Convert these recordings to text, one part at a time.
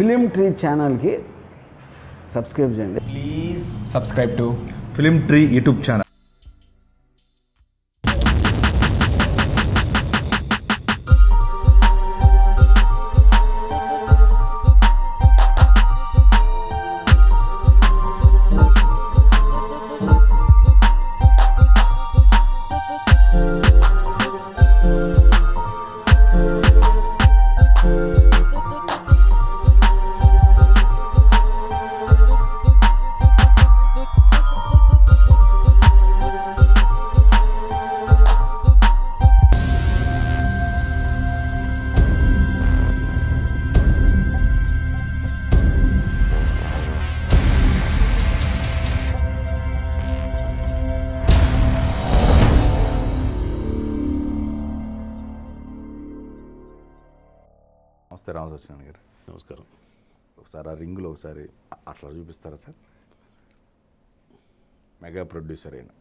Film tree ఛానల్కి subscribe చేయండి please subscribe to film tree YouTube channel అట్లా చూపిస్తారా సార్ మెగా ప్రొడ్యూసర్ అయినా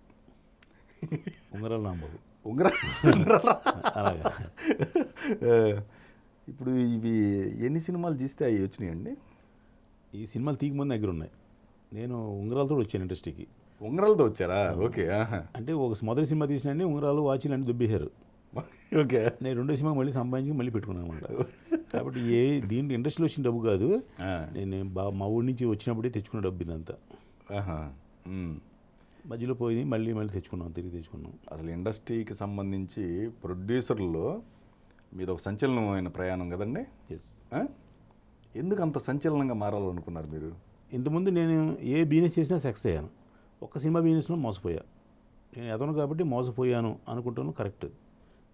ఉంగరాల నాంబాబు ఉంగరా అలాగా ఇప్పుడు ఇవి ఎన్ని సినిమాలు తీస్తే అవి వచ్చినాయండి ఈ సినిమాలు ముందు దగ్గర ఉన్నాయి నేను ఉంగరాలతో వచ్చాను ఇండస్ట్రీకి ఉంగరాలతో వచ్చారా ఓకే అంటే ఒక మొదటి సినిమా తీసినండి ఉంగరాలు వాచిలు అని దుబ్బేశారు ఓకే నేను రెండో సినిమా మళ్ళీ సంపాదించి మళ్ళీ పెట్టుకున్నాను అనమాట కాబట్టి ఏ దీంట్లో ఇండస్ట్రీలో వచ్చిన డబ్బు కాదు నేను బా మా ఊరి నుంచి వచ్చినప్పుడే తెచ్చుకున్న డబ్బు ఇదంతా మధ్యలో పోయి మళ్ళీ మళ్ళీ తెచ్చుకున్నాం తిరిగి తెచ్చుకున్నాం అసలు ఇండస్ట్రీకి సంబంధించి ప్రొడ్యూసర్లో మీద ఒక సంచలనమైన ప్రయాణం కదండి ఎస్ ఎందుకు అంత సంచలనంగా మారాలనుకున్నారు మీరు ఇంతకుముందు నేను ఏ బిజినెస్ చేసినా సక్సెస్ అయ్యాను ఒక్క సినిమా బిజినెస్లో మోసపోయా నేను ఎదను కాబట్టి మోసపోయాను అనుకుంటాను కరెక్ట్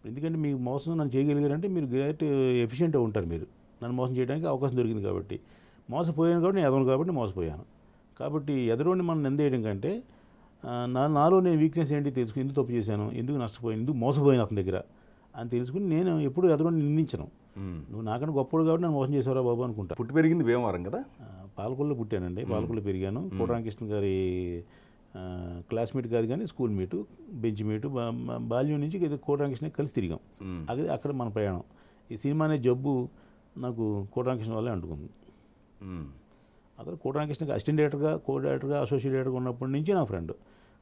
ఎందుకంటే మీకు మోసం నన్ను చేయగలిగారంటే మీరు గ్రేట్ ఎఫిషియెంట్గా ఉంటారు మీరు నన్ను మోసం చేయడానికి అవకాశం దొరికింది కాబట్టి మోసపోయాను కాబట్టి నేను ఎదవను కాబట్టి మోసపోయాను కాబట్టి ఎదరోని మనం నిందేయడం కంటే నా నాలో నేను వీక్నెస్ ఏంటి తెలుసుకుని ఎందుకు తప్పు చేశాను ఎందుకు నష్టపోయాను ఎందుకు మోసపోయాను అతని దగ్గర అని తెలుసుకుని నేను ఎప్పుడు ఎదరోని నిందించను నువ్వు నాకంటే గొప్పడు కాబట్టి నేను మోసం చేసేవారా బాబు అనుకుంటా పుట్టి పెరిగింది భీమవరం కదా పాలకొల్లో పుట్టానండి పాలకొల్లో పెరిగాను కోటరామకృష్ణ గారి క్లాస్మేట్ కాదు కానీ స్కూల్ మీటు బెంచ్ మీటు బాల్యం నుంచి ఏదో కలిసి తిరిగాం అది అక్కడ మన ప్రయాణం ఈ సినిమా అనే జబ్బు నాకు కోటరామకృష్ణ వల్లే అంటుకుంది అక్కడ కోటరామకృష్ణకి అసిస్టెంట్ డైరెక్టర్గా కో డైరెక్టర్గా అసోసియేట్ డైరెక్టర్గా ఉన్నప్పటి నుంచి నా ఫ్రెండ్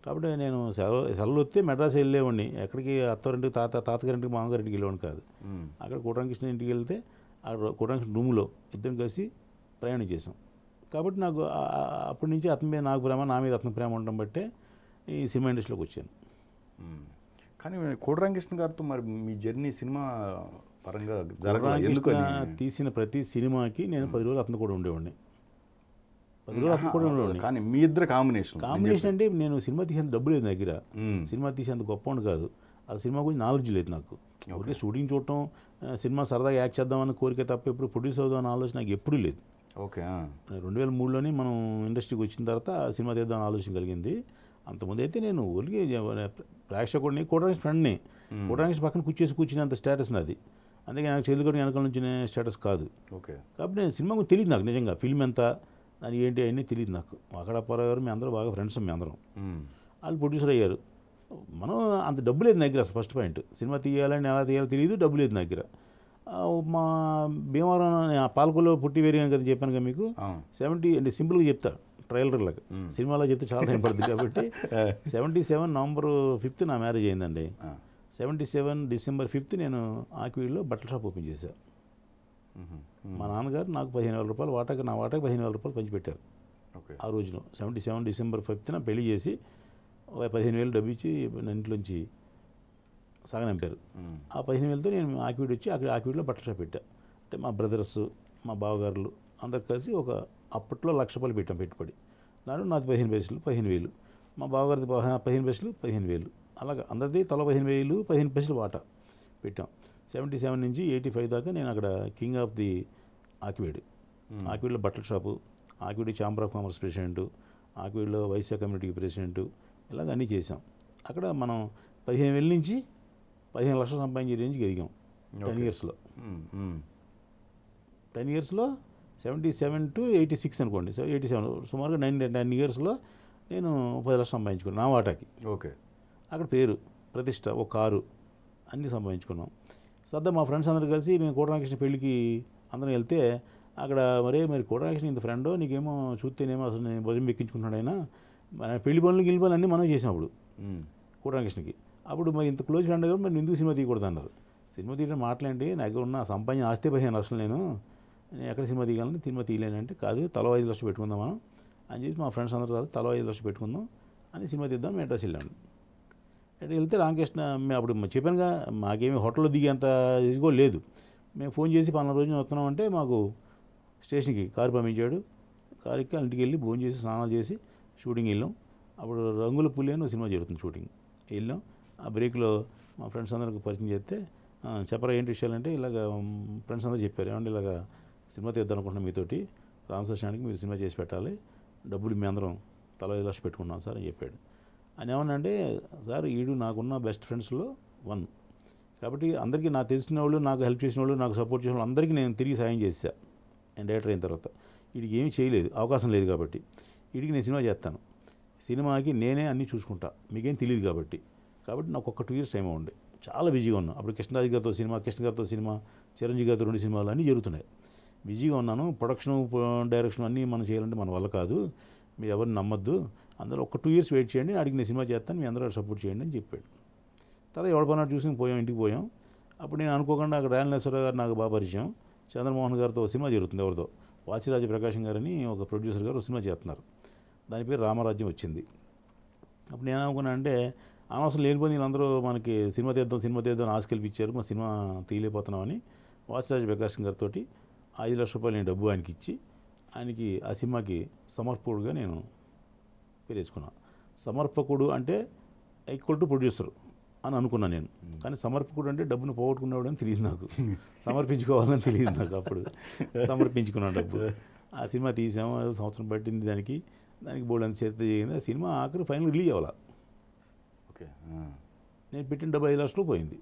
కాబట్టి నేను సెలవు సెలవులు వస్తే మెడ్రాస్ వెళ్ళేవాడిని ఎక్కడికి అత్తవారింటికి తాత తాతగారింటికి మామగారింటికి వెళ్ళేవాడిని కాదు అక్కడ కోటరామకృష్ణ ఇంటికి వెళ్తే అక్కడ కోటరామకృష్ణ రూమ్లో ఇద్దరం కలిసి ప్రయాణం చేసాం కాబట్టి నాకు అప్పటి నుంచి అతని మీద నాకు ప్రేమ నా మీద అతని ప్రేమ ఉండడం బట్టే ఈ సినిమా ఇండస్ట్రీలోకి వచ్చాను కానీ కోడరంగకృష్ణ గారితో మరి మీ జర్నీ సినిమా పరంగా జరగకృష్ణ తీసిన ప్రతి సినిమాకి నేను పది రోజులు అతను కూడా ఉండేవాడిని పది రోజులు అతను కూడా ఉండేవాడిని కానీ మీ ఇద్దరు కాంబినేషన్ కాంబినేషన్ అంటే నేను సినిమా తీసేంత డబ్బు లేదు దగ్గర సినిమా తీసేంత గొప్ప కాదు ఆ సినిమా గురించి నాలెడ్జ్ లేదు నాకు ఓకే షూటింగ్ చూడటం సినిమా సరదాగా యాక్ట్ చేద్దామని కోరిక తప్ప ఎప్పుడు ప్రొడ్యూస్ అవుదామని ఆలోచన నాకు ఎప్పుడూ లేదు ఓకే రెండు వేల మూడులోనే మనం ఇండస్ట్రీకి వచ్చిన తర్వాత సినిమా తీద్దాం ఆలోచన కలిగింది అంతకుముందు అయితే నేను ఒలిగి ప్రేక్షకుడిని కూటరాంక్ష ఫ్రెండ్ని కూటరాంక్ష పక్కన కూర్చేసి కూర్చునేంత స్టేటస్ నాది అందుకే నాకు చదువుకోవడం వెనకాల నుంచి స్టేటస్ కాదు ఓకే కాబట్టి నేను సినిమా గురించి తెలియదు నాకు నిజంగా ఫిల్మ్ ఎంత దాని ఏంటి అన్నీ తెలియదు నాకు అక్కడ పరగారు మీ అందరూ బాగా ఫ్రెండ్స్ మీ అందరం వాళ్ళు ప్రొడ్యూసర్ అయ్యారు మనం అంత డబ్బు లేదు నా దగ్గర ఫస్ట్ పాయింట్ సినిమా తీయాలని ఎలా తీయాలో తెలియదు డబ్బు లేదు నా దగ్గర మా భీమవరం ఆ పాలకులో పుట్టి వేరే కదా చెప్పాను కదా మీకు సెవెంటీ అంటే సింపుల్గా చెప్తా ట్రైలర్లకు సినిమాలో చెప్తే చాలా టైం పడుతుంది కాబట్టి సెవెంటీ సెవెన్ నవంబర్ ఫిఫ్త్ నా మ్యారేజ్ అయిందండి సెవెంటీ సెవెన్ డిసెంబర్ ఫిఫ్త్ నేను ఆక్వీడ్లో బట్టల షాప్ ఓపెన్ చేశాను మా నాన్నగారు నాకు పదిహేను వేల రూపాయలు వాటాకి నా వాటాకి పదిహేను వేల రూపాయలు పంచిపెట్టారు ఆ రోజున సెవెంటీ సెవెన్ డిసెంబర్ ఫిఫ్త్న పెళ్లి చేసి పదిహేను వేలు డబ్బు ఇచ్చి ఇంట్లోంచి సాగనంపారు ఆ పదిహేను వేలతో నేను ఆకివీడు వచ్చి అక్కడ ఆకివీడులో బట్టల షాప్ పెట్టా అంటే మా బ్రదర్స్ మా బావగారులు అందరు కలిసి ఒక అప్పట్లో లక్ష రూపాయలు పెట్టాం పెట్టుబడి దాంట్లో నాది పదిహేను పైసలు పదిహేను వేలు మా బావగారిది పదిహేను పైసలు పదిహేను వేలు అలాగా అందరిది తల పదిహేను వేలు పదిహేను పైసలు వాటా పెట్టాం సెవెంటీ సెవెన్ నుంచి ఎయిటీ ఫైవ్ దాకా నేను అక్కడ కింగ్ ఆఫ్ ది ఆకివీడు ఆకివీడులో బట్టల shop Akividu chamber of commerce president ఆకివీడులో వైశ్య కమ్యూనిటీ ప్రెసిడెంట్ ఇలాగ అన్నీ చేసాం అక్కడ మనం పదిహేను వేల నుంచి పదిహేను లక్షలు సంపాదించే రేంజ్కి ఎదిగాం టెన్ ఇయర్స్లో టెన్ ఇయర్స్లో seventy seven to eighty six అనుకోండి ఎయిటీ సెవెన్ సుమారుగా నైన్ నైన్ ఇయర్స్లో నేను పది లక్షలు సంపాదించుకున్నాను నా వాటాకి ఓకే అక్కడ పేరు ప్రతిష్ట ఒక కారు అన్నీ సంపాదించుకున్నాం సర్దా మా ఫ్రెండ్స్ అందరూ కలిసి మేము కోటరాకృష్ణ పెళ్ళికి అందరం వెళ్తే అక్కడ మరే మరి కోటరాకృష్ణ ఇంత ఫ్రెండ్ నీకేమో చూస్తేనేమో అసలు నేను భుజం ఎక్కించుకుంటున్నాడు ఆయన పెళ్లి పనులు గిల్లి పనులు అన్నీ మనం చేసినప్పుడు కోటరాకృష్ణకి అప్పుడు మరి ఇంత క్లోజ్ ఫ్రెండ్ కూడా మరి ఎందుకు సినిమా తీయకూడదు అన్నారు సినిమా తీయడం మాట్లాడండి నా దగ్గర ఉన్న సంపాదన ఆస్తే పదిహేను లక్షలు నేను నేను ఎక్కడ సినిమా తీయగలను సినిమా తీయలేనంటే కాదు తల ఐదు లక్షలు పెట్టుకుందాం మనం అని చెప్పి మా ఫ్రెండ్స్ అందరూ తల ఐదు లక్షలు పెట్టుకుందాం అని సినిమా తీద్దాం మెడ్రాస్ వెళ్ళాను అంటే వెళ్తే రామకృష్ణ మేము అప్పుడు చెప్పానుగా మాకేమి హోటల్లో దిగేంత ఇదిగో లేదు మేము ఫోన్ చేసి పన్నెండు రోజులు వస్తున్నాం అంటే మాకు స్టేషన్కి కారు పంపించాడు కారుకి ఇంటికి వెళ్ళి భోజనం చేసి స్నానాలు చేసి షూటింగ్ వెళ్ళాం అప్పుడు రంగుల పులి అని సినిమా జరుగుతుంది షూటింగ్ వెళ్ళాం ఆ బ్రేక్లో మా ఫ్రెండ్స్ అందరికి పరిచయం చేస్తే చెప్పరా ఏంటి విషయాలంటే ఇలాగ ఫ్రెండ్స్ అందరూ చెప్పారు ఏమంటే ఇలాగ సినిమా తీద్దాం అనుకుంటున్నాం మీతోటి రామశేషానికి మీరు సినిమా చేసి పెట్టాలి డబ్బులు మీ అందరం తల ఐదు లక్షలు పెట్టుకున్నాం సార్ అని చెప్పాడు అని ఏమన్నా సార్ ఈడు నాకున్న బెస్ట్ ఫ్రెండ్స్లో వన్ కాబట్టి అందరికీ నాకు తెలిసిన వాళ్ళు నాకు హెల్ప్ చేసిన వాళ్ళు నాకు సపోర్ట్ చేసిన వాళ్ళు అందరికీ నేను తిరిగి సాయం చేశా నేను డైరెక్టర్ అయిన తర్వాత వీడికి ఏమీ చేయలేదు అవకాశం లేదు కాబట్టి వీడికి నేను సినిమా చేస్తాను సినిమాకి నేనే అన్నీ చూసుకుంటా మీకేం తెలియదు కాబట్టి కాబట్టి నాకు ఒక టూ ఇయర్స్ టైం ఉండే చాలా బిజీగా ఉన్నాను అప్పుడు కృష్ణరాజు గారితో సినిమా కృష్ణ గారితో సినిమా చిరంజీవి గారితో రెండు సినిమాలు అన్నీ జరుగుతున్నాయి బిజీగా ఉన్నాను ప్రొడక్షన్ డైరెక్షన్ అన్నీ మనం చేయాలంటే మన వల్ల కాదు మీరు ఎవరిని నమ్మద్దు అందరూ ఒక టూ ఇయర్స్ వెయిట్ చేయండి అడిగిన నేను సినిమా చేస్తాను మీ అందరూ సపోర్ట్ చేయండి అని చెప్పాడు తర్వాత ఎవడపన్నాడు చూసి పోయాం ఇంటికి పోయాం అప్పుడు నేను అనుకోకుండా అక్కడ రాయలనేశ్వర గారు నాకు బాగా పరిచయం చంద్రమోహన్ గారితో సినిమా జరుగుతుంది ఎవరితో వాసిరాజు ప్రకాశం గారని ఒక ప్రొడ్యూసర్ గారు సినిమా చేస్తున్నారు దాని పేరు రామరాజ్యం వచ్చింది అప్పుడు నేను అనుకున్నా అంటే అనవసరం లేనిపోయి వీళ్ళందరూ మనకి సినిమా తీద్దాం సినిమా తీద్దాం ఆశ కల్పించారు మా సినిమా తీయలేకపోతున్నామని వాసిరాజ్ ప్రకాశం గారితో ఐదు లక్షల రూపాయలు నేను డబ్బు ఆయనకి ఇచ్చి ఆయనకి ఆ సినిమాకి సమర్పకుడుగా నేను పేరేసుకున్నాను సమర్పకుడు అంటే ఈక్వల్ టు ప్రొడ్యూసర్ అని అనుకున్నాను నేను hmm. కానీ సమర్పకుడు అంటే డబ్బును పోగొట్టుకున్నాడు అని తెలియదు నాకు సమర్పించుకోవాలని తెలియదు నాకు అప్పుడు సమర్పించుకున్నాను డబ్బు ఆ సినిమా తీసాము సంవత్సరం పట్టింది దానికి దానికి బోల్డ్ అంత చేత జరిగింది ఆ సినిమా ఆఖరి ఫైనల్ రిలీజ్ అవ్వాలి ఓకే నేను పెట్టిన డెబ్బై ఐదు లక్షలు పోయింది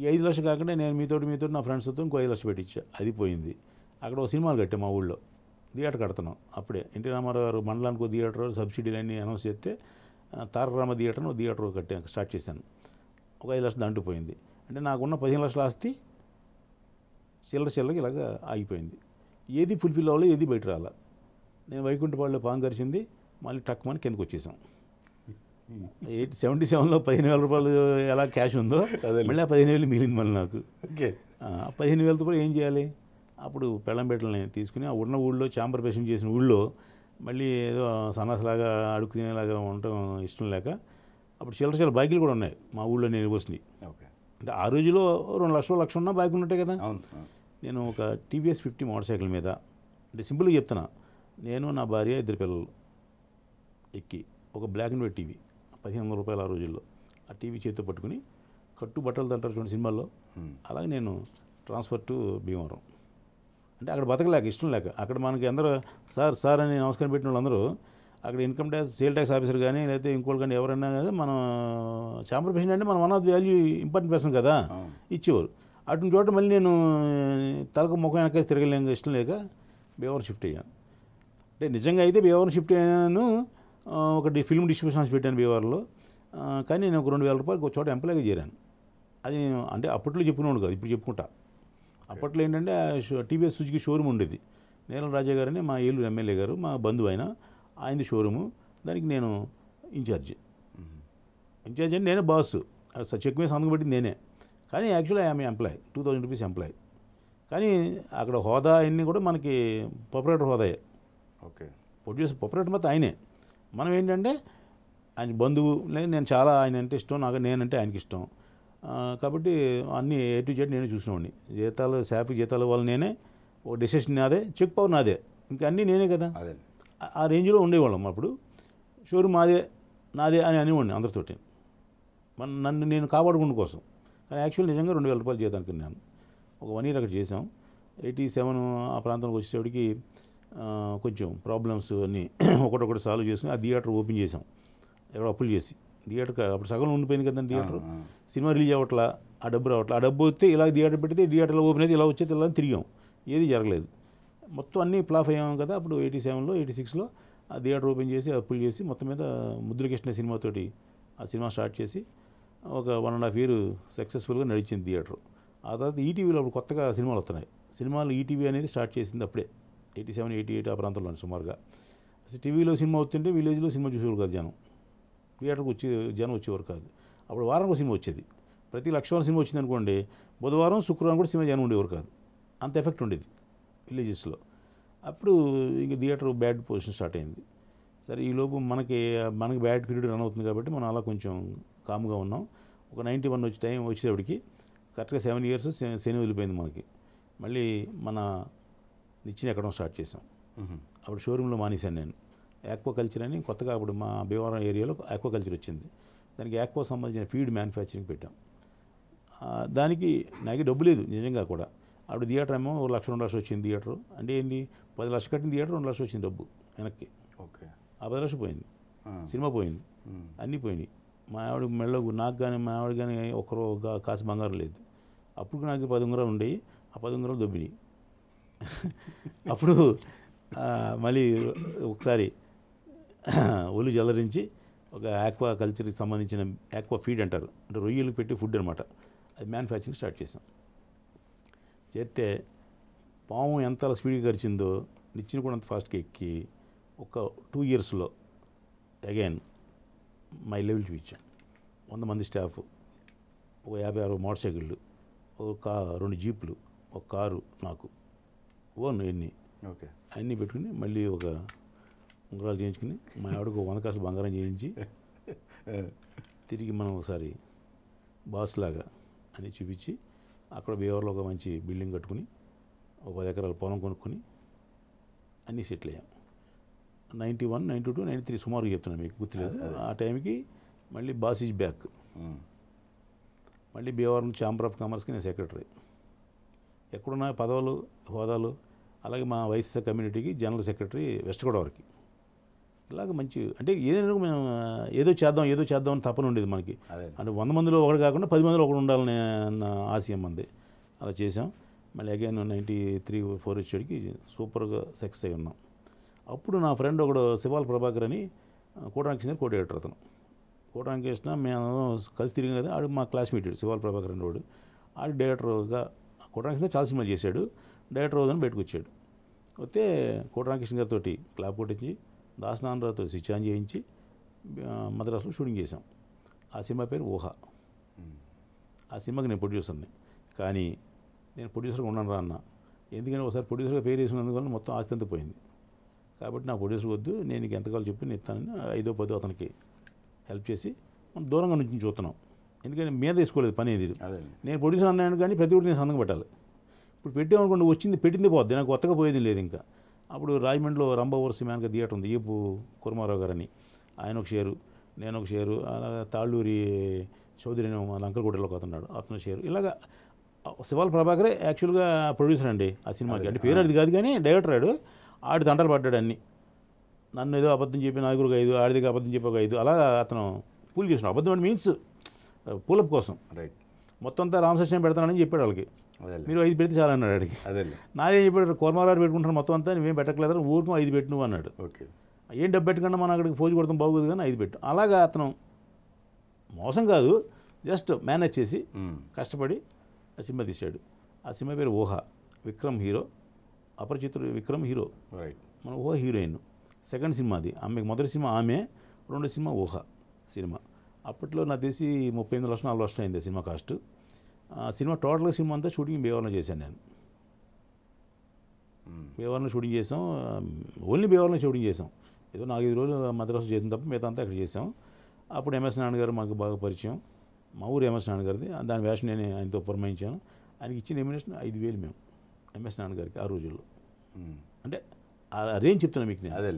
ఈ ఐదు లక్షలు కాకుండా నేను మీతో మీతో నా ఫ్రెండ్స్తో ఇంకో ఐదు లక్షలు పెట్టించా అది పోయింది అక్కడ ఒక సినిమాలు కట్టాం మా ఊళ్ళో థియేటర్ కడుతున్నాం అప్పుడే ఎన్టీ రామారావు గారు మండలానికి థియేటర్ సబ్సిడీలు అన్నీ అనౌన్స్ చేస్తే తారరామ థియేటర్ను థియేటర్ కట్టాను స్టార్ట్ చేశాను ఒక ఐదు లక్షలు దాంట్లో పోయింది అంటే నాకున్న పదిహేను లక్షల ఆస్తి చిల్లర చిల్లరకి ఇలాగ ఆగిపోయింది ఏది ఫుల్ఫిల్ అవ్వాలో ఏది బయట రాలా నేను వైకుంఠపాడులో పాంగరిచింది గరిచింది మళ్ళీ టక్మని కిందకు వచ్చేసాం ఎయిట్ సెవెంటీ సెవెన్లో పదిహేను వేల రూపాయలు ఎలా క్యాష్ ఉందో మళ్ళీ ఆ పదిహేను వేలు మిగిలింది మళ్ళీ నాకు పదిహేను వేలతో కూడా ఏం చేయాలి అప్పుడు పెళ్ళంపేటలని తీసుకుని ఆ ఉన్న ఊళ్ళో చాంబర్ పేషెంట్ చేసిన ఊళ్ళో మళ్ళీ ఏదో సన్నాసలాగా అడుగు తినేలాగా ఉండటం ఇష్టం లేక అప్పుడు చిల్లర చిల్లర బైకులు కూడా ఉన్నాయి మా ఊళ్ళో నేను వచ్చినాయి అంటే ఆ రోజులో రెండు లక్షల లక్ష ఉన్న బైక్ ఉన్నట్టే కదా నేను ఒక టీవీఎస్ ఫిఫ్టీ మోటార్ సైకిల్ మీద అంటే సింపుల్గా చెప్తున్నా నేను నా భార్య ఇద్దరు పిల్లలు ఎక్కి ఒక బ్లాక్ అండ్ వైట్ టీవీ పదిహేను వందల రూపాయలు ఆ రోజుల్లో ఆ టీవీ చేతితో పట్టుకుని కట్టు బట్టలు తంటారు చూడండి సినిమాల్లో అలాగే నేను ట్రాన్స్ఫర్ టు భీమవరం అంటే అక్కడ బతకలేక ఇష్టం లేక అక్కడ మనకి అందరూ సార్ సార్ అని నమస్కారం పెట్టిన వాళ్ళందరూ అక్కడ income tax sale tax officer కానీ లేకపోతే ఇంకోటి కానీ ఎవరైనా కానీ మనం చాంబర్ పేషెంట్ అంటే మనం one of the value important person కదా ఇచ్చేవారు అటు చోట మళ్ళీ నేను తలకు ముఖం వెనకేసి తిరగలేక ఇష్టం లేక భీమవరం షిఫ్ట్ అయ్యాను అంటే నిజంగా అయితే భీమవరం షిఫ్ట్ అయ్యాను ఒకటి ఫిల్మ్ డిస్ట్రిబ్యూషన్ హాస్ పెట్టాను కానీ నేను ఒక రెండు వేల రూపాయలు ఒక చోట ఎంప్లాయ్గా చేరాను అది నేను అంటే అప్పట్లో చెప్పుకున్నాను కాదు ఇప్పుడు చెప్పుకుంటా అప్పట్లో ఏంటంటే టీవీఎస్ సుజుకి షోరూమ్ ఉండేది నేరం రాజా గారని మా ఏలు ఎమ్మెల్యే గారు మా బంధువు ఆయన షోరూము దానికి నేను ఇన్ఛార్జ్ ఇన్ఛార్జ్ అంటే నేనే బాస్ చెక్ మీద సంతకం పెట్టింది నేనే కానీ actually I'm employee two thousand rupees employee కానీ అక్కడ హోదా అన్నీ కూడా మనకి పాపరేటర్ హోదాయే ఓకే ప్రొడ్యూసర్ ప్రొపరేటర్ మొత్తం ఆయనే మనం ఏంటంటే ఆయన బంధువు లేదు నేను చాలా ఆయన అంటే ఇష్టం నాకు నేనంటే ఆయనకి ఇష్టం కాబట్టి అన్నీ ఏ టు జెడ్ నేనే చూసినవాడిని జీతాలు శాఫీ జీతాలు వల్ల నేనే ఓ డెసిషన్ నాదే చెక్ పవర్ నాదే ఇంక అన్నీ నేనే కదా అదే ఆ రేంజ్లో ఉండేవాళ్ళం అప్పుడు షోరూమ్ మాదే నాదే అని అనేవాడిని అందరితోటి మన నన్ను నేను కాపాడుకున్న కోసం కానీ యాక్చువల్ నిజంగా రెండు వేల రూపాయలు జీతానికి నేను ఒక వన్ ఇయర్ అక్కడ చేసాం ఎయిటీ సెవెన్ ఆ ప్రాంతంలోకి వచ్చేసరికి కొంచెం ప్రాబ్లమ్స్ అన్నీ ఒకటొకటి సాల్వ్ చేసుకుని ఆ థియేటర్ ఓపెన్ చేసాం ఎవరో అప్పులు చేసి థియేటర్ అప్పుడు సగం ఉండిపోయింది కదండి థియేటర్ సినిమా రిలీజ్ అవ్వట్లా ఆ డబ్బు రావట్లా ఆ డబ్బు వస్తే ఇలా థియేటర్ పెడితే థియేటర్లో ఓపెన్ అయితే ఇలా వచ్చేది ఇలా తిరిగాం ఏది జరగలేదు మొత్తం అన్నీ ప్లాఫ్ అయ్యాం కదా అప్పుడు ఎయిటీ సెవెన్లో ఎయిటీ సిక్స్లో ఆ థియేటర్ ఓపెన్ చేసి అప్పులు చేసి మొత్తం మీద ముద్రకృష్ణ సినిమాతోటి ఆ సినిమా స్టార్ట్ చేసి ఒక వన్ అండ్ హాఫ్ ఇయర్ సక్సెస్ఫుల్గా నడిచింది థియేటర్ ఆ తర్వాత ఈటీవీలో e అప్పుడు కొత్తగా సినిమాలు వస్తున్నాయి సినిమాలు ఈటీవీ e అనేది స్టార్ట్ చేసింది అప్పుడే ఎయిటీ సెవెన్ ఎయిటీ ఎయిట్ ఆ ప్రాంతంలో సుమారుగా అసలు టీవీలో సినిమా వస్తుంటే విలేజ్లో సినిమా చూసేవారు కాదు జనం థియేటర్కి వచ్చే జనం వచ్చేవారు కాదు అప్పుడు వారానికి సినిమా వచ్చేది ప్రతి లక్షవారం సినిమా వచ్చింది అనుకోండి బుధవారం శుక్రవారం కూడా సినిమా జనం ఉండేవారు కాదు అంత ఎఫెక్ట్ ఉండేది విలేజెస్లో అప్పుడు ఇంక థియేటర్ బ్యాడ్ పొజిషన్ స్టార్ట్ అయింది సరే ఈలోపు మనకి మనకి బ్యాడ్ పీరియడ్ రన్ అవుతుంది కాబట్టి మనం అలా కొంచెం కామ్గా ఉన్నాం ఒక నైంటీ వన్ వచ్చి టైం వచ్చేటప్పటికి కరెక్ట్గా సెవెన్ ఇయర్స్ శని వదిలిపోయింది మనకి మళ్ళీ మన నిచ్చిన ఎక్కడం స్టార్ట్ చేసాం అప్పుడు షోరూంలో మానేశాను నేను యాక్వా కల్చర్ అని కొత్తగా అప్పుడు మా భీమవరం ఏరియాలో యాక్వా కల్చర్ వచ్చింది దానికి యాక్వా సంబంధించిన ఫీడ్ మ్యానుఫ్యాక్చరింగ్ పెట్టాం దానికి నాకు డబ్బు లేదు నిజంగా కూడా అప్పుడు థియేటర్ ఏమో ఒక లక్ష రెండు లక్షలు వచ్చింది థియేటర్ అంటే ఏంటి పది లక్షలు కట్టిన థియేటర్ రెండు లక్షలు వచ్చింది డబ్బు వెనక్కి ఓకే ఆ పది లక్షలు పోయింది సినిమా పోయింది అన్నీ పోయినాయి మా ఆవిడ మెళ్ళ నాకు కానీ మా ఆవిడ కానీ ఒకరు కాసు బంగారం లేదు అప్పుడు నాకు పది ఉంగరాలు ఉండేవి ఆ పది ఉంగరాలు దొబ్బినాయి అప్పుడు మళ్ళీ ఒకసారి ఒళ్ళు జల్లరించి ఒక ఆక్వా కల్చర్కి సంబంధించిన ఆక్వా ఫీడ్ అంటారు అంటే రొయ్యలు పెట్టి ఫుడ్ అనమాట అది మ్యానుఫ్యాక్చరింగ్ స్టార్ట్ చేసాం చేస్తే పాము ఎంత స్పీడ్గా గరిచిందో నిచ్చిన కూడా అంత ఫాస్ట్గా ఎక్కి ఒక టూ ఇయర్స్లో అగైన్ మై లెవెల్ చూపించాం వంద మంది స్టాఫ్ ఒక యాభై అరవై మోటార్ సైకిళ్ళు ఒక రెండు జీపులు ఒక కారు నాకు ఓన్ ఎన్ని ఓకే అన్నీ పెట్టుకుని మళ్ళీ ఒక ఉంగరాలు చేయించుకుని మా ఆవిడకు వంద కాసు బంగారం చేయించి తిరిగి మనం ఒకసారి బాస్ లాగా అని చూపించి అక్కడ బీవర్లో ఒక మంచి బిల్డింగ్ కట్టుకుని ఒక పది ఎకరాల పొలం కొనుక్కొని అన్నీ సెటిల్ అయ్యాం ninety one ninety two ninety three సుమారుగా చెప్తున్నాను మీకు గుర్తులేదు ఆ టైంకి మళ్ళీ బాస్ ఈజ్ బ్యాక్ మళ్ళీ బీవారం ఛాంబర్ ఆఫ్ కామర్స్కి నేను సెక్రటరీ ఎక్కడున్న పదవులు హోదాలు అలాగే మా వైస్ కమ్యూనిటీకి జనరల్ సెక్రటరీ వెస్ట్ గోడవరికి ఇలాగ మంచి అంటే ఏదైనా మేము ఏదో చేద్దాం ఏదో చేద్దాం అని తప్పని ఉండేది మనకి అంటే వంద మందిలో ఒకటి కాకుండా పది మందిలో ఒకటి ఉండాలని అన్న ఆశయం మంది అలా చేసాం మళ్ళీ అగైన్ నైంటీ త్రీ ఫోర్ వచ్చేటికి సూపర్గా సక్సెస్ అయి ఉన్నాం అప్పుడు నా ఫ్రెండ్ ఒకడు శివాల్ ప్రభాకర్ అని కోటాంకిషన్ కోటేటర్ అతను కోటాంకిష్ణ మేము కలిసి తిరిగి కదా ఆడు మా క్లాస్మేట్ శివాల్ ప్రభాకర్ అని వాడు ఆడు డైరెక్టర్గా కోటాంకిషన్ చాలా సినిమాలు చేశాడు డైరెక్టర్ రోజున బయటకు వచ్చాడు వస్తే కోటరామకృష్ణ గారితో క్లాప్ కొట్టించి దాసనాథరావుతో స్విచ్ ఆన్ చేయించి మద్రాసులో షూటింగ్ చేశాం ఆ సినిమా పేరు ఊహ ఆ సినిమాకి నేను ప్రొడ్యూసర్ని కానీ నేను ప్రొడ్యూసర్గా ఉన్నాను రా అన్న ఎందుకంటే ఒకసారి ప్రొడ్యూసర్గా పేరు వేసినందువల్ల మొత్తం ఆస్తి అంతా పోయింది కాబట్టి నా ప్రొడ్యూసర్ వద్దు నేను నీకు ఎంతకాలం చెప్పి నేను ఇస్తానని ఐదో పదో అతనికి హెల్ప్ చేసి మనం దూరంగా నుంచి చూస్తున్నాం ఎందుకంటే మీద తీసుకోలేదు పని ఏది నేను ప్రొడ్యూసర్ అన్నాను కానీ ప్రతి ఒక్కటి నేను సందంగా పెట్టాలి ఇప్పుడు పెట్టామనుకోండి వచ్చింది పెట్టింది పోద్ది నాకు కొత్తగా పోయేది లేదు ఇంకా అప్పుడు రాజమండ్రిలో రంభవర్ సిమాన్క థియేటర్ ఉంది ఈపు కుర్మారావు గారని ఆయన ఒక షేరు నేను ఒక షేరు అలాగే తాళ్ళూరి చౌదరి మా లంకలగూడలో అతన్నాడు అతను షేరు ఇలాగ శివాల ప్రభాకరే యాక్చువల్గా ప్రొడ్యూసర్ అండి ఆ సినిమాకి అంటే పేరు అది కాదు కానీ డైరెక్టర్ ఆడు ఆడి తండలు పడ్డాడు అన్ని నన్ను ఏదో అబద్ధం చెప్పి నాయకుడికి ఐదు ఆడిదికి అబద్ధం చెప్పి ఒక ఐదు అలా అతను పూలు చేసినాడు అబద్ధం అంటే మీన్స్ పూలప్ కోసం రైట్ మొత్తం అంతా రామసృష్ణ పెడతానని చెప్పాడు వాళ్ళకి మీరు ఐదు పెడితే చాలా అన్నాడు అడిగి అదే నాదేం చెప్పాడు కోర్మాలాడు పెట్టుకుంటారు మొత్తం అంతా నువ్వేం పెట్టకలేదు ఊరుకు ఐదు పెట్టి నువ్వు అన్నాడు ఓకే ఏం డబ్బు పెట్టకుండా మనం అక్కడికి ఫోజు కొడతాం బాగుంది కానీ ఐదు పెట్టు అలాగా అతను మోసం కాదు జస్ట్ మేనేజ్ చేసి కష్టపడి ఆ సినిమా తీశాడు ఆ సినిమా పేరు Ooha Vikram hero Aparichitudu Vikram hero right మన ఊహ హీరోయిన్ సెకండ్ సినిమా అది ఆమె మొదటి సినిమా ఆమె రెండో సినిమా ఊహ సినిమా అప్పట్లో నా తెలిసి ముప్పై ఎనిమిది లక్షలు నాలుగు లక్షలు అయింది సినిమా కాస్ట్ సినిమా టోటల్గా సినిమా అంతా షూటింగ్ బీవర్లో చేశాను నేను బీవర్లో షూటింగ్ చేసాం ఓన్లీ బీవర్లో షూటింగ్ చేసాం ఏదో నాలుగైదు రోజులు మద్రాసు చేసిన తప్ప మిగతా అంతా అక్కడ చేసాం అప్పుడు ఎంఎస్ నాన్నగారు మాకు బాగా పరిచయం మా ఊరు ఎంఎస్ నాన్నగారిది దాని వేషం నేను ఆయనతో పురమాయించాను ఆయనకి ఇచ్చిన ఎమినేషన్ ఐదు వేలు మేము ఎంఎస్ నాన్నగారికి ఆ రోజుల్లో అంటే అదేం చెప్తున్నాను మీకు నేను అదే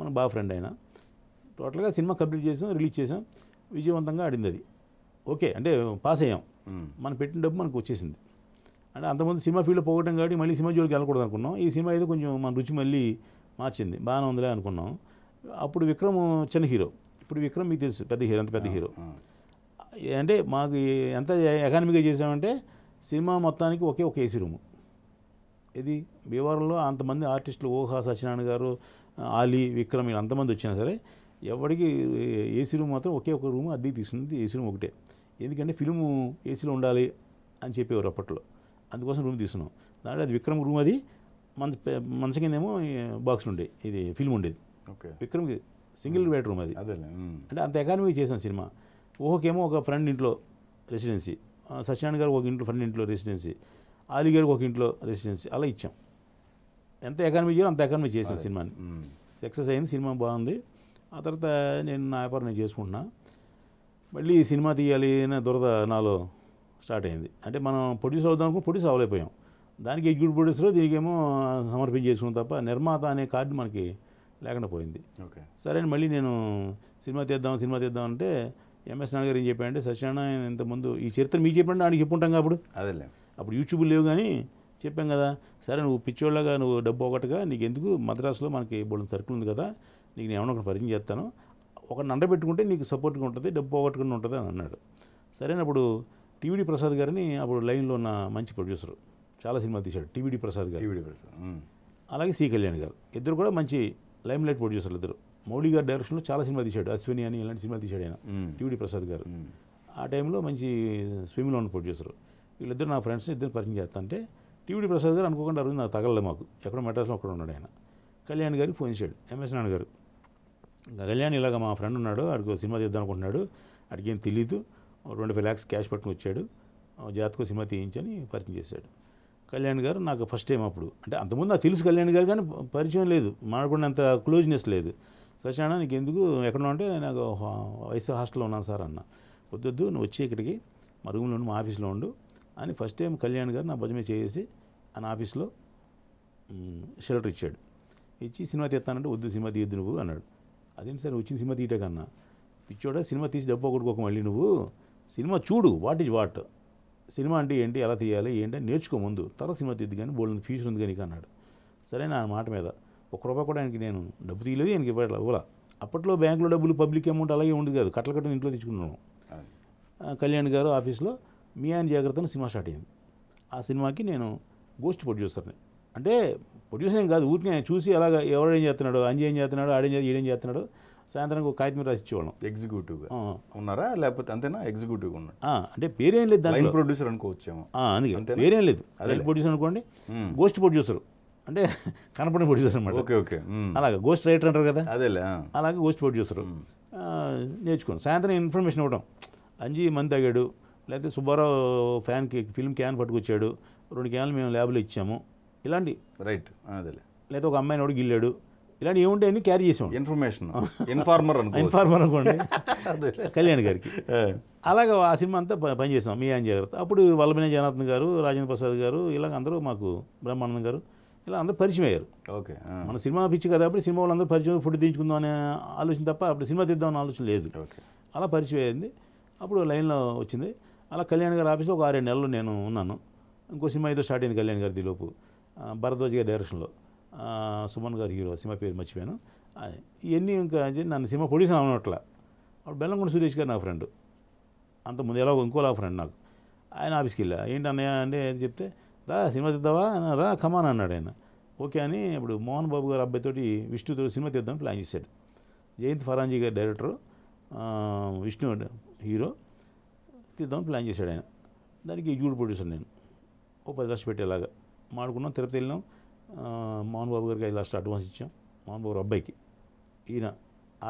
మనం బాగా ఫ్రెండ్ అయినా టోటల్గా సినిమా కంప్లీట్ చేసాం రిలీజ్ చేసాం విజయవంతంగా ఆడింది అది ఓకే అంటే పాస్ అయ్యాం మనం పెట్టిన డబ్బు మనకు వచ్చేసింది అంటే అంతమంది సినిమా ఫీల్డ్ పోగొట్టం కాబట్టి మళ్ళీ సినిమా జోలికి వెళ్ళకూడదు అనుకున్నాం ఈ సినిమా అయితే కొంచెం మన రుచి మళ్ళీ మార్చింది బాగానే ఉందిలే అనుకున్నాం అప్పుడు విక్రమ్ చిన్న హీరో ఇప్పుడు విక్రమ్ మీకు తెలుసు పెద్ద హీరో అంత పెద్ద హీరో అంటే మాకు ఎంత ఎకానమీగా చేసామంటే సినిమా మొత్తానికి ఒకే ఒక ఏసీ రూము ఇది భీమవరంలో అంతమంది ఆర్టిస్టులు ఓహా సత్యనారాయణ గారు ఆలీ విక్రమ్ ఇలా అంతమంది వచ్చినా సరే ఎవరికి ఏసీ రూమ్ మాత్రం ఒకే ఒక రూమ్ అద్దెకి తీసుకుంది ఏసీ రూమ్ ఒకటే ఎందుకంటే ఫిలిము ఏసీలో ఉండాలి అని చెప్పేవారు అప్పట్లో అందుకోసం రూమ్ తీసుకున్నాం దాంట్లో అది విక్రమ్ రూమ్ అది మన మనసు కిందేమో బాక్సులు ఉండేవి ఇది ఫిల్మ్ ఉండేది ఓకే విక్రమ్ సింగిల్ బెడ్రూమ్ అది అంటే అంత ఎకానమీ చేసాం సినిమా ఓహోకేమో ఒక ఫ్రెండ్ ఇంట్లో రెసిడెన్సీ సత్యనారాయణ గారు ఒక ఇంట్లో ఫ్రెండ్ ఇంట్లో రెసిడెన్సీ ఆలీ గారికి ఒక ఇంట్లో రెసిడెన్సీ అలా ఇచ్చాం ఎంత ఎకానమీ చేయాలో అంత ఎకానమీ చేసాం సినిమాని సక్సెస్ అయింది సినిమా బాగుంది ఆ తర్వాత నేను నా వ్యాపారం నేను చేసుకుంటున్నా మళ్ళీ సినిమా తీయాలి అనే దురద నాలో స్టార్ట్ అయింది అంటే మనం ప్రొడ్యూస్ అవుదాం అనుకుని ప్రొడ్యూస్ అవ్వలేకపోయాం దానికి ఎగ్జిక్యూటివ్ ప్రొడ్యూసర్ దీనికేమో సమర్పించేసుకున్నాం తప్ప నిర్మాత అనే కార్డు మనకి లేకుండా పోయింది సరే మళ్ళీ నేను సినిమా తీద్దాం సినిమా తీద్దాం అంటే ఎంఎస్ నాన్న గారు ఏం చెప్పాడంటే సత్యనారాయణ ఇంతకుముందు ఈ చరిత్ర మీకు చెప్పండి ఆయన చెప్పుంటాం అప్పుడు అదే అప్పుడు యూట్యూబ్ లేవు కానీ చెప్పాం కదా సరే నువ్వు పిచ్చోళ్ళగా నువ్వు డబ్బు ఒకటిగా నీకు ఎందుకు మద్రాసులో మనకి బోళ్ళ సర్కిల్ ఉంది కదా నీకు నేను ఏమన్నా ఒకటి పరిచయం చేస్తాను ఒక నండ పెట్టుకుంటే నీకు సపోర్ట్గా ఉంటుంది డబ్బు పోగొట్టుకుని ఉంటుంది అని అన్నాడు సరేనప్పుడు టీవీడి ప్రసాద్ గారిని అప్పుడు లైన్లో ఉన్న మంచి ప్రొడ్యూసర్ చాలా సినిమా తీశాడు టీవీడి ప్రసాద్ గారు టీవీడి ప్రసాద్ అలాగే సి కళ్యాణ్ గారు ఇద్దరు కూడా మంచి లైమ్ లైట్ ప్రొడ్యూసర్లు ఇద్దరు మౌళి గారి డైరెక్షన్లో చాలా సినిమా తీశాడు అశ్విని అని ఇలాంటి సినిమా తీశాడు ఆయన టీవీడి ప్రసాద్ గారు ఆ టైంలో మంచి స్విమ్లో ఉన్న ప్రొడ్యూసర్ వీళ్ళిద్దరు నా ఫ్రెండ్స్ని ఇద్దరు పరిచయం చేస్తా అంటే టీవీడి ప్రసాద్ గారు అనుకోకుండా ఆ నాకు తగలలే మాకు ఎక్కడో మెడ్రాస్లో అక్కడ ఉన్నాడు ఆయన కళ్యాణ్ గారికి ఫోన్ చేశాడు ఎంఎస్ నాన్న గారు కళ్యాణ్ ఇలాగ మా ఫ్రెండ్ ఉన్నాడు ఆడికి సినిమా తీద్దాం అనుకుంటున్నాడు అడిగి ఏం తెలీదు ట్వంటీ ఫైవ్ ల్యాక్స్ క్యాష్ పట్టుకుని వచ్చాడు జాతకు సినిమా తీయించని పరిచయం చేశాడు కళ్యాణ్ గారు నాకు ఫస్ట్ టైం అప్పుడు అంటే అంతకుముందు నాకు తెలుసు కళ్యాణ్ గారు కానీ పరిచయం లేదు మాట్లాడుకున్నంత క్లోజ్నెస్ లేదు సత్యనారాయణ నీకు ఎందుకు ఎక్కడ ఉంటే నాకు వయసు హాస్టల్లో ఉన్నాను సార్ అన్న వద్దొద్దు నువ్వు వచ్చి ఇక్కడికి మా రూమ్లో ఉండు మా ఆఫీస్లో ఉండు అని ఫస్ట్ టైం కళ్యాణ్ గారు నా భజమే చేసి ఆ ఆఫీస్లో షెల్టర్ ఇచ్చాడు ఇచ్చి సినిమా తీస్తానంటే వద్దు సినిమా తీయద్దు నువ్వు అన్నాడు అదేంటి సార్ వచ్చిన సినిమా తీయటే కన్నా సినిమా తీసి డబ్బు ఒకటికోక మళ్ళీ నువ్వు సినిమా చూడు వాట్ ఈజ్ వాట్ సినిమా అంటే ఏంటి ఎలా తీయాలి ఏంటి నేర్చుకో ముందు తర్వాత సినిమా తీద్ది కానీ బోల్డ్ ఫ్యూచర్ ఉంది కానీ అన్నాడు సరే నా మాట మీద ఒక రూపాయి కూడా ఆయనకి నేను డబ్బు తీయలేదు ఆయనకి ఇవ్వట్లేదు ఇవ్వాల అప్పట్లో బ్యాంకులో డబ్బులు పబ్లిక్ అమౌంట్ అలాగే ఉండదు కాదు కట్టలు కట్టని ఇంట్లో తెచ్చుకున్నాను కళ్యాణ్ గారు ఆఫీస్లో మీ ఆయన జాగ్రత్తను సినిమా స్టార్ట్ అయింది ఆ సినిమాకి నేను గోస్ట్ ప్రొడ్యూసర్ని అంటే ప్రొడ్యూసర్ ఏం కాదు ఊరిని చూసి అలాగ ఏం చేస్తున్నాడు ఏం చేస్తున్నాడు ఆడేం ఏం చేస్తున్నాడు సాయంత్రం ఒక కాగితం రాసి ఇచ్చేవాళ్ళం ఎగ్జిక్యూటివ్ ఉన్నారా లేకపోతే అంతేనా ఎగ్జిక్యూటివ్ ఉన్నాడు అంటే పేరేం లేదు దాని ప్రొడ్యూసర్ అనుకోవచ్చేమో అందుకే పేరేం లేదు అదే ప్రొడ్యూసర్ అనుకోండి గోస్ట్ hmm. ప్రొడ్యూసర్ అంటే కనపడిన ప్రొడ్యూసర్ అనమాట ఓకే ఓకే అలాగే గోస్ట్ రైటర్ అంటారు కదా అదేలే అలాగే గోస్ట్ ప్రొడ్యూసర్ hmm. నేర్చుకోండి సాయంత్రం ఇన్ఫర్మేషన్ ఇవ్వడం అంజీ మంది తాగాడు లేకపోతే సుబ్బారావు ఫ్యాన్కి ఫిల్మ్ క్యాన్ పట్టుకొచ్చాడు రెండు క్యాన్లు మేము ల్యాబ్లో ఇచ్చాము ఇలాంటి రైట్ అదేలే లేదా ఒక అమ్మాయిని వాడు గిల్లాడు ఇలాంటి అని క్యారీ చేసాం ఇన్ఫర్మేషన్ ఇన్ఫార్మర్ ఇన్ఫార్మర్ అనుకోండి కళ్యాణ్ గారికి అలాగే ఆ సినిమా అంతా పనిచేసాం మీ ఆయన జాగ్రత్త అప్పుడు వల్లభినే జనార్దన్ గారు రాజేంద్ర ప్రసాద్ గారు ఇలాగ అందరూ మాకు బ్రహ్మానందం గారు ఇలా అందరూ పరిచయం అయ్యారు ఓకే మన సినిమా పిచ్చి కదా అప్పుడు సినిమా అందరూ పరిచయం ఫుడ్ దించుకుందాం అనే ఆలోచన తప్ప అప్పుడు సినిమా తీద్దాం అనే ఆలోచన లేదు అలా పరిచయం అయింది అప్పుడు లైన్లో వచ్చింది అలా కళ్యాణ్ గారి ఆఫీస్లో ఒక ఆరేడు నెలలు నేను ఉన్నాను ఇంకో సినిమా ఏదో స్టార్ట్ అయింది కళ్యాణ్ గారి లోపు భరద్వాజ్ గారి డైరెక్షన్లో సుమన్ గారు హీరో సినిమా పేరు మర్చిపోయాను ఇవన్నీ ఇంకా నన్ను సినిమా పొడిషన్ అవునట్లా అప్పుడు బెల్లంగొండ సురేష్ గారు నా ఫ్రెండ్ ముందు ఎలా ఇంకోలా ఫ్రెండ్ నాకు ఆయన ఆఫీస్కి వెళ్ళా ఏంటి అన్నయ్య అంటే చెప్తే రా సినిమా తీద్దావా రా కమాన్ అన్నాడు ఆయన ఓకే అని ఇప్పుడు మోహన్ బాబు గారు అబ్బాయితోటి విష్ణుతో సినిమా తీద్దామని ప్లాన్ చేశాడు జయంత్ ఫరాంజీ గారు డైరెక్టర్ విష్ణు హీరో తీద్దామని ప్లాన్ చేశాడు ఆయన దానికి జూడ్ ప్రొడ్యూసర్ నేను ఓ పది లక్షలు పెట్టేలాగా మాడుకున్నాం తిరుపతి వెళ్ళినాం మోహన్ బాబు గారికి ఐదు లక్షలు అడ్వాన్స్ ఇచ్చాం మోహన్ బాబు అబ్బాయికి ఈయన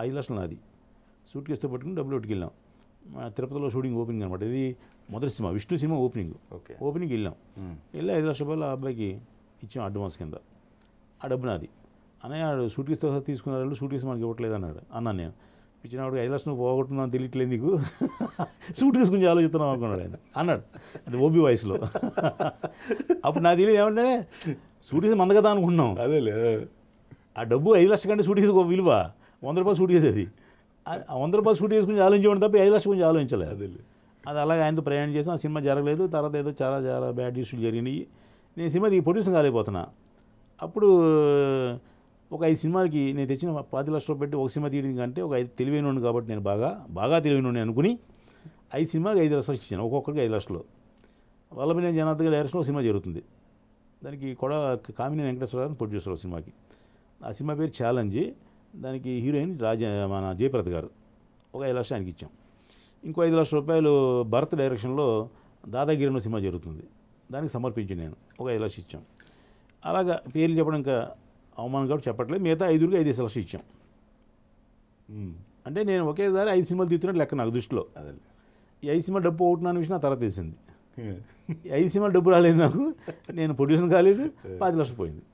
ఐదు లక్షలు నాది సూట్ కేసుతో పట్టుకుని డబ్బులు పెట్టుకెళ్ళాం తిరుపతిలో షూటింగ్ ఓపెనింగ్ అనమాట ఇది మొదటి cinema Vishnu cinema opening okay opening వెళ్ళాం వెళ్ళి ఐదు లక్షల రూపాయలు అబ్బాయికి ఇచ్చాం అడ్వాన్స్ కింద ఆ డబ్బు నాది అనే సూట్ కేసుతో వాళ్ళు సూట్ కేసు మనకి ఇవ్వట్లేదు అన్నాడు అన్నాను నేను పిచ్చినాడు ఐదు నువ్వు పోగొట్టున్నావు తెలియట్లేదు నీకు సూట్ వేసుకుని గురించి ఆలోచిస్తున్నావు అనుకున్నాడు ఆయన అన్నాడు అది ఓబీ వాయిస్లో అప్పుడు నాకు తెలియదు ఏమంటే సూట్ వేసి మంద కదా అనుకున్నాం లేదు ఆ డబ్బు ఐదు లక్షల కంటే సూట్ వేసుకో విలువ వంద రూపాయలు సూట్ కేసేది వంద రూపాయలు సూట్ చేసుకుని ఆలోచించడం తప్ప ఐదు లక్షలు కొంచెం ఆలోచించలేదు అదే అది అలాగే ఆయనతో ప్రయాణం చేసిన ఆ సినిమా జరగలేదు తర్వాత ఏదో చాలా చాలా బ్యాడ్ ఇష్యూలు జరిగినాయి నేను సినిమా దిగి ప్రొడ్యూసర్ కాలేకపోతున్నా అప్పుడు ఒక ఐదు సినిమాలకి నేను తెచ్చిన పాతి లక్షలు పెట్టి ఒక సినిమా తీయడం కంటే ఒక ఐదు తెలివైనోడు కాబట్టి నేను బాగా బాగా తెలివైనోడిని అనుకుని ఐదు సినిమాకి ఐదు లక్షలు ఇచ్చాను ఒక్కొక్కరికి ఐదు లక్షలు వల్లభ నేను జనార్దన్ గారి డైరెక్షన్లో సినిమా జరుగుతుంది దానికి కూడా కామినే వెంకటేశ్వర గారు ప్రొడ్యూసర్ సినిమాకి ఆ సినిమా పేరు ఛాలెంజ్ దానికి హీరోయిన్ రాజ మన జయప్రద గారు ఒక ఐదు లక్షలు ఆయనకి ఇచ్చాం ఇంకో ఐదు లక్షల రూపాయలు భరత్ డైరెక్షన్లో దాదాగిరి సినిమా జరుగుతుంది దానికి సమర్పించి నేను ఒక ఐదు లక్షలు ఇచ్చాం అలాగా పేర్లు చెప్పడం ఇంకా అవమానం కాబట్టి చెప్పట్లేదు మిగతా ఐదుగురికి ఐదు సెలవు ఇచ్చాం అంటే నేను ఒకేసారి ఐదు సినిమాలు తీస్తున్నట్టు లెక్క నాకు దృష్టిలో ఈ ఐదు సినిమా డబ్బు అవుతున్నాను విషయం తర్వాత తెలిసింది ఐదు సినిమా డబ్బు రాలేదు నాకు నేను ప్రొడ్యూసర్ కాలేదు పది లక్షలు పోయింది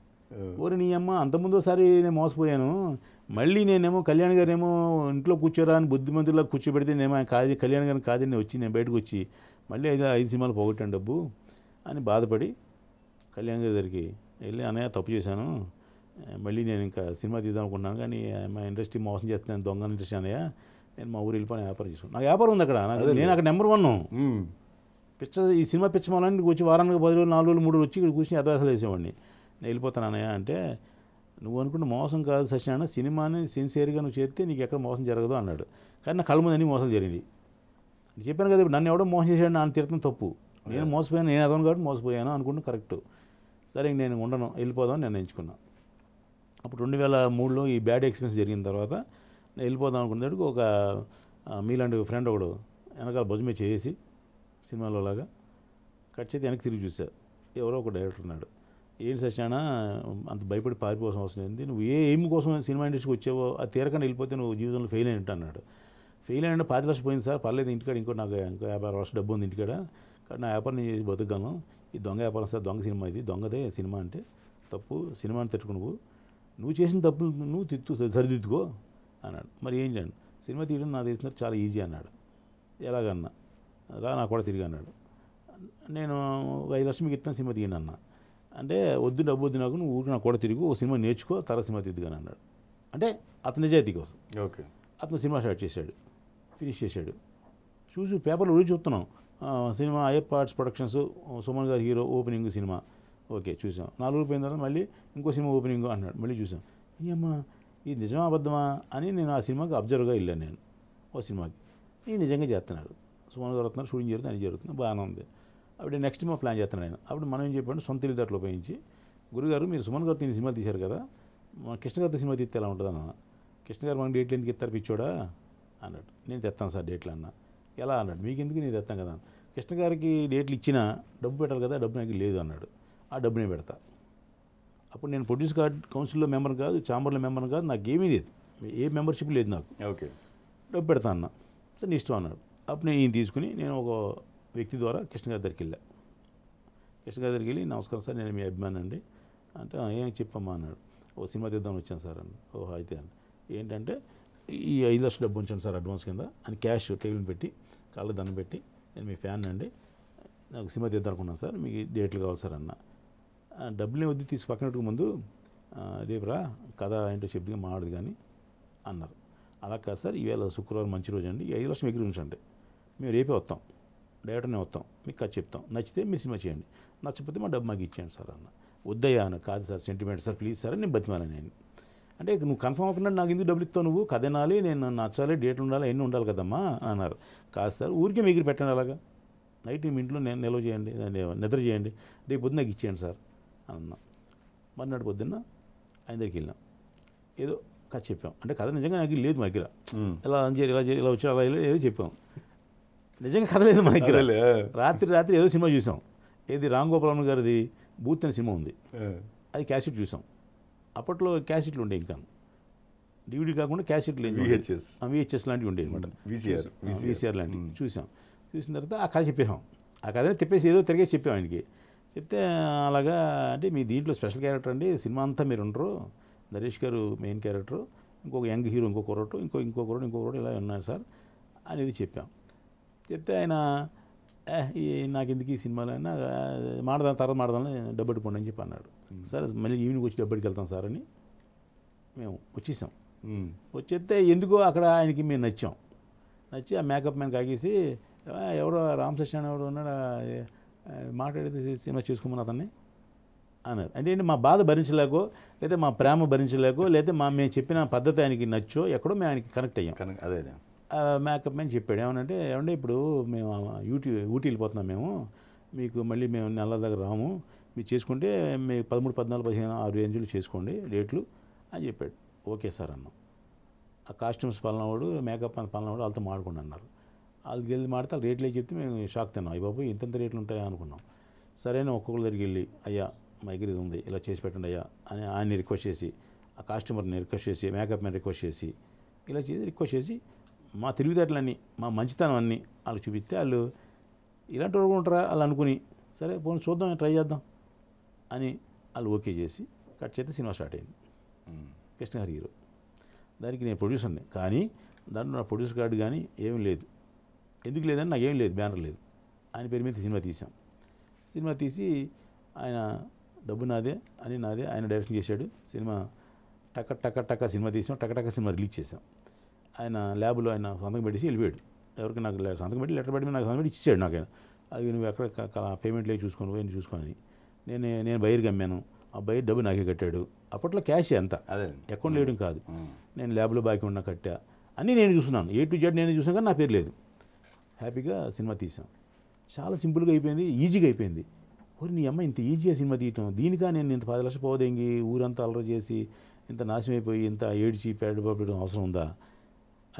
ఓరి నీ అమ్మ ఒకసారి నేను మోసపోయాను మళ్ళీ నేనేమో కళ్యాణ్ గారేమో ఇంట్లో కూర్చోరా అని బుద్ధిమంతుల్లో కూర్చోబెడితే నేమో ఆయన కాదు కళ్యాణ్ గారిని కాదని నేను వచ్చి నేను బయటకు వచ్చి మళ్ళీ ఐదు ఐదు సినిమాలు పోగొట్టాను డబ్బు అని బాధపడి కళ్యాణ్ గారి దగ్గరికి వెళ్ళి అన్నయ్య తప్పు చేశాను మళ్ళీ నేను ఇంకా సినిమా తీద్దాం అనుకున్నాను కానీ మా ఇండస్ట్రీ మోసం చేస్తున్నాను దొంగ ఇండస్ట్రీ అనయ్య నేను మా ఊరు వెళ్ళిపోయిన వ్యాపారం చేసుకున్నాను నాకు వ్యాపారం ఉంది అక్కడ నేను అక్కడ నెంబర్ వన్ పిచ్చ ఈ సినిమా పిచ్చమాలని వచ్చి వారానికి పది రోజులు నాలుగు రోజులు మూడు రోజులు వచ్చి ఇక్కడ కూర్చొని అదవాసాలు వేసేవాడిని నేను వెళ్ళిపోతాను వెళ్ళిపోతానయ్యా అంటే నువ్వు అనుకుంటే మోసం కాదు సత్యనారాయణ సినిమాని సిన్సియర్గా నువ్వు చేస్తే నీకు ఎక్కడ మోసం జరగదు అన్నాడు కానీ నా కళ్ళ ముందు మోసం జరిగింది చెప్పాను కదా ఇప్పుడు నన్ను ఎవడో మోసం చేశాడు నా తీర్థం తప్పు నేను మోసపోయాను నేను అదను కాబట్టి మోసపోయాను అనుకుంటున్నాను కరెక్ట్ సరే నేను ఉండను వెళ్ళిపోదాం నిర్ణయించుకున్నాను అప్పుడు రెండు వేల మూడులో ఈ బ్యాడ్ ఎక్స్పీరియన్స్ జరిగిన తర్వాత వెళ్ళిపోదాం అనుకునేటప్పుడు ఒక మీలాంటి ఫ్రెండ్ ఒకడు వెనకాల భుజం చేసి సినిమాలో లాగా కట్ చేసి వెనక్కి తిరిగి చూశారు ఎవరో ఒక డైరెక్టర్ ఉన్నాడు ఏం సచ్చాన అంత భయపడి పారిపోవాల్సిన అవసరం నువ్వు ఏ ఏం కోసం సినిమా ఇండస్ట్రీకి వచ్చావో ఆ తీరకుండా వెళ్ళిపోతే నువ్వు జీవితంలో ఫెయిల్ అయినట్టు అన్నాడు ఫెయిల్ అయినట్టు పాతి లక్షలు పోయింది సార్ పర్లేదు ఇంటికాడ ఇంకో నాకు ఇంకో యాభై ఆరు వర్షం డబ్బు ఉంది ఇంటికాడ కానీ నా వ్యాపారం నేను చేసి బతుకగలను ఈ దొంగ వ్యాపారం సార్ దొంగ సినిమా ఇది దొంగదే సినిమా అంటే తప్పు సినిమాని తట్టుకు నువ్వు నువ్వు చేసిన తప్పులు నువ్వు తిత్తు సరిదిద్దుకో అన్నాడు మరి ఏం చేయండి సినిమా తీయడం నాకు తెలిసినారు చాలా ఈజీ అన్నాడు ఎలాగన్నా రా నా కూడా తిరిగి అన్నాడు నేను ఐదు ఐదు మీకు ఇస్తాను సినిమా తీయండి అన్న అంటే వద్దు డబ్బు వద్దు నాకు నువ్వు ఊరికి నాకు కూడా తిరిగి ఓ సినిమా నేర్చుకో తర సినిమా తిద్దుగాని అన్నాడు అంటే అతని నిజాయితీ కోసం ఓకే అతను సినిమా స్టార్ట్ చేశాడు ఫినిష్ చేశాడు చూసి పేపర్లో ఊరి చూస్తున్నాం cinema Ayyap arts productions Suman గారు హీరో ఓపెనింగ్ సినిమా ఓకే చూసాం నాలుగు పోయిన తర్వాత మళ్ళీ ఇంకో సినిమా ఓపెనింగ్ అన్నాడు మళ్ళీ చూసాం ఏమ్మా ఇది నిజమా అబద్ధమా అని నేను ఆ సినిమాకి అబ్జర్వ్గా వెళ్ళాను నేను ఓ సినిమాకి నేను నిజంగా చేస్తున్నాడు సుమన్ గారు షూటింగ్ జరుగుతుంది అని జరుగుతుంది బాగానే ఉంది అప్పుడు నెక్స్ట్ సినిమా ప్లాన్ చేస్తున్నాను నేను అప్పుడు మనం ఏం చెప్పాడు సొంత తెలివితేటలు ఉపయోగించి గురుగారు మీరు సుమన్ గారు తిని సినిమా తీశారు కదా మా కృష్ణ గారితో సినిమా తీస్తే ఎలా ఉంటుందన్న కృష్ణ గారు మనకి డేట్లు ఎందుకు ఇస్తారు పిచ్చోడా అన్నాడు నేను తెస్తాను సార్ డేట్లు అన్న ఎలా అన్నాడు మీకు ఎందుకు నేను తెస్తాను కదా కృష్ణ గారికి డేట్లు ఇచ్చినా డబ్బు పెట్టాలి కదా డబ్బు నాకు లేదు అన్నాడు ఆ డబ్బు నేను పెడతా అప్పుడు నేను ప్రొడ్యూస్ కార్డ్ కౌన్సిల్లో మెంబర్ కాదు ఛాంబర్లో మెంబర్ కాదు నాకు ఏమీ లేదు ఏ మెంబర్షిప్ లేదు నాకు ఓకే డబ్బు పెడతా అన్న నీ ఇష్టం అన్నాడు అప్పుడు నేను ఈయన తీసుకుని నేను ఒక వ్యక్తి ద్వారా కృష్ణ గారి దగ్గరికి వెళ్ళా కృష్ణ గారి దగ్గరికి వెళ్ళి నమస్కారం సార్ నేను మీ అభిమాని అండి అంటే ఏం చెప్పమ్మా అన్నాడు ఓ సినిమా తీద్దామని వచ్చాను సార్ అని ఓ అయితే అని ఏంటంటే ఈ ఐదు లక్షల డబ్బు ఉంచాను సార్ అడ్వాన్స్ కింద అని క్యాష్ టేబుల్ పెట్టి కాళ్ళు దండం పెట్టి నేను మీ ఫ్యాన్ అండి నాకు సినిమా తీద్దాం అనుకున్నాను సార్ మీకు డేట్లు కావాలి సార్ అన్న డబ్బులే వద్దు తీసి ముందు రేపురా కథ ఏంటో చెప్పిగా మాడదు కానీ అన్నారు అలా కాదు సార్ ఈవేళ శుక్రవారం మంచి రోజు అండి ఐదు లక్షలు మీకు ఉంచండి మేము రేపే వస్తాం డైరెక్టర్నే వస్తాం మీకు కథ చెప్తాం నచ్చితే మీ సినిమా చేయండి నచ్చకపోతే మా డబ్బు మాకు ఇచ్చేయండి సార్ అన్న వద్దయ్యా అన్న కాదు sir sentiment sir please sir నేను బతిమాలని నేను అంటే నువ్వు కన్ఫర్మ్ అవుతున్నాడు నాకు ఎందుకు డబ్బులు ఇస్తావు నువ్వు కథ వినాలి నేను నచ్చాలి డేట్లు ఉండాలి ఎన్ని ఉండాలి కదమ్మా అన్నారు కాదు సార్ ఊరికే మిగిలి పెట్టండి అలాగా నైట్ మీ ఇంట్లో నేను నిల్వ చేయండి నిద్ర చేయండి రేపు పొద్దున్న నాకు ఇచ్చేయండి సార్ అని అన్నాం మర్నాడు పొద్దున్న ఆయన దగ్గరికి వెళ్ళినాం ఏదో కథ చెప్పాం అంటే కథ నిజంగా నాకు లేదు మా దగ్గర ఇలా చేయాలి ఇలా ఇలా వచ్చి అలా ఏదో చెప్పాం నిజంగా కథ లేదు మా దగ్గర రాత్రి రాత్రి ఏదో సినిమా చూసాం ఏది రామ్ గోపాలం గారిది బూత్ అనే సినిమా ఉంది అది క్యాసెట్ చూసాం అప్పట్లో క్యాసెట్లు ఉండే ఇంకా డివిడి కాకుండా క్యాసెట్లు విహెచ్ఎస్ లాంటివి ఉండేవి అనమాట విసిఆర్ విసిఆర్ లాంటివి చూసాం చూసిన తర్వాత ఆ కథ చెప్పేసాం ఆ కథ తిప్పేసి ఏదో తిరిగేసి చెప్పాం ఆయనకి చెప్తే అలాగా అంటే మీ దీంట్లో స్పెషల్ క్యారెక్టర్ అండి సినిమా అంతా మీరు ఉండరు నరేష్ గారు మెయిన్ క్యారెక్టరు ఇంకొక యంగ్ హీరో ఇంకొక రోడ్డు ఇంకో ఇంకొక రోడ్డు ఇంకొక రోడ్డు ఇలా ఉన్నారు సార్ అనేది చెప్పాం చెప్తే ఆయన నాకు ఎందుకు ఈ సినిమాలు అయినా మాడదాం తర్వాత మాడదాం డబ్బు పండు అని చెప్పి అన్నాడు సార్ మళ్ళీ ఈవినింగ్ వచ్చి డబ్బుడికి వెళ్తాం సార్ అని మేము వచ్చేసాం వచ్చేస్తే ఎందుకో అక్కడ ఆయనకి మేము నచ్చాం నచ్చి ఆ మేకప్ మ్యాన్ కాగేసి ఎవరో రామకృష్ణ ఎవరు ఉన్నాడు మాట్లాడితే సినిమా చేసుకోమని అతన్ని అన్నారు అంటే మా బాధ భరించలేకో లేదా మా ప్రేమ భరించలేకో లేదా మా మేము చెప్పిన పద్ధతి ఆయనకి నచ్చో ఎక్కడో మేము ఆయనకి కనెక్ట్ అయ్యాం అదే మేకప్ మ్యాన్ చెప్పాడు ఏమంటే ఏమంటే ఇప్పుడు మేము యూటీ ఊటీ వెళ్ళిపోతున్నాం మేము మీకు మళ్ళీ మేము నెలల దగ్గర రాము మీరు చేసుకుంటే మీ పదమూడు పద్నాలుగు పదిహేను ఆరు రేంజ్లు చేసుకోండి రేట్లు అని చెప్పాడు ఓకే సార్ అన్నాం ఆ కాస్ట్యూమ్స్ పలనవాడు మేకప్ పలనవాడు వాళ్ళతో అన్నారు వాళ్ళకి వెళ్ళి మాడితే రేట్లే చెప్తే మేము షాక్ తిన్నాం అయ్యి బాబు ఇంత రేట్లు ఉంటాయా అనుకున్నాం సరైన ఒక్కొక్కరి దగ్గరికి వెళ్ళి అయ్యా మా దగ్గర ఇది ఉంది ఇలా చేసి పెట్టండి అయ్యా అని ఆయన్ని రిక్వెస్ట్ చేసి ఆ కస్టమర్ని రిక్వెస్ట్ చేసి మేకప్ మ్యాన్ రిక్వెస్ట్ చేసి ఇలా చేసి రిక్వెస్ట్ చేసి మా తిరుగుదేటలన్నీ మా మంచితనం అన్నీ వాళ్ళు చూపిస్తే వాళ్ళు ఇలాంటి వరకు ఉంటారా వాళ్ళు అనుకుని సరే పోనీ చూద్దాం ట్రై చేద్దాం అని వాళ్ళు ఓకే చేసి కట్ చేస్తే సినిమా స్టార్ట్ అయింది కృష్ణగారి హీరో దానికి నేను ప్రొడ్యూసర్ని కానీ దాంట్లో నా ప్రొడ్యూసర్ కార్డు కానీ ఏమీ లేదు ఎందుకు లేదని నాకేం లేదు బ్యానర్ లేదు ఆయన పేరు మీద సినిమా తీసాం సినిమా తీసి ఆయన డబ్బు నాదే అని నాదే ఆయన డైరెక్షన్ చేశాడు సినిమా టక టక టక సినిమా తీసాం టక టక సినిమా రిలీజ్ చేసాం ఆయన ల్యాబ్లో ఆయన సంతకం పెట్టేసి వెళ్ళిపోయాడు ఎవరికి నాకు సంతకం పెట్టి లెటర్ పెట్టి నాకు సంతకం పెట్టి ఇచ్చాడు నాకు ఆయన అది నువ్వు ఎక్కడ పేమెంట్ లేదు చూసుకొని పోయి చూసుకొని నేను నేను బయరు గమ్మాను ఆ బయట డబ్బు నాకే కట్టాడు అప్పట్లో క్యాష్ ఎంత అదే అకౌంట్ లేయడం కాదు నేను ల్యాబ్లో బాకీ ఉన్నా కట్టా అన్నీ నేను చూస్తున్నాను ఏ టు జెడ్ నేను చూసాక కానీ నా పేరు లేదు హ్యాపీగా సినిమా తీసాం చాలా సింపుల్గా అయిపోయింది ఈజీగా అయిపోయింది ఓరి నీ అమ్మ ఇంత ఈజీగా సినిమా తీయటం దీనికా నేను ఇంత పది లక్షలు పోదేంగి ఊరంతా అలరి చేసి ఇంత నాశనం అయిపోయి ఇంత ఏడ్చి పేడ పెట్టడం అవసరం ఉందా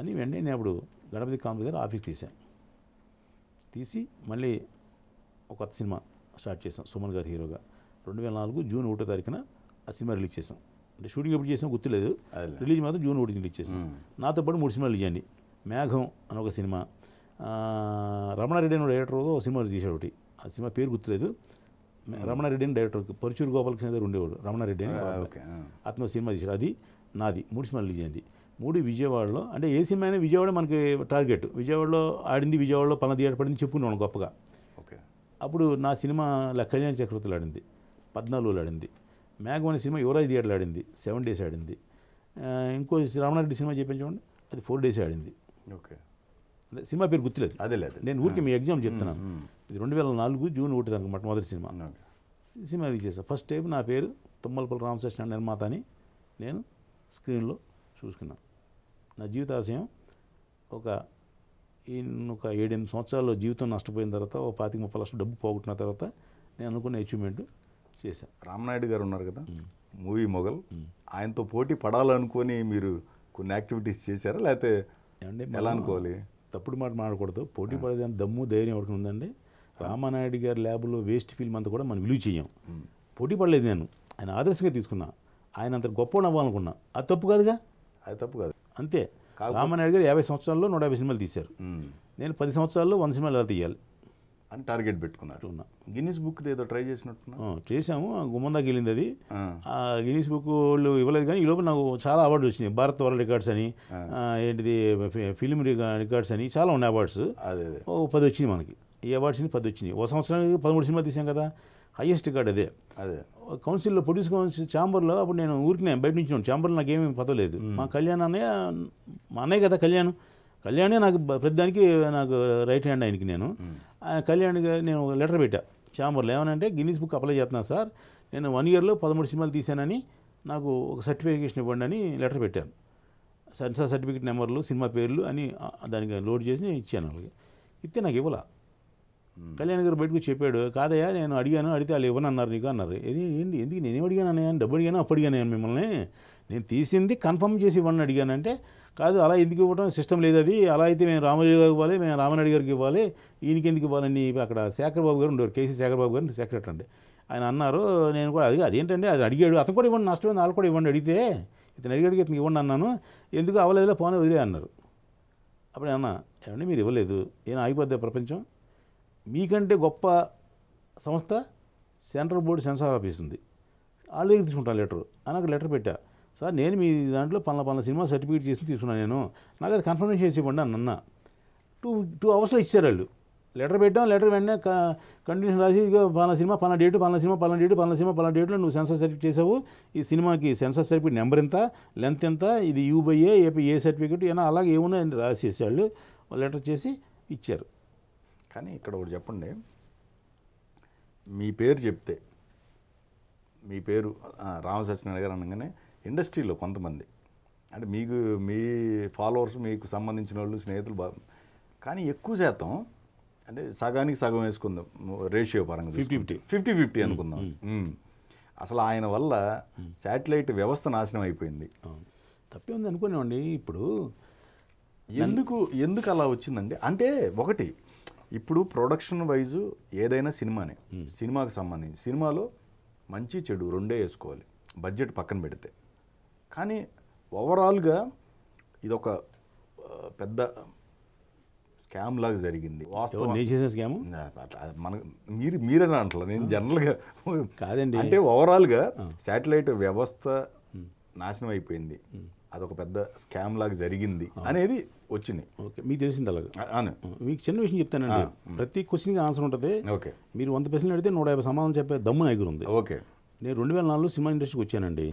అని వెంటనే నేను అప్పుడు గణపతి కాంబ్ గారు ఆఫీస్ తీశాను తీసి మళ్ళీ ఒక కొత్త సినిమా స్టార్ట్ చేసాం సుమన్ గారు హీరోగా రెండు వేల నాలుగు జూన్ ఒకటో తారీఖున ఆ సినిమా రిలీజ్ చేసాం అంటే షూటింగ్ ఎప్పుడు చేసాం గుర్తులేదు రిలీజ్ మాత్రం జూన్ ఒకటి రిలీజ్ చేసాం నాతో పాటు మూడు సినిమాలు రిలీజ్ అయ్యండి మేఘం అని ఒక సినిమా రమణారెడ్డి అని డైరెక్టర్ సినిమా తీసాడు ఒకటి ఆ సినిమా పేరు గుర్తులేదు రమణారెడ్డి అని డైరెక్టర్ పరుచూరు గోపాలకృష్ణ దగ్గర ఉండేవాడు రమణారెడ్డి అని అతను సినిమా తీశాడు అది నాది మూడు సినిమాలు రిలీజ్ మూడు విజయవాడలో అంటే ఏ సినిమా అయినా విజయవాడ మనకి టార్గెట్ విజయవాడలో ఆడింది విజయవాడలో పలానా థియేటర్ పడింది చెప్పుకున్నాను గొప్పగా ఓకే అప్పుడు నా సినిమా కళ్యాణ చక్రవర్తులు ఆడింది పద్నాలుగులో ఆడింది మ్యాగమని సినిమా యువరాజ్ థియేటర్లు ఆడింది సెవెన్ డేస్ ఆడింది ఇంకో రమణారెడ్డి సినిమా చెప్పాను అది ఫోర్ డేస్ ఆడింది ఓకే అదే సినిమా పేరు గుర్తులేదు అదే లేదు నేను ఊరికి మీ ఎగ్జామ్ చెప్తున్నాను ఇది రెండు వేల నాలుగు జూన్ ఒకటి దానికి మొట్టమొదటి సినిమా సినిమా ఇది చేశాను ఫస్ట్ టైం నా పేరు తుమ్మలపల్లి రామకృష్ణ నిర్మాత అని నేను స్క్రీన్లో చూసుకున్నాను నా జీవితాశయం ఒక ఒక ఏడెనిమిది సంవత్సరాల్లో జీవితం నష్టపోయిన తర్వాత ఒక పాతిక ముప్పై లక్షలు డబ్బు పోగొట్టిన తర్వాత నేను అనుకున్న అచీవ్మెంట్ చేశాను రామనాయుడు గారు ఉన్నారు కదా మూవీ మొగల్ ఆయనతో పోటీ పడాలనుకొని మీరు కొన్ని యాక్టివిటీస్ చేశారా లేకపోతే ఎలా అనుకోవాలి తప్పుడు మాట మాట్లాడకూడదు పోటీ పడే దమ్ము ధైర్యం ఎవరికి ఉందండి రామానాయుడు గారి ల్యాబ్లో వేస్ట్ ఫిల్మ్ అంతా కూడా మనం విలువ చేయం పోటీ పడలేదు నేను ఆయన ఆదర్శంగా తీసుకున్నా ఆయన అంత గొప్ప అవ్వాలనుకున్నా అది తప్పు కాదుగా అది తప్పు కాదు అంతే రామానాయుడు గారు యాభై సంవత్సరాల్లో నూట యాభై సినిమాలు తీశారు నేను పది సంవత్సరాల్లో వంద సినిమాలు ఎలా తీయాలి అని టార్గెట్ పెట్టుకున్నారు గిన్నీస్ బుక్ ఏదో ట్రై చేసినట్టు చేసాము గుమ్మందాకి వెళ్ళింది అది గిన్నీస్ బుక్ వాళ్ళు ఇవ్వలేదు కానీ ఈ లోపల నాకు చాలా అవార్డ్స్ వచ్చినాయి భారత్ వరల్డ్ రికార్డ్స్ అని ఏంటిది ఫిల్మ్ రికార్డ్స్ అని చాలా ఉన్నాయి అవార్డ్స్ ఓ పది వచ్చింది మనకి ఈ అవార్డ్స్ని పది వచ్చినాయి ఓ సంవత్సరానికి పదమూడు సినిమా తీసాం కదా హైయెస్ట్ రికార్డ్ అదే అదే కౌన్సిల్లో ప్రొడ్యూస్ కౌన్సిల్ ఛాంబర్లో అప్పుడు నేను ఊరికినే బయట నుంచి ఛాంబర్లో నాకు ఏమీ పదలేదు మా కళ్యాణ్ అన్నయ్య మా అన్నయ్య కదా కళ్యాణ్ కళ్యాణే నాకు ప్రతిదానికి నాకు రైట్ హ్యాండ్ ఆయనకి నేను కళ్యాణ్ గారు నేను లెటర్ పెట్టా ఏమైనా ఏమనంటే గిన్నీస్ బుక్ అప్లై చేస్తున్నాను సార్ నేను వన్ ఇయర్లో పదమూడు సినిమాలు తీశానని నాకు ఒక సర్టిఫికేషన్ ఇవ్వండి అని లెటర్ పెట్టాను సెన్సార్ సర్టిఫికేట్ నెంబర్లు సినిమా పేర్లు అని దానికి లోడ్ చేసి నేను ఇచ్చాను వాళ్ళకి ఇస్తే నాకు ఇవ్వాల కళ్యాణ్ గారు బయటకు చెప్పాడు కాదయ్యా నేను అడిగాను అడిగితే వాళ్ళు ఇవ్వనన్నారు నీకు అన్నారు ఏది ఏంటి ఎందుకు నేనేం అడిగాను అని డబ్బు అడిగాను అప్పుడు అడిగాను మిమ్మల్ని నేను తీసింది కన్ఫర్మ్ చేసి ఇవ్వండి అడిగానంటే కాదు అలా ఎందుకు ఇవ్వడం సిస్టమ్ లేదు అది అలా అయితే మేము రామలింగ గారికి ఇవ్వాలి మేము రామనాయుడు గారికి ఇవ్వాలి ఈయనకి ఎందుకు ఇవ్వాలని అక్కడ బాబు గారు ఉండేవారు కేసీ శేఖర్బాబు గారు సెక్రటరీ అండి ఆయన అన్నారు నేను కూడా అది అదేంటండి అది అడిగాడు అతను కూడా ఇవ్వండి నష్టం వాళ్ళు కూడా ఇవ్వండి అడిగితే ఇతను అడిగాడికి ఇతను ఇవ్వండి అన్నాను ఎందుకు అవ్వలేదు పోనీ వదిలే అన్నారు అప్పుడు అన్న ఏమండి మీరు ఇవ్వలేదు ఏం ఆగిపోద్ది ప్రపంచం మీకంటే గొప్ప సంస్థ సెంట్రల్ బోర్డు సెన్సార్ ఆఫీస్ ఉంది వాళ్ళ దగ్గర తీసుకుంటాను లెటర్ అని అక్కడ లెటర్ పెట్టా సార్ నేను మీ దాంట్లో పలానా పలానా సినిమా సర్టిఫికేట్ చేసి తీసుకున్నాను నేను నాకు అది కన్ఫర్మేషన్ చేసి ఇవ్వండి అన్న టూ టూ అవర్స్లో ఇచ్చారు వాళ్ళు లెటర్ పెట్టాం లెటర్ వెంటనే కండిషన్ రాసి పలానా సినిమా పలానా డేటు పలానా సినిమా పలానా డేటు పలానా సినిమా పలానా డేట్లో నువ్వు సెన్సర్ సర్టిఫికేట్ చేసావు ఈ సినిమాకి సెన్సర్ సర్టిఫికేట్ నెంబర్ ఎంత లెంత్ ఎంత ఇది U by A A certificate ఏమైనా అలాగే ఏమున్నా అని వాళ్ళు లెటర్ చేసి ఇచ్చారు కానీ ఇక్కడ ఒకటి చెప్పండి మీ పేరు చెప్తే మీ పేరు రామ సత్యనారాయణ గారు అనగానే ఇండస్ట్రీలో కొంతమంది అంటే మీకు మీ ఫాలోవర్స్ మీకు సంబంధించిన వాళ్ళు స్నేహితులు బాగా కానీ ఎక్కువ శాతం అంటే సగానికి సగం వేసుకుందాం రేషియో పరంగా ఫిఫ్టీ ఫిఫ్టీ ఫిఫ్టీ ఫిఫ్టీ అనుకుందాం అసలు ఆయన వల్ల శాటిలైట్ వ్యవస్థ నాశనం అయిపోయింది తప్పి ఉంది అనుకునేవండి ఇప్పుడు ఎందుకు ఎందుకు అలా వచ్చిందండి అంటే ఒకటి ఇప్పుడు ప్రొడక్షన్ వైజు ఏదైనా సినిమానే సినిమాకు సంబంధించి సినిమాలో మంచి చెడు రెండే వేసుకోవాలి బడ్జెట్ పక్కన పెడితే కానీ ఓవరాల్గా ఇదొక పెద్ద స్కామ్ లాగా జరిగింది వాస్తవం నేను చేసిన స్కామ్ మన మీరు మీరే అంటారు నేను జనరల్గా కాదండి అంటే ఓవరాల్గా శాటిలైట్ వ్యవస్థ నాశనం అయిపోయింది అదొక పెద్ద స్కామ్ లాగా జరిగింది అనేది వచ్చింది ఓకే మీకు తెలిసింది అలాగే మీకు చిన్న విషయం చెప్తానండి ప్రతి క్వశ్చన్కి ఆన్సర్ ఉంటుంది ఓకే మీరు వంద ప్రశ్నలు అడిగితే నూట యాభై సమాధానం చెప్పే దమ్ము నాయకులు ఉంది ఓకే నేను రెండు వేల నాలుగులో సినిమా ఇండస్ట్రీకి వచ్చానండి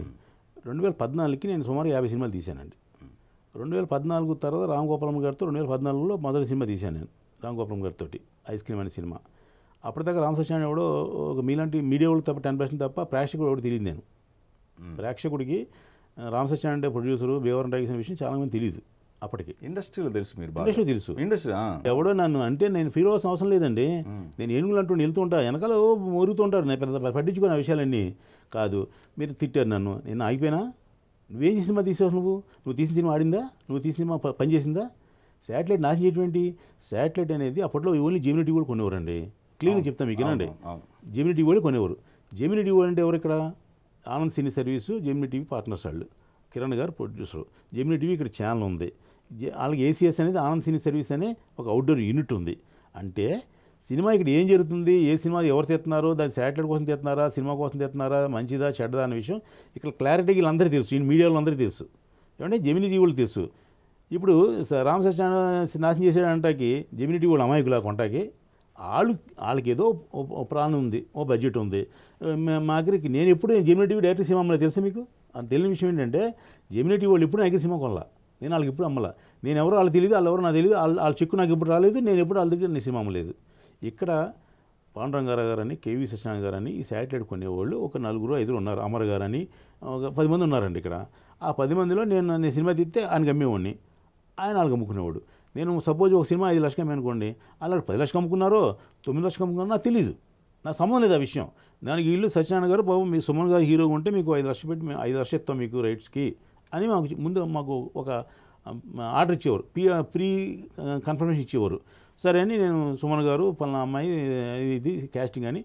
రెండు వేల పద్నాలుగుకి నేను సుమారు యాభై సినిమాలు తీశానండి రెండు వేల పద్నాలుగు తర్వాత రామ్ గోపాలం గారితో రెండు వేల పద్నాలుగులో మొదటి సినిమా తీశాను నేను రామ్ గోపాలం గారితో ఐస్ క్రీమ్ అనే సినిమా అప్పటిదాకా రామ్ సత్యాన్ని ఎవడో ఒక మీలాంటి మీడియా వాళ్ళు తప్ప టెన్ పర్సెంట్ తప్ప ప్రేక్షకుడు ఎవడు తెలియదు నేను ప్రేక్షకుడికి రామ్ రామసత్యాన్ని అంటే ప్రొడ్యూసరు బేవరం రాగేసిన విషయం చాలామంది తెలియదు అప్పటికి ఇండస్ట్రీలో తెలుసు మీరు ఇండస్ట్రీ తెలుసు ఇండస్ట్రీ ఎవడో నన్ను అంటే నేను ఫీల్ అవ్వాల్సిన అవసరం లేదండి నేను ఏనుగులు అంటూ వెళ్తూ ఉంటాను వెనకాల ఊరుతూ ఉంటారు నేను పెద్ద పట్టించుకున్న విషయాలన్నీ కాదు మీరు తిట్టారు నన్ను నేను ఆగిపోయినా నువ్వేం సినిమా తీసావు నువ్వు నువ్వు తీసిన సినిమా ఆడిందా నువ్వు తీసిన సినిమా పనిచేసిందా శాటిలైట్ నాశనం చేయటువంటి శాటిలైట్ అనేది అప్పట్లో ఓన్లీ జెమిని టీవీ కూడా కొనేవారండి క్లియర్గా చెప్తాం మీకు ఏనండి జెమిని టీవీ కూడా కొనేవారు జెమిని టీవీ అంటే ఎవరు ఇక్కడ Anand cine service Gemini TV partners వాళ్ళు కిరణ్ గారు ప్రొడ్యూసర్ జెమిని టీవీ ఇక్కడ ఛానల్ ఉంది వాళ్ళకి ఏసీఎస్ అనేది ఆనంద్ సినీ సర్వీస్ అనే ఒక అవుట్డోర్ యూనిట్ ఉంది అంటే సినిమా ఇక్కడ ఏం జరుగుతుంది ఏ సినిమా ఎవరు తీస్తున్నారు దాని శాటిలైట్ కోసం తీస్తున్నారా సినిమా కోసం తీస్తున్నారా మంచిదా చెడ్డదా అనే విషయం ఇక్కడ క్లారిటీకి వీళ్ళందరూ తెలుసు ఈ మీడియాలో వాళ్ళందరూ తెలుసు ఏమంటే జమిని జీవులు తెలుసు ఇప్పుడు రామకృష్ణ నాశనం చేసేటంటాకి జమిని టీవీ వాళ్ళు ఆ కొంటాకి వాళ్ళు వాళ్ళకి ఏదో ప్రాణం ఉంది ఓ బడ్జెట్ ఉంది మా దగ్గరికి నేను ఎప్పుడు జమిని టీవీ డైరెక్ట్ సినిమా అమ్మలే తెలుసు మీకు అది తెలియని విషయం ఏంటంటే జమిని టీవీ వాళ్ళు ఇప్పుడు నాకు సినిమా కొనలా నేను వాళ్ళకి ఇప్పుడు అమ్మలా నేను ఎవరో వాళ్ళు తెలియదు వాళ్ళు ఎవరో నాకు తెలియదు వాళ్ళ వాళ్ళ చిక్కు నాకు ఇప్పుడు రాలేదు నేను ఎప్పుడు వాళ్ళ దగ్గర నేను సినిమా అమ్మలేదు ఇక్కడ గారు గారని కేవీ సత్యనారాయణ గారని ఈ శాటిలైట్ కొనేవాళ్ళు ఒక నలుగురు ఐదుగురు ఉన్నారు అమర్ గారని ఒక పది మంది ఉన్నారండి ఇక్కడ ఆ పది మందిలో నేను నేను సినిమా తీస్తే ఆయన అమ్మేవాడిని ఆయన వాళ్ళకి అమ్ముకునేవాడు నేను సపోజ్ ఒక సినిమా ఐదు లక్షలు అనుకోండి అలా పది లక్షలు అమ్ముకున్నారో తొమ్మిది లక్షలు అమ్ముకున్నారో నాకు తెలియదు నా సంబంధం లేదు ఆ విషయం దానికి వీళ్ళు సత్యనారాయణ గారు బాబు మీ సుమన్ గారు హీరో ఉంటే మీకు ఐదు లక్షలు పెట్టి మేము ఐదు లక్షలు ఇస్తాం మీకు రైట్స్కి అని మాకు ముందు మాకు ఒక ఆర్డర్ ఇచ్చేవారు ప్రీ ప్రీ కన్ఫర్మేషన్ ఇచ్చేవారు సరే అని నేను సుమన్ గారు పలానా అమ్మాయి ఇది క్యాస్టింగ్ అని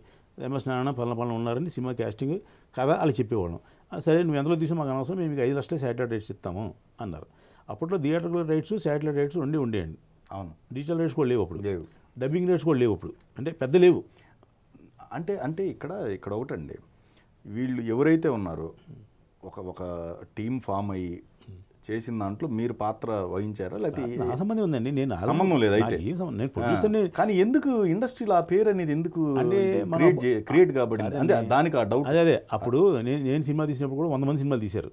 ఎంఎస్ నారాయణ పలానా పలానా ఉన్నారని సినిమా క్యాస్టింగ్ కథ అలా చెప్పేవాళ్ళం సరే నువ్వు ఎంతలో తీసుకో మాకు అనవసరం మేము మీకు ఐదు లక్షలే శాటిలైట్ రేట్స్ ఇస్తాము అన్నారు అప్పట్లో థియేటర్ రైట్స్ శాటిలైట్ రైట్స్ రెండు ఉండేయండి అవును డిజిటల్ రేట్స్ కూడా లేవు అప్పుడు లేవు డబ్బింగ్ రేట్స్ కూడా లేవు అప్పుడు అంటే పెద్ద లేవు అంటే అంటే ఇక్కడ ఇక్కడ ఒకటండి వీళ్ళు ఎవరైతే ఉన్నారో ఒక ఒక టీం ఫామ్ అయ్యి చేసిన దాంట్లో మీరు పాత్ర వహించారా లేకపోతే నా సంబంధం ఉందండి నేను సంబంధం లేదు అయితే నేను ప్రొడ్యూసర్ని కానీ ఎందుకు ఇండస్ట్రీలో ఆ పేరు అనేది ఎందుకు అంటే క్రియేట్ కాబట్టి అంటే దానికి ఆ డౌట్ అదే అదే అప్పుడు నేను నేను సినిమా తీసినప్పుడు కూడా వంద మంది సినిమాలు తీశారు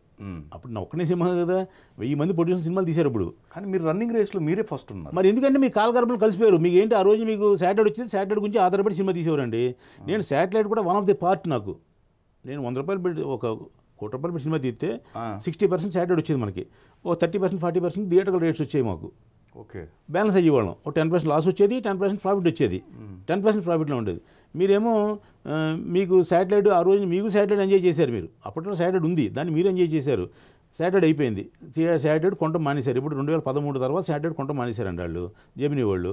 అప్పుడు నా ఒక్కనే సినిమా కదా వెయ్యి మంది ప్రొడ్యూసర్ సినిమాలు తీశారు ఇప్పుడు కానీ మీరు రన్నింగ్ రేస్లో మీరే ఫస్ట్ ఉన్నారు మరి ఎందుకంటే మీ కాలగర్భలు కలిసిపోయారు మీకు ఏంటి ఆ రోజు మీకు సాటర్డే వచ్చింది సాటర్డే గురించి ఆధారపడి సినిమా తీసేవారండి నేను శాటిలైట్ కూడా వన్ ఆఫ్ ది పార్ట్ నాకు నేను వంద రూపాయలు పెట్టి ఒక కోటి రూపాయలు సినిమా తీస్తే సిక్స్టీ పర్సెంట్ సాటర్డే వచ్చేది మనకి ఓ thirty percent forty percent theatre rates వచ్చాయి మాకు ఓకే బ్యాలెన్స్ అయ్యేవాళ్ళం ఒక టెన్ పర్సెంట్ లాస్ వచ్చేది టెన్ పర్సెంట్ ప్రాఫిట్ వచ్చేది టెన్ పర్సెంట్ ప్రాఫిట్లో ఉండేది మీరేమో మీకు సాటిలైట్ ఆ రోజు మీకు శాటిలైట్ ఎంజాయ్ చేశారు మీరు అప్పట్లో శాటిలైట్ ఉంది దాన్ని మీరు ఎంజాయ్ చేశారు సాటర్డే అయిపోయింది సాటర్డే కొంట మానేశారు ఇప్పుడు రెండు వేల పదమూడు తర్వాత సాటర్డే కొంట మానేశారండి వాళ్ళు జమిని వాళ్ళు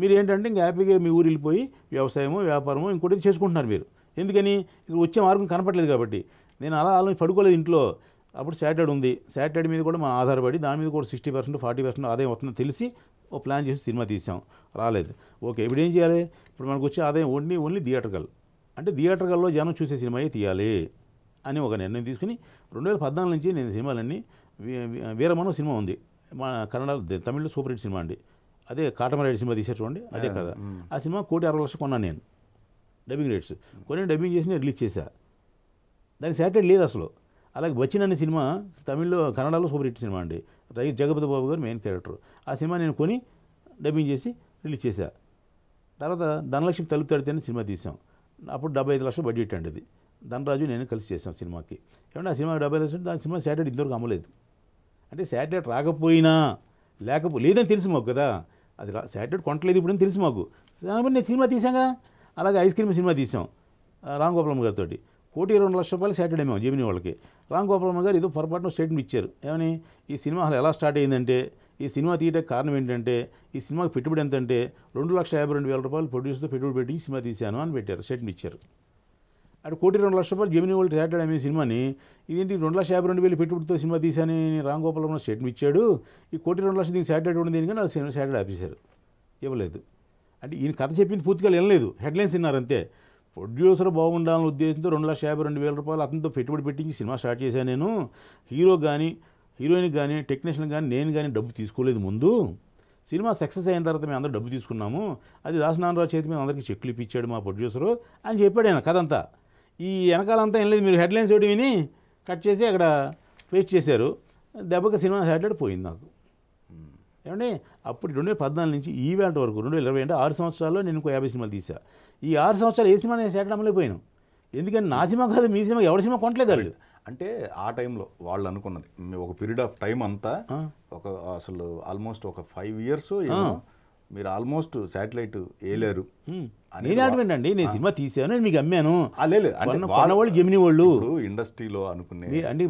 మీరు ఏంటంటే ఇంకా హ్యాపీగా మీ ఊరు వెళ్ళిపోయి వ్యవసాయము వ్యాపారము ఇంకోటి చేసుకుంటున్నారు మీరు ఎందుకని వచ్చే మార్గం కనపడలేదు కాబట్టి నేను అలా ఆలోచించి పడుకోలేదు ఇంట్లో అప్పుడు సాటర్డే ఉంది సాటర్డే మీద కూడా మనం ఆధారపడి దాని మీద కూడా సిక్స్టీ పర్సెంట్ ఫార్టీ పర్సెంట్ ఆదాయం వస్తుందని తెలిసి ఓ ప్లాన్ చేసి సినిమా తీసాం రాలేదు ఓకే ఇప్పుడు ఏం చేయాలి ఇప్పుడు మనకు వచ్చే ఆదాయం ఓన్లీ ఓన్లీ థియేటర్కల్ అంటే థియేటర్కల్లో జనం చూసే సినిమా తీయాలి అని ఒక నిర్ణయం తీసుకుని రెండు వేల పద్నాలుగు నుంచి నేను సినిమాలన్నీ వీరమనో సినిమా ఉంది మా కన్నడ తమిళ్లో సూపర్ హిట్ సినిమా అండి అదే కాటమరాయి సినిమా తీసారు చూడండి అదే కదా ఆ సినిమా కోటి అరవై లక్షలు కొన్నాను నేను డబ్బింగ్ రేట్స్ కొన్ని డబ్బింగ్ చేసి రిలీజ్ చేశాను దాని శాటిలైట్ లేదు అసలు అలాగే వచ్చిన సినిమా తమిళ్లో కన్నడలో సూపర్ హిట్ సినిమా అండి రైతు జగపతి బాబు గారు మెయిన్ క్యారెక్టర్ ఆ సినిమా నేను కొని డబ్బింగ్ చేసి రిలీజ్ చేశా తర్వాత ధనలక్ష్మి తలుపు తడితేనే సినిమా తీసాం అప్పుడు డెబ్బై ఐదు లక్షలు బడ్జెట్ అండి అది ధనరాజు నేను కలిసి చేశాను సినిమాకి ఏమంటే ఆ సినిమా డెబ్బై లక్షలు దాని సినిమా సాటర్డే ఇంతవరకు అమ్మలేదు అంటే సాటర్డే రాకపోయినా లేకపో లేదని తెలుసు మాకు కదా అది సాటర్డే కొనట్లేదు ఇప్పుడని తెలుసు మాకు దానిపై నేను సినిమా తీసాగా అలాగే ఐస్ క్రీమ్ సినిమా తీసాం రామ్ గోపాలమ్మ గారితో కోటి రెండు లక్షల రూపాయలు సాటర్డే మేము జీవిని వాళ్ళకి రామ్ గోపాలమ్మ గారు ఏదో పొరపాటున స్టేట్మెంట్ ఇచ్చారు ఏమని ఈ సినిమా అసలు ఎలా స్టార్ట్ అయిందంటే ఈ సినిమా తీయటకు కారణం ఏంటంటే ఈ సినిమాకి పెట్టుబడి ఎంత అంటే రెండు లక్షల యాభై రెండు వేల రూపాయలు ప్రొడ్యూసర్తో పెట్టుబడి పెట్టి సినిమా తీశాను అని పెట్టారు స్టేట్మెంట్ ఇచ్చారు అటు కోటి రెండు లక్షల రూపాయలు జమిని వాళ్ళు సాటర్డే అనే సినిమాని ఇదేంటి రెండు లక్షల యాభై రెండు వేలు పెట్టుబడితో సినిమా తీశాని రామ్ గోపాలమ్మ స్టేట్మెంట్ ఇచ్చాడు ఈ కోటి రెండు లక్షలు దీనికి సాటర్డే దీనికి దీనికని సినిమా సాటర్డే ఆపేశారు ఇవ్వలేదు అంటే ఈయన కథ చెప్పింది పూర్తిగా వెళ్ళలేదు హెడ్లైన్స్ విన్నారు అంతే ప్రొడ్యూసర్ బాగుండాలని ఉద్దేశంతో రెండు లక్ష యాభై రెండు వేల రూపాయలు అతనితో పెట్టుబడి పెట్టించి సినిమా స్టార్ట్ చేశాను నేను హీరో కానీ హీరోయిన్ కానీ టెక్నీషియన్ కానీ నేను కానీ డబ్బు తీసుకోలేదు ముందు సినిమా సక్సెస్ అయిన తర్వాత మేము అందరూ డబ్బు తీసుకున్నాము అది దాసనారావు చేతి మేము అందరికీ చెక్లు ఇప్పించాడు మా ప్రొడ్యూసరు అని చెప్పాడు ఆయన అంతా ఈ వెనకాలంతా ఏం లేదు మీరు హెడ్లైన్స్ ఒకటి విని కట్ చేసి అక్కడ వేస్ట్ చేశారు దెబ్బకి సినిమా హెడ్లైట్ పోయింది నాకు ఏమంటే అప్పుడు రెండు వేల పద్నాలుగు నుంచి ఈవెంట్ వరకు రెండు వేల ఇరవై అంటే ఆరు సంవత్సరాల్లో నేను ఇంకో యాభై సినిమాలు తీశాను ఈ ఆరు సంవత్సరాలు ఏ సినిమా నేను సేటడం అమలైపోయాను ఎందుకంటే నా సినిమా కాదు మీ సినిమా ఎవరి సినిమా కొనట్లేదు వాళ్ళు అంటే ఆ టైంలో వాళ్ళు అనుకున్నది ఒక పీరియడ్ ఆఫ్ టైం అంతా ఒక అసలు ఆల్మోస్ట్ ఒక ఫైవ్ ఇయర్స్ మీరు ఆల్మోస్ట్ శాటిలైట్ వేయలేరు నేనేటండి నేను సినిమా తీసాను మీకు అమ్మాను వాళ్ళు జమిని వాళ్ళు ఇండస్ట్రీలో అనుకునే అంటే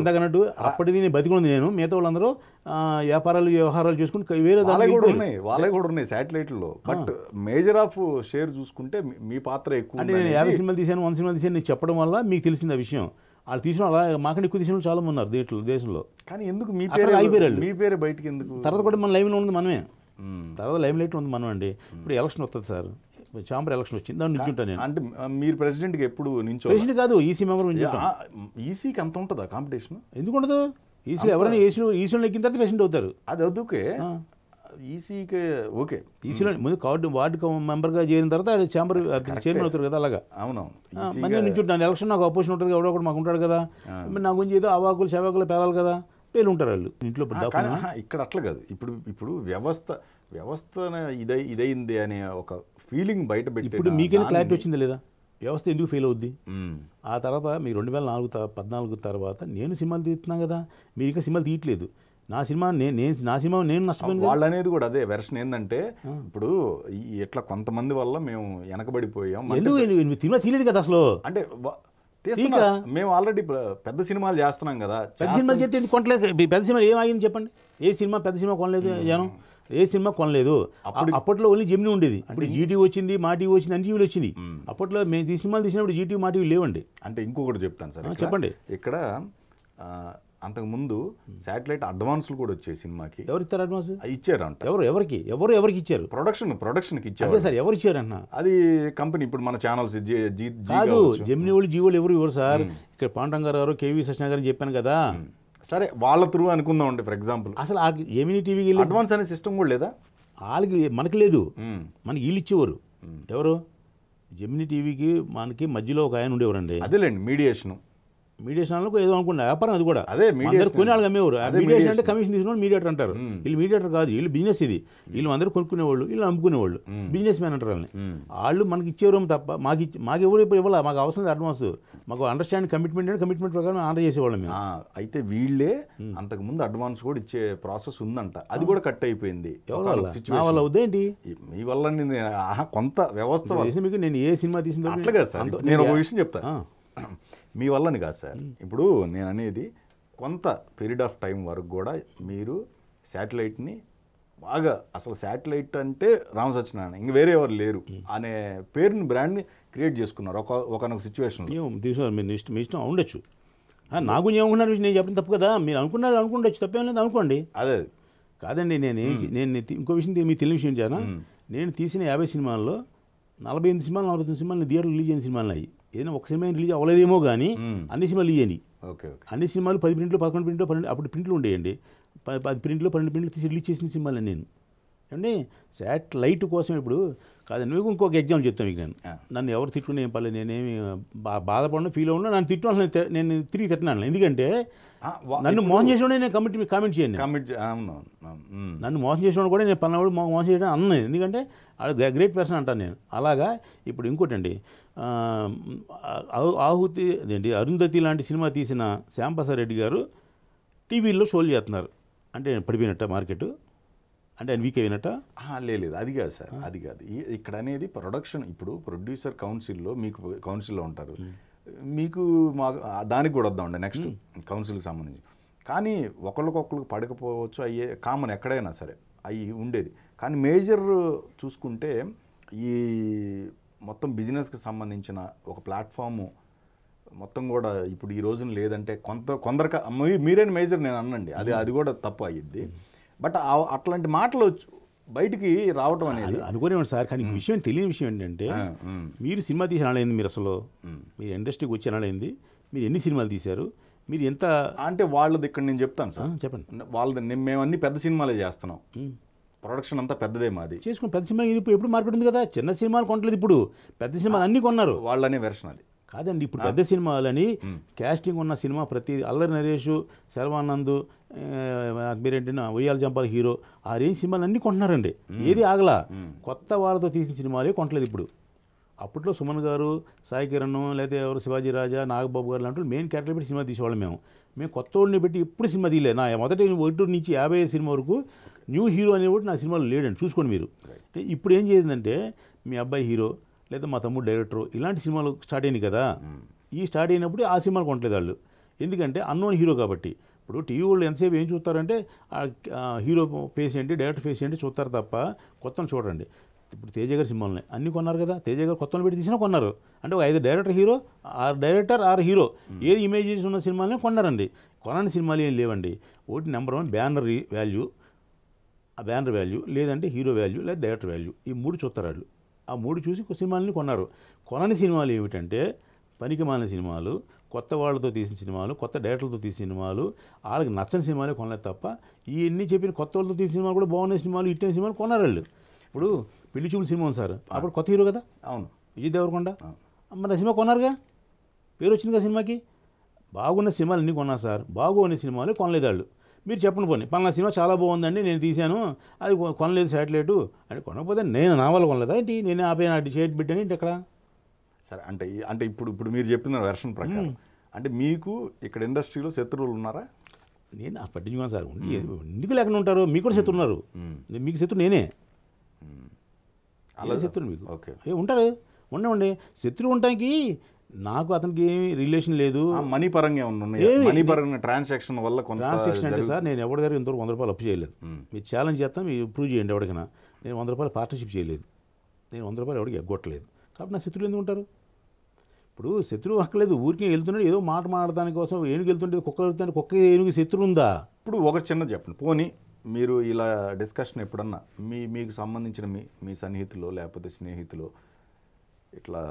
ఎంతకన్నట్టు అప్పటిది నేను బతికుంది నేను మిగతా వాళ్ళందరూ వ్యాపారాలు వ్యవహారాలు చూసుకుంటే వేరే వాళ్ళే కూడా ఉన్నాయి వాళ్ళే కూడా ఉన్నాయి శాటిలైట్లో బట్ మేజర్ ఆఫ్ షేర్ చూసుకుంటే మీ పాత్ర ఎక్కువ అంటే నేను యాభై సినిమాలు తీసాను వంద సినిమాలు తీసాను నేను చెప్పడం వల్ల మీకు తెలిసింది ఆ విషయం వాళ్ళు తీసిన అలా మాకంటే ఎక్కువ తీసిన చాలా ఉన్నారు దీంట్లో దేశంలో కానీ ఎందుకు మీ పేరు మీ పేరు బయటకి ఎందుకు తర్వాత కూడా మన లైవ్లో ఉంది మనమే తర్వాత లైమ్ లైట్ ఉంది మనం అండి ఇప్పుడు ఎలక్షన్ వస్తుంది సార్ చాంబర్ ఎలక్షన్ వచ్చింది దాన్ని నించుంటాను నేను అంటే మీరు ప్రెసిడెంట్కి ఎప్పుడు నించో ప్రెసిడెంట్ కాదు ఈసీ e మెంబర్ ఈసీకి e అంత ఉంటుందా కాంపిటీషన్ ఎందుకు ఉండదు ఈసీ e ఎవరైనా ఈసీలో ఈసీలో ఎక్కిన తర్వాత ప్రెసిడెంట్ అవుతారు అది ఓకే ఈసీకి ఓకే ఈసీలో ముందు కార్డు వార్డు మెంబర్గా చేరిన తర్వాత చాంబర్ చైర్మన్ అవుతారు కదా అలాగా అవునవును మంచిగా నించుంటాను ఎలక్షన్ నాకు అపోజిషన్ ఉంటుంది ఎవడో ఒకటి మాకు ఉంటాడు కదా నా గురించి ఏదో అవాకులు చవాకులు పేరాలి కదా పేలుంటారు వాళ్ళు ఇంట్లో ఇక్కడ అట్లా కాదు ఇప్పుడు ఇప్పుడు వ్యవస్థ వ్యవస్థ ఇదై ఇదైంది అనే ఒక ఫీలింగ్ బయట పెట్టి ఇప్పుడు మీకైనా క్లారిటీ వచ్చింది లేదా వ్యవస్థ ఎందుకు ఫెయిల్ అవుద్ది ఆ తర్వాత మీ రెండు వేల నాలుగు పద్నాలుగు తర్వాత నేను సినిమాలు తీస్తున్నాను కదా మీరు ఇంకా సినిమాలు తీయట్లేదు నా సినిమా నేను నా సినిమా నేను నష్టపోయింది వాళ్ళు అనేది కూడా అదే వెర్షన్ ఏంటంటే ఇప్పుడు ఇట్లా కొంతమంది వల్ల మేము వెనకబడిపోయాం సినిమా తీయలేదు కదా అసలు అంటే మేము ఆల్రెడీ పెద్ద సినిమాలు చేస్తున్నాం కదా పెద్ద సినిమాలు చేస్తే కొనలేదు పెద్ద సినిమా ఏమైంది చెప్పండి ఏ సినిమా పెద్ద సినిమా కొనలేదు జనం ఏ సినిమా కొనలేదు అప్పట్లో ఓన్లీ జెమిని ఉండేది ఇప్పుడు జీటీ వచ్చింది మా టీవీ వచ్చింది అన్ని టీవీలు వచ్చింది అప్పట్లో మేము ఈ సినిమాలు తీసినప్పుడు జీటీవీ మా టీవీ లేవండి అంటే ఇంకొకటి చెప్తాను సార్ చెప్పండి ఇక్కడ అంతకుముందు శాటిలైట్ అడ్వాన్స్లు కూడా వచ్చాయి సినిమాకి ఎవరు ఇస్తారు అడ్వాన్స్ ఇచ్చారు అంట ఎవరు ఎవరికి ఎవరు ఎవరికి ఇచ్చారు ప్రొడక్షన్ ప్రొడక్షన్కి ఇచ్చారు సార్ ఎవరు ఇచ్చారు అన్న అది కంపెనీ ఇప్పుడు మన ఛానల్స్ కాదు జెమిని వాళ్ళు జీవోలు ఎవరు ఇవ్వరు సార్ ఇక్కడ పాండంగారు గారు కేవీ సత్యనారాయణ గారు చెప్పాను కదా సరే వాళ్ళ త్రూ అనుకుందాం అండి ఫర్ ఎగ్జాంపుల్ అసలు జెమిని టీవీకి అడ్వాన్స్ అనే సిస్టమ్ కూడా లేదా వాళ్ళకి మనకి లేదు మనకి వీళ్ళు ఇచ్చేవారు ఎవరు జెమిని టీవీకి మనకి మధ్యలో ఒక ఆయన ఉండేవారండి అదేలేండి మీడియేషను మీడియేషన్లకు ఏదో అనుకున్నా వ్యాపారం అది కూడా అదే అందరు కొన్ని అమ్మేవారు అదే మీడియేషన్ అంటే కమిషన్ తీసుకున్న మీడియేటర్ అంటారు వీళ్ళు మీడియేటర్ కాదు వీళ్ళు బిజినెస్ ఇది వీళ్ళు అందరూ కొనుక్కునేవాళ్ళు వీళ్ళు అమ్ముకునేవాళ్ళు బిజినెస్ మ్యాన్ అంటారు వాళ్ళని వాళ్ళు మనకి ఇచ్చేవారు తప్ప మాకు ఇచ్చి మాకు ఎవరు ఇప్పుడు ఇవ్వాలి మాకు అవసరం అడ్వాన్స్ మాకు అండర్స్టాండ్ కమిట్మెంట్ అంటే కమిట్మెంట్ ప్రకారం ఆర్డర్ చేసేవాళ్ళం మేము అయితే వీళ్ళే అంతకుముందు అడ్వాన్స్ కూడా ఇచ్చే ప్రాసెస్ ఉందంట అది కూడా కట్ అయిపోయింది వాళ్ళ వద్ద ఏంటి మీ వల్ల కొంత వ్యవస్థ మీకు నేను ఏ సినిమా తీసిన నేను ఒక విషయం చెప్తాను మీ వల్లని కాదు సార్ ఇప్పుడు నేను అనేది కొంత పీరియడ్ ఆఫ్ టైం వరకు కూడా మీరు శాటిలైట్ని బాగా అసలు శాటిలైట్ అంటే రామసత్యనారాయణ ఇంక వేరే ఎవరు లేరు అనే పేరుని బ్రాండ్ని క్రియేట్ చేసుకున్నారు ఒక ఒకనొక సిచ్యువేషన్ తీసుకోవాలి మీ ఇష్టం మీ ఇష్టం ఉండొచ్చు నా గురించి ఏమనుకున్నారు నేను చెప్పిన తప్పు కదా మీరు అనుకున్నారు అనుకుండొచ్చు తప్పేం లేదు అనుకోండి అదే కాదండి నేను నేను ఇంకో విషయం మీ తెలియని విషయం చేయాలా నేను తీసిన యాభై సినిమాల్లో నలభై ఎనిమిది సినిమాలు నలభై తొమ్మిది సినిమాలు థియేటర్ రిలీజ్ అయిన సినిమాలు అయ్యి ఏదైనా ఒక సినిమా రిలీజ్ అవ్వలేదేమో కానీ అన్ని సినిమాలు ఇవ్వండి ఓకే అన్ని సినిమాలు పది ప్రింట్లు పదకొండు ప్రింట్లు పన్నెండు అప్పుడు ప్రింట్లు ఉండేయండి పది ప్రింట్లు పన్నెండు ప్రింట్లు తీసి రిలీజ్ చేసిన సినిమాలు నేను శాట్ లైట్ కోసం ఇప్పుడు కాదు మీకు ఇంకొక ఎగ్జామ్ చెప్తాను మీకు నేను నన్ను ఎవరు తిట్టుకునే ఏం పర్లేదు నేనేమి బా బాధపడను ఫీల్ అవ్వడం నన్ను తిట్టుకోవాల్సిన నేను తిరిగి తిట్టినాను ఎందుకంటే నన్ను మోసం చేసిన నేను కామెంట్ చేయండి కమిట్ నన్ను మోసం చేసిన కూడా నేను పన్నవాడు మోసం చేయడం అన్నాను ఎందుకంటే గ్రేట్ పర్సన్ అంటాను నేను అలాగా ఇప్పుడు ఇంకోటండి ఆహుతి అదేంటి అరుంధతి లాంటి సినిమా తీసిన శ్యాంప్రసాద్ రెడ్డి గారు టీవీల్లో షోలు చేస్తున్నారు అంటే పడిపోయినట్ట మార్కెట్ అంటే ఆయన వీక్ అయినట్ట లేదు అది కాదు సార్ అది కాదు ఇక్కడ అనేది ప్రొడక్షన్ ఇప్పుడు ప్రొడ్యూసర్ కౌన్సిల్లో మీకు కౌన్సిల్లో ఉంటారు మీకు మా దానికి కూడా వద్దామండి నెక్స్ట్ కౌన్సిల్కి సంబంధించి కానీ ఒకళ్ళకొకళ్ళు పడకపోవచ్చు అయ్యే కామన్ ఎక్కడైనా సరే అవి ఉండేది కానీ మేజర్ చూసుకుంటే ఈ మొత్తం బిజినెస్కి సంబంధించిన ఒక ప్లాట్ఫాము మొత్తం కూడా ఇప్పుడు ఈ రోజున లేదంటే కొంత కొందరు మీరే మేజర్ నేను అన్నండి అది అది కూడా తప్పు అయ్యిద్ది బట్ అట్లాంటి మాటలు బయటికి రావటం అనేది అనుకునేవాడు సార్ కానీ విషయం తెలియని విషయం ఏంటంటే మీరు సినిమా తీసిన అయింది మీరు అసలు మీరు ఇండస్ట్రీకి వచ్చిన అయింది మీరు ఎన్ని సినిమాలు తీశారు మీరు ఎంత అంటే వాళ్ళది ఇక్కడ నేను చెప్తాను సార్ చెప్పండి వాళ్ళది మేము అన్ని పెద్ద సినిమాలే చేస్తున్నాం ప్రొడక్షన్ అంతా పెద్దదే మాది చేసుకుని పెద్ద సినిమా ఇది ఎప్పుడు మార్కెట్ ఉంది కదా చిన్న సినిమాలు కొనలేదు ఇప్పుడు పెద్ద సినిమాలు అన్నీ కొన్నారు వాళ్ళనే వెర్షన్ అది కాదండి ఇప్పుడు పెద్ద సినిమాలని క్యాస్టింగ్ ఉన్న సినిమా ప్రతి అల్లరి నరేష్ శర్వానంద్ మీరేంటిన ఉయ్యాల జంపాల హీరో ఆ రేంజ్ సినిమాలు అన్నీ కొంటున్నారండి ఏది ఆగలా కొత్త వాళ్ళతో తీసిన సినిమాలే కొంటలేదు ఇప్పుడు అప్పట్లో సుమన్ గారు సాయి కిరణ్ లేదా ఎవరు శివాజీ రాజా నాగబాబు గారు లాంటి మెయిన్ క్యారెక్టర్ పెట్టి సినిమా తీసేవాళ్ళం మేము మేము కొత్త వాడిని పెట్టి ఎప్పుడు సినిమా తీయలే నా మొదటి ఒకటి నుంచి యాభై సినిమా వరకు న్యూ హీరో అనేవాడు నా సినిమాలో లేడండి చూసుకోండి మీరు ఇప్పుడు ఏం చేసిందంటే మీ అబ్బాయి హీరో లేదా మా తమ్ముడు డైరెక్టరు ఇలాంటి సినిమాలు స్టార్ట్ అయినాయి కదా ఈ స్టార్ట్ అయినప్పుడు ఆ సినిమాలు కొనట్లేదు వాళ్ళు ఎందుకంటే అన్నోన్ హీరో కాబట్టి ఇప్పుడు టీవీ వాళ్ళు ఎంతసేపు ఏం చూస్తారంటే హీరో ఫేస్ ఏంటి డైరెక్టర్ ఫేస్ ఏంటి చూస్తారు తప్ప కొత్తను చూడండి ఇప్పుడు తేజ గారి సినిమాలని అన్ని కొన్నారు కదా తేజ గారు కొత్తలు పెట్టి తీసినా కొన్నారు అంటే ఒక ఐదు డైరెక్టర్ హీరో ఆరు డైరెక్టర్ ఆరు హీరో ఏది ఇమేజెస్ ఉన్న సినిమాలనే కొన్నారండి కొనని సినిమాలు ఏం లేవండి ఒకటి నెంబర్ వన్ బ్యానర్ వాల్యూ ఆ బ్యానర్ వాల్యూ లేదంటే హీరో వాల్యూ లేదా డైరెక్టర్ వాల్యూ ఈ మూడు చూస్తారు వాళ్ళు ఆ మూడు చూసి సినిమాలని కొన్నారు కొనని సినిమాలు ఏమిటంటే పనికి మాలిన సినిమాలు కొత్త వాళ్ళతో తీసిన సినిమాలు కొత్త డైరెక్టర్లతో తీసిన సినిమాలు వాళ్ళకి నచ్చని సినిమాలే కొనలేదు తప్ప ఇవన్నీ చెప్పిన కొత్త వాళ్ళతో తీసిన సినిమాలు కూడా బాగున్న సినిమాలు ఇట్టిన సినిమాలు కొన్నారు వాళ్ళు ఇప్పుడు పెళ్లి చూపుల సినిమా ఉంది సార్ అప్పుడు కొత్త హీరో కదా అవును విజయ్ దేవరకొండ మరి సినిమా కొన్నారుగా పేరు వచ్చింది కదా సినిమాకి బాగున్న సినిమాలు అన్నీ కొన్నారు సార్ బాగున్న సినిమాలు కొనలేదు వాళ్ళు మీరు చెప్పండి పోనీ పలానా సినిమా చాలా బాగుందండి నేను తీశాను అది కొనలేదు శాటిలైటు అంటే కొనకపోతే నేను నా వల్ల కొనలేదా ఏంటి నేను ఆపే నా చేతి బిడ్డని అక్కడ సరే అంటే అంటే ఇప్పుడు ఇప్పుడు మీరు చెప్పిన వెర్షన్ ప్రకారం అంటే మీకు ఇక్కడ ఇండస్ట్రీలో శత్రువులు ఉన్నారా నేను ఆ పట్టించుకున్నాను సార్ ఎందుకు లేకుండా ఉంటారు మీకు కూడా శత్రువు ఉన్నారు మీకు శత్రువు నేనే అలా శత్రువు మీకు ఓకే ఉంటారు ఉండే శత్రువు ఉండడానికి నాకు అతనికి ఏమి రిలేషన్ లేదు మనీ పరంగా మనీ పరంగా ట్రాన్సాక్షన్ వల్ల ట్రాన్సాక్షన్ అంటే సార్ నేను ఎవరి దగ్గర ఇంతవరకు వంద రూపాయలు అప్పు చేయలేదు మీరు ఛాలెంజ్ చేస్తాం మీరు ప్రూవ్ చేయండి ఎవరికైనా నేను వంద రూపాయలు పార్ట్నర్షిప్ చేయలేదు నేను వంద రూపాయలు ఎవరికి ఎగ్గొట్టలేదు కాబట్టి నా శత్రులు ఎందుకు ఉంటారు ఇప్పుడు శత్రువు అక్కలేదు ఊరికే వెళ్తున్నాడు ఏదో మాట మాడడానికి కోసం ఏనుగు వెళ్తుంటే కుక్క వెళ్తుంటే కుక్క ఏనుగు శత్రువు ఉందా ఇప్పుడు ఒక చిన్న చెప్పండి పోనీ మీరు ఇలా డిస్కషన్ ఎప్పుడన్నా మీ మీకు సంబంధించిన మీ మీ సన్నిహితులు లేకపోతే స్నేహితులు ఇట్లా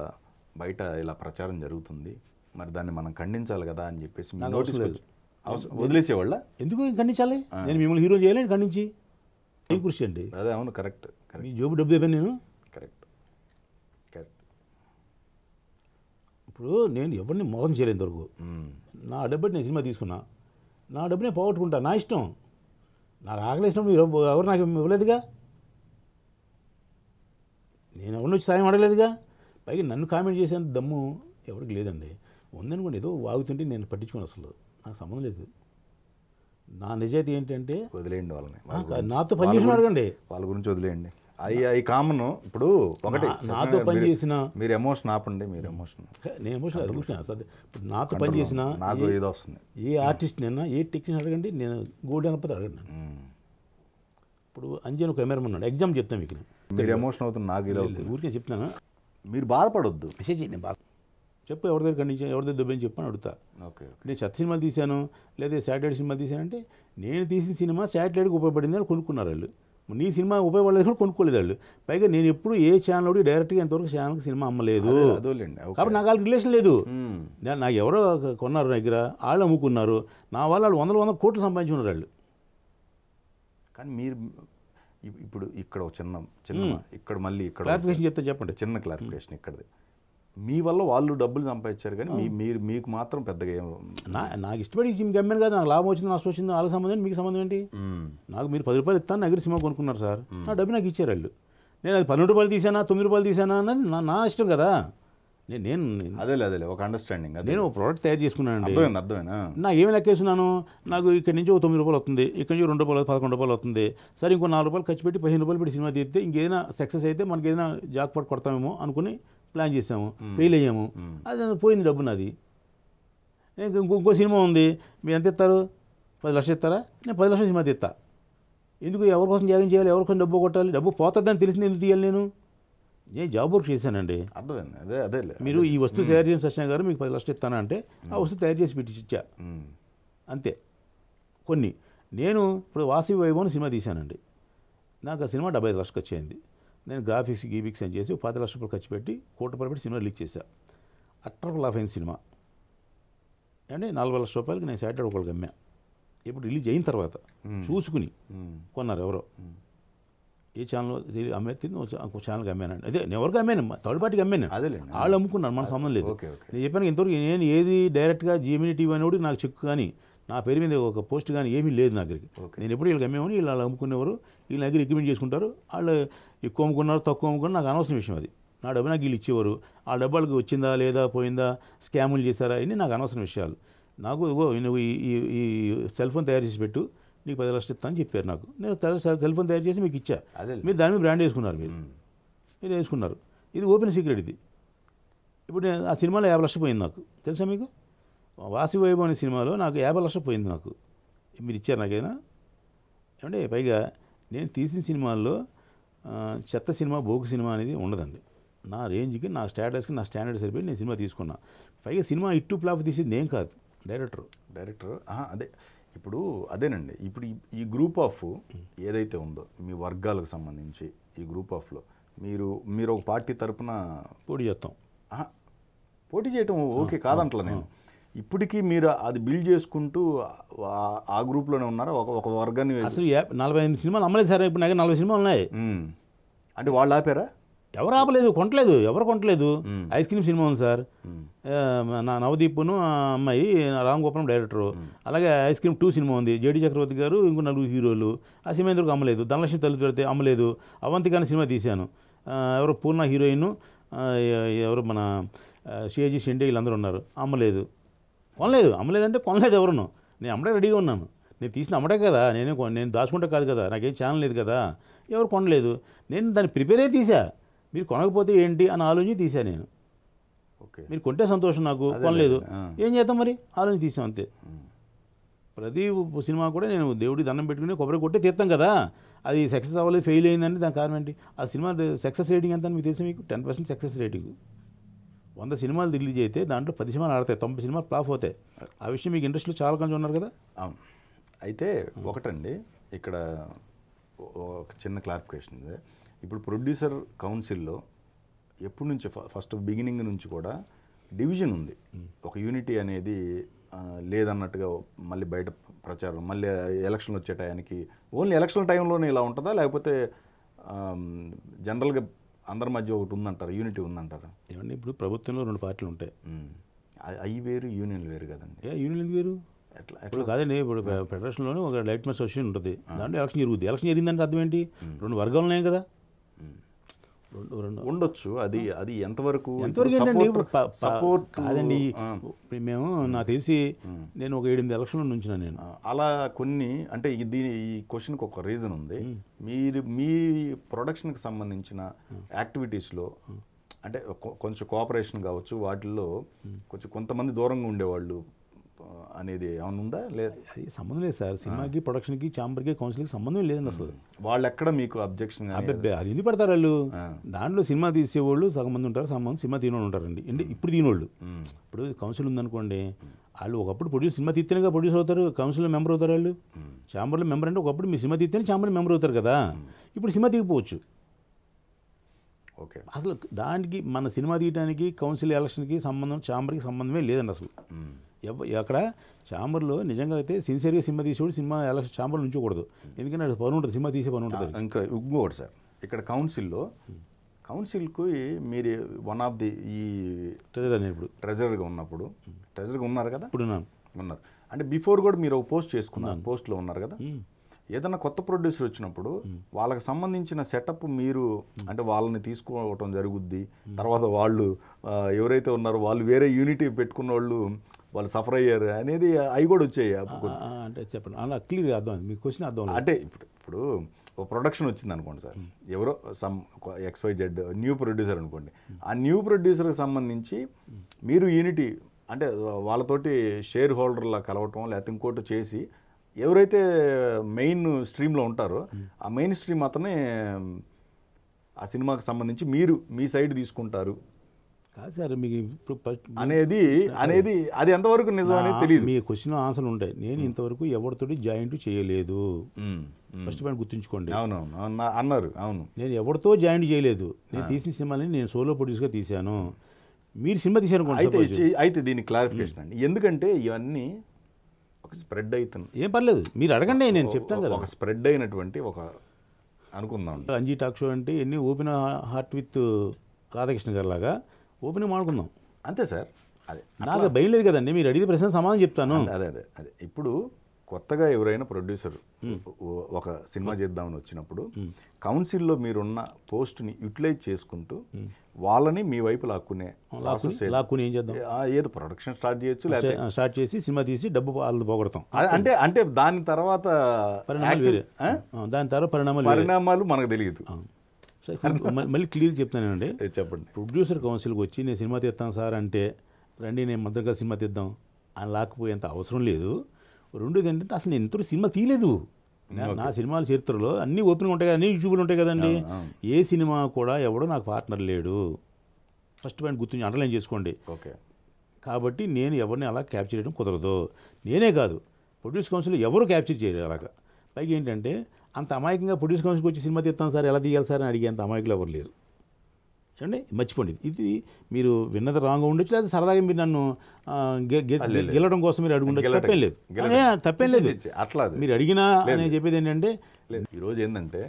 బయట ఇలా ప్రచారం జరుగుతుంది మరి దాన్ని మనం ఖండించాలి కదా అని చెప్పేసి వదిలేసేవాళ్ళ ఎందుకు ఖండించాలి నేను మిమ్మల్ని హీరో చేయలేదు ఖండించి ఏం కృషి అండి అదే అవును కరెక్ట్ జోబు డబ్బు ఇవ్వను నేను కరెక్ట్ కరెక్ట్ ఇప్పుడు నేను ఎవరిని మోసం చేయలేని దొరకు నా డబ్బు నేను సినిమా తీసుకున్నా నా డబ్బు నేను పోగొట్టుకుంటా నా ఇష్టం నాకు ఆకలిసినప్పుడు ఎవరు నాకు ఇవ్వలేదుగా నేను ఎవరిని వచ్చి సాయం అడగలేదుగా పైగా నన్ను కామెంట్ చేసేంత దమ్ము ఎవరికి లేదండి ఉందనుకోండి ఏదో వాగుతుంటే నేను పట్టించుకోను అసలు నాకు సంబంధం లేదు నా నిజాయితీ ఏంటంటే వదిలేయండి వాళ్ళని నాతో పని చేసిన అడగండి వాళ్ళ గురించి వదిలేయండి అవి అవి కామన్ ఇప్పుడు ఒకటి నాతో పని చేసిన మీరు ఎమోషన్ ఆపండి మీరు ఎమోషన్ నేను ఎమోషన్ అడుగుతున్నాను నాతో పని చేసిన నాకు ఏదో వస్తుంది ఏ ఆర్టిస్ట్ నిన్న ఏ టెక్నిషియన్ అడగండి నేను గోల్డ్ అనపతి అడగండి ఇప్పుడు అంజన్ ఒక కెమెరామెన్ ఉన్నాడు ఎగ్జామ్ చెప్తాను మీకు మీరు ఎమోషన్ అవుతుంది నాకు ఊరికే చెప్తాను మీరు బాధపడొద్దు నేను బాధ చెప్పు ఎవరి దగ్గర ఖండించాను ఎవరి దగ్గర దెబ్బని చెప్పని అడుగుతా ఓకే నేను చత్ సినిమాలు తీశాను లేదా సాటిలైట్ సినిమా తీశానంటే నేను తీసిన సినిమా శాటిలైట్కి ఉపయోగపడింది అని కొనుక్కున్నారు వాళ్ళు నీ సినిమా ఉపయోగపడలేదు కూడా కొనుక్కోలేదు వాళ్ళు పైగా నేను ఎప్పుడు ఏ ఛానల్ ఒకటి డైరెక్ట్గా ఎంతవరకు ఛానల్కి సినిమా అమ్మలేదు కాబట్టి నాకు వాళ్ళకి రిలేషన్ లేదు నేను నాకు ఎవరో కొన్నారు దగ్గర వాళ్ళు అమ్ముకున్నారు నా వల్ల వాళ్ళు వందల వందల కోట్లు సంపాదించుకున్నారు వాళ్ళు కానీ మీరు ఇప్పుడు ఇక్కడ ఒక చిన్న చిన్న ఇక్కడ మళ్ళీ ఇక్కడ క్లారిఫికేషన్ చెప్తే చెప్పండి చిన్న క్లారిఫికేషన్ ఇక్కడది మీ వల్ల వాళ్ళు డబ్బులు సంపాదించారు కానీ మీ మీరు మీకు మాత్రం పెద్దగా నా నాకు ఇష్టపడి మీకు అమ్మాను కదా నాకు లాభం వచ్చింది నష్టం వచ్చింది వాళ్ళకి సంబంధం మీకు సంబంధం ఏంటి నాకు మీరు పది రూపాయలు ఇస్తాను నగరి సినిమా కొనుక్కున్నారు సార్ నా డబ్బు నాకు ఇచ్చారు వాళ్ళు నేను అది పన్నెండు రూపాయలు తీసానా తొమ్మిది రూపాయలు తీసానా అన్నది నా నా ఇష్టం కదా నేను అదే లేదు ఒక అండర్స్టాండింగ్ నేను ఒక ప్రోడక్ట్ తయారు చేసుకున్నాను అండి అర్థమైనా నా ఏమి లెక్కేస్తున్నాను నాకు ఇక్కడ నుంచి ఒక తొమ్మిది రూపాయలు వస్తుంది ఇక్కడ నుంచి రెండు రూపాయలు పదకొండు రూపాయలు వస్తుంది సరే ఇంకో నాలుగు రూపాయలు ఖర్చు పెట్టి పదిహేను రూపాయలు పెట్టి సినిమా తీస్తే ఇంకేదైనా సక్సెస్ అయితే మనకి ఏదైనా జాక్పాట్ కొడతామేమో అనుకుని ప్లాన్ చేసాము ఫెయిల్ అయ్యాము అది పోయింది డబ్బు నాది ఇంకో సినిమా ఉంది మీరు ఎంత ఇస్తారు పది లక్షలు ఇస్తారా నేను పది లక్షలు సినిమా తీస్తా ఎందుకు ఎవరి కోసం త్యాగం చేయాలి ఎవరి కోసం డబ్బు కొట్టాలి డబ్బు పోతుందని తెలిసింది ఎందుకు తీయాలి నేను నేను జాబ్ వర్క్ చేశానండి అర్థమైంది అదే అదే మీరు ఈ వస్తువు తయారు చేసిన సత్యం గారు మీకు పది లక్షలు ఇస్తానా అంటే ఆ వస్తువు తయారు చేసి పెట్టించా అంతే కొన్ని నేను ఇప్పుడు వాసవి వైభవం సినిమా తీశానండి నాకు ఆ సినిమా డెబ్బై ఐదు లక్షలు అయింది నేను గ్రాఫిక్స్ గీబిక్స్ అని చేసి పాతి లక్షల రూపాయలు ఖర్చు పెట్టి కోట పెట్టి సినిమా రిలీజ్ చేశా అట్టర్ ఆఫ్ అయిన సినిమా అంటే నలభై లక్షల రూపాయలకి నేను సాటర్డే ఒకళ్ళు గమ్మా ఇప్పుడు రిలీజ్ అయిన తర్వాత చూసుకుని కొన్నారు ఎవరో ఏ అమ్మే అమ్మేది ఒక ఛానల్కి అమ్మానండి అదే ఎవరికి అమ్మానమ్మా థర్డ్ పార్టీకి అమ్మాను అదేలేండి వాళ్ళు అమ్ముకున్నాను మన సంబంధం లేదు నేను చెప్పాను ఇంతవరకు నేను ఏది డైరెక్ట్గా జీమిని టీవీ అనేవాడు నాకు చెక్ కానీ నా పేరు మీద ఒక పోస్ట్ కానీ ఏమీ లేదు నా దగ్గరికి నేను ఎప్పుడు వీళ్ళకి అమ్మేవాడిని వీళ్ళు అమ్ముకునేవారు వీళ్ళ దగ్గర రికమెండ్ చేసుకుంటారు వాళ్ళు ఎక్కువ అమ్ముకున్నారు తక్కువ అమ్ముకున్నారు నాకు అనవసరం విషయం అది నా డబ్బు నాకు వీళ్ళు ఇచ్చేవారు ఆ డబ్బాలకు వచ్చిందా లేదా పోయిందా స్కాములు చేశారా అన్నీ నాకు అనవసరం విషయాలు నాకు నువ్వు ఈ సెల్ ఫోన్ తయారు చేసి పెట్టు నీకు పది లక్షలు ఇస్తాను చెప్పారు నాకు నేను సెల్ ఫోన్ తయారు చేసి మీకు ఇచ్చా అదే మీరు దాని మీద బ్రాండ్ వేసుకున్నారు మీరు మీరు వేసుకున్నారు ఇది ఓపెన్ సీక్రెట్ ఇది ఇప్పుడు నేను ఆ సినిమాలో యాభై లక్షలు పోయింది నాకు తెలుసా మీకు వాసి వైభవం అనే సినిమాలో నాకు యాభై లక్షలు పోయింది నాకు మీరు ఇచ్చారు నాకేనా ఏమంటే పైగా నేను తీసిన సినిమాల్లో చెత్త సినిమా బోకు సినిమా అనేది ఉండదండి నా రేంజ్కి నా స్టాటస్కి నా స్టాండర్డ్ సరిపోయి నేను సినిమా తీసుకున్నా పైగా సినిమా ఇట్టు ప్లాఫ్ తీసింది నేను కాదు డైరెక్టర్ డైరెక్టర్ అదే ఇప్పుడు అదేనండి ఇప్పుడు ఈ గ్రూప్ ఆఫ్ ఏదైతే ఉందో మీ వర్గాలకు సంబంధించి ఈ గ్రూప్ ఆఫ్లో మీరు మీరు ఒక పార్టీ తరఫున పోటీ చేస్తాం పోటీ చేయటం ఓకే కాదంటలే నేను ఇప్పటికీ మీరు అది బిల్డ్ చేసుకుంటూ ఆ గ్రూప్లోనే ఉన్నారు ఒక ఒక వర్గాన్ని అసలు నలభై ఐదు సినిమాలు అమ్మలేదు సార్ ఇప్పుడు నాకు నలభై సినిమాలు ఉన్నాయి అంటే వాళ్ళు ఆపారా ఎవరు ఆపలేదు కొనట్లేదు ఎవరు కొనట్లేదు ఐస్ క్రీమ్ సినిమా ఉంది సార్ నా నవదీప్ను అమ్మాయి రామ్ గోపాలం డైరెక్టరు అలాగే ఐస్ క్రీమ్ టూ సినిమా ఉంది జేడి చక్రవర్తి గారు ఇంకో నలుగురు హీరోలు ఆ సినిమా అమ్మలేదు ధనలక్ష్మి తల్లి పెడితే అమ్మలేదు అవంతికాని సినిమా తీశాను ఎవరు పూర్ణ హీరోయిన్ ఎవరు మన సిఏజీ షెండే వీళ్ళందరూ ఉన్నారు అమ్మలేదు కొనలేదు అమ్మలేదంటే కొనలేదు ఎవరును నేను అమ్మడే రెడీగా ఉన్నాను నేను తీసిన అమ్మడే కదా నేనే నేను దాచుకుంటే కాదు కదా నాకేం ఛానల్ లేదు కదా ఎవరు కొనలేదు నేను దాన్ని ప్రిపేరే తీసా మీరు కొనకపోతే ఏంటి అని ఆలోచించి తీసాను నేను ఓకే మీరు కొంటే సంతోషం నాకు కొనలేదు ఏం చేద్దాం మరి ఆలోచించి తీసాం అంతే ప్రతి సినిమా కూడా నేను దేవుడికి దండం పెట్టుకుని కొబ్బరి కొట్టే తీర్థం కదా అది సక్సెస్ అవ్వలేదు ఫెయిల్ అయిందంటే దాని కారణం ఏంటి ఆ సినిమా సక్సెస్ రేటింగ్ ఎంత మీకు తెలిసి మీకు టెన్ పర్సెంట్ సక్సెస్ రేటింగ్ వంద సినిమాలు రిలీజ్ అయితే దాంట్లో పది సినిమాలు ఆడతాయి తొంభై సినిమాలు ఫ్లాప్ అవుతాయి ఆ విషయం మీకు ఇంట్రెస్ట్లో చాలా కొంచెం ఉన్నారు కదా అయితే ఒకటండి ఇక్కడ ఒక చిన్న క్లారిఫికేషన్ ఇప్పుడు ప్రొడ్యూసర్ కౌన్సిల్లో ఎప్పటి నుంచి ఫస్ట్ బిగినింగ్ నుంచి కూడా డివిజన్ ఉంది ఒక యూనిటీ అనేది లేదన్నట్టుగా మళ్ళీ బయట ప్రచారం మళ్ళీ ఎలక్షన్ వచ్చే టయానికి ఓన్లీ ఎలక్షన్ టైంలోనే ఇలా ఉంటుందా లేకపోతే జనరల్గా అందరి మధ్య ఒకటి ఉందంటారు యూనిటీ ఉందంటారు ఏమండి ఇప్పుడు ప్రభుత్వంలో రెండు పార్టీలు ఉంటాయి అవి వేరు యూనియన్లు వేరు కదండి యూనియన్లు వేరు ఎట్లా ఇప్పుడు కాదండి ఇప్పుడు ఫెడరేషన్లోనే ఒక లైట్ మెస్ అసోసియేషన్ ఉంటుంది దాంట్లో ఎలక్షన్ జరుగుతుంది ఎలక్షన్ జరిగిందంటే అర్థం ఏంటి రెండు వర్గాలు ఉన్నాయి కదా ఉండొచ్చు అది అది ఎంతవరకు సపోర్ట్ కాదండి మేము నాకు తెలిసి నేను ఒక ఏడెనిమిది ఎలక్షన్ల నుంచి నేను అలా కొన్ని అంటే దీని ఈ క్వశ్చన్కి ఒక రీజన్ ఉంది మీరు మీ ప్రొడక్షన్కి సంబంధించిన యాక్టివిటీస్లో అంటే కొంచెం కోఆపరేషన్ కావచ్చు వాటిల్లో కొంచెం కొంతమంది దూరంగా ఉండేవాళ్ళు అనేది ఏమైనా ఉందా లేదు సంబంధం లేదు సార్ సినిమాకి ప్రొడక్షన్కి చాంబర్కి కౌన్సిల్కి సంబంధం లేదండి అసలు వాళ్ళు ఎక్కడ మీకు అబ్జెక్షన్ అబ్బాయి అది ఎందుకు పెడతారు వాళ్ళు దాంట్లో సినిమా తీసేవాళ్ళు సగం మంది ఉంటారు సగం మంది సినిమా తీనోళ్ళు ఉంటారండి అంటే ఇప్పుడు తీనోళ్ళు ఇప్పుడు కౌన్సిల్ ఉందనుకోండి వాళ్ళు ఒకప్పుడు ప్రొడ్యూస్ సినిమా తీస్తేనే ప్రొడ్యూస్ అవుతారు కౌన్సిల్లో మెంబర్ అవుతారు వాళ్ళు చాంబర్లో మెంబర్ అంటే ఒకప్పుడు మీ సినిమా తీస్తేనే చాంబర్ మెంబర్ అవుతారు కదా ఇప్పుడు సినిమా తీయకపోవచ్చు ఓకే అసలు దానికి మన సినిమా తీయడానికి కౌన్సిల్ ఎలక్షన్కి సంబంధం చాంబర్కి సంబంధమే లేదండి అసలు అక్కడ చాంబర్లో నిజంగా అయితే సిన్సియర్గా సినిమా తీసేవాడు సినిమా ఎలక్షన్ నుంచి ఉంచకూడదు ఎందుకంటే అక్కడ పని ఉంటుంది సినిమా తీసే పని ఉంటుంది ఇంకా ఇంకోటి సార్ ఇక్కడ కౌన్సిల్లో కౌన్సిల్కు మీరు వన్ ఆఫ్ ది ఈ ట్రెజరర్ ఇప్పుడు ట్రెజరర్గా ఉన్నప్పుడు ట్రెజరర్గా ఉన్నారు కదా ఇప్పుడు ఉన్నారు అంటే బిఫోర్ కూడా మీరు పోస్ట్ చేసుకున్నారు పోస్ట్లో ఉన్నారు కదా ఏదైనా కొత్త ప్రొడ్యూసర్ వచ్చినప్పుడు వాళ్ళకి సంబంధించిన సెటప్ మీరు అంటే వాళ్ళని తీసుకోవటం జరుగుద్ది తర్వాత వాళ్ళు ఎవరైతే ఉన్నారో వాళ్ళు వేరే యూనిటీ పెట్టుకున్న వాళ్ళు వాళ్ళు సఫర్ అయ్యారు అనేది అవి కూడా వచ్చాయి అంటే చెప్పండి అలా క్లియర్ అర్థం మీ క్వశ్చన్ అర్థం అంటే ఇప్పుడు ఇప్పుడు ఒక ప్రొడక్షన్ వచ్చింది అనుకోండి సార్ ఎవరో some X Y Z new producer అనుకోండి ఆ న్యూ ప్రొడ్యూసర్కి సంబంధించి మీరు యూనిటీ అంటే వాళ్ళతోటి షేర్ హోల్డర్లా కలవటం లేకపోతే ఇంకోటి చేసి ఎవరైతే మెయిన్ స్ట్రీమ్లో ఉంటారో ఆ మెయిన్ స్ట్రీమ్ అతనే ఆ సినిమాకి సంబంధించి మీరు మీ సైడ్ తీసుకుంటారు కాదు సార్ మీకు ఇప్పుడు ఫస్ట్ అనేది అనేది అది ఎంతవరకు నిజం అనేది తెలియదు మీ క్వశ్చన్ ఆన్సర్లు ఉంటాయి నేను ఇంతవరకు ఎవరితోటి జాయింట్ చేయలేదు ఫస్ట్ పాయింట్ గుర్తుంచుకోండి అవును అన్నారు అవును నేను ఎవరితో జాయింట్ చేయలేదు నేను తీసిన సినిమాని నేను సోలో ప్రొడ్యూస్గా తీశాను మీరు సినిమా తీశారు అయితే అయితే దీన్ని క్లారిఫికేషన్ అండి ఎందుకంటే ఇవన్నీ ఒక స్ప్రెడ్ అవుతుంది ఏం పర్లేదు మీరు అడగండి నేను చెప్తాను కదా ఒక స్ప్రెడ్ అయినటువంటి ఒక అనుకుందాం అంజీ టాక్ షో అంటే ఎన్ని ఓపెన్ హార్ట్ విత్ రాధాకృష్ణ గారి లాగా ఓపెనింగ్ మాడుకుందాం అంతే సార్ అదే నాకు భయం లేదు కదండి మీరు అడిగితే ప్రశ్న సమాధానం చెప్తాను అదే అదే అదే ఇప్పుడు కొత్తగా ఎవరైనా ప్రొడ్యూసర్ ఒక సినిమా చేద్దామని వచ్చినప్పుడు కౌన్సిల్లో మీరున్న పోస్ట్ని యూటిలైజ్ చేసుకుంటూ వాళ్ళని మీ వైపు లాక్కునే లాక్కునే చేద్దాం ఏదో ప్రొడక్షన్ స్టార్ట్ చేయొచ్చు లేకపోతే స్టార్ట్ చేసి సినిమా తీసి డబ్బు వాళ్ళు పోగొడతాం అంటే అంటే దాని తర్వాత దాని తర్వాత పరిణామాలు పరిణామాలు మనకు తెలియదు మళ్ళీ క్లియర్ చెప్తానండి చెప్పండి ప్రొడ్యూసర్ కౌన్సిల్కి వచ్చి నేను సినిమా తీస్తాను సార్ అంటే రండి నేను మద్దతుగా సినిమా తీద్దాం అని లాక్కపోయేంత అవసరం లేదు రెండోది ఏంటంటే అసలు నేను ఇంతలో సినిమా తీయలేదు నా సినిమాల చరిత్రలో అన్ని ఓపెన్గా ఉంటాయి కదా అన్ని యూట్యూబ్లు ఉంటాయి కదండి ఏ సినిమా కూడా ఎవడో నాకు పార్ట్నర్ లేడు ఫస్ట్ పాయింట్ గుర్తుంచి అండర్లైన్ చేసుకోండి ఓకే కాబట్టి నేను ఎవరిని అలా క్యాప్చర్ చేయడం కుదరదు నేనే కాదు ప్రొడ్యూస్ కౌన్సిల్ ఎవరు క్యాప్చర్ చేయరు అలాగా పైగా ఏంటంటే అంత అమాయకంగా ప్రొడ్యూస్ కౌన్సిల్కి వచ్చి సినిమా తీస్తాం సార్ ఎలా తీయాలి సార్ అని అంత అమాయకులు ఎవరు లేరు చూడండి మర్చిపోండి ఇది మీరు విన్నది రాంగ్ ఉండొచ్చు లేదా సరదాగా మీరు నన్ను గెలవడం కోసం మీరు అడుగుండొచ్చు తప్పేం లేదు తప్పేం లేదు అట్లా మీరు అడిగినా నేను చెప్పేది ఏంటంటే ఈరోజు ఏంటంటే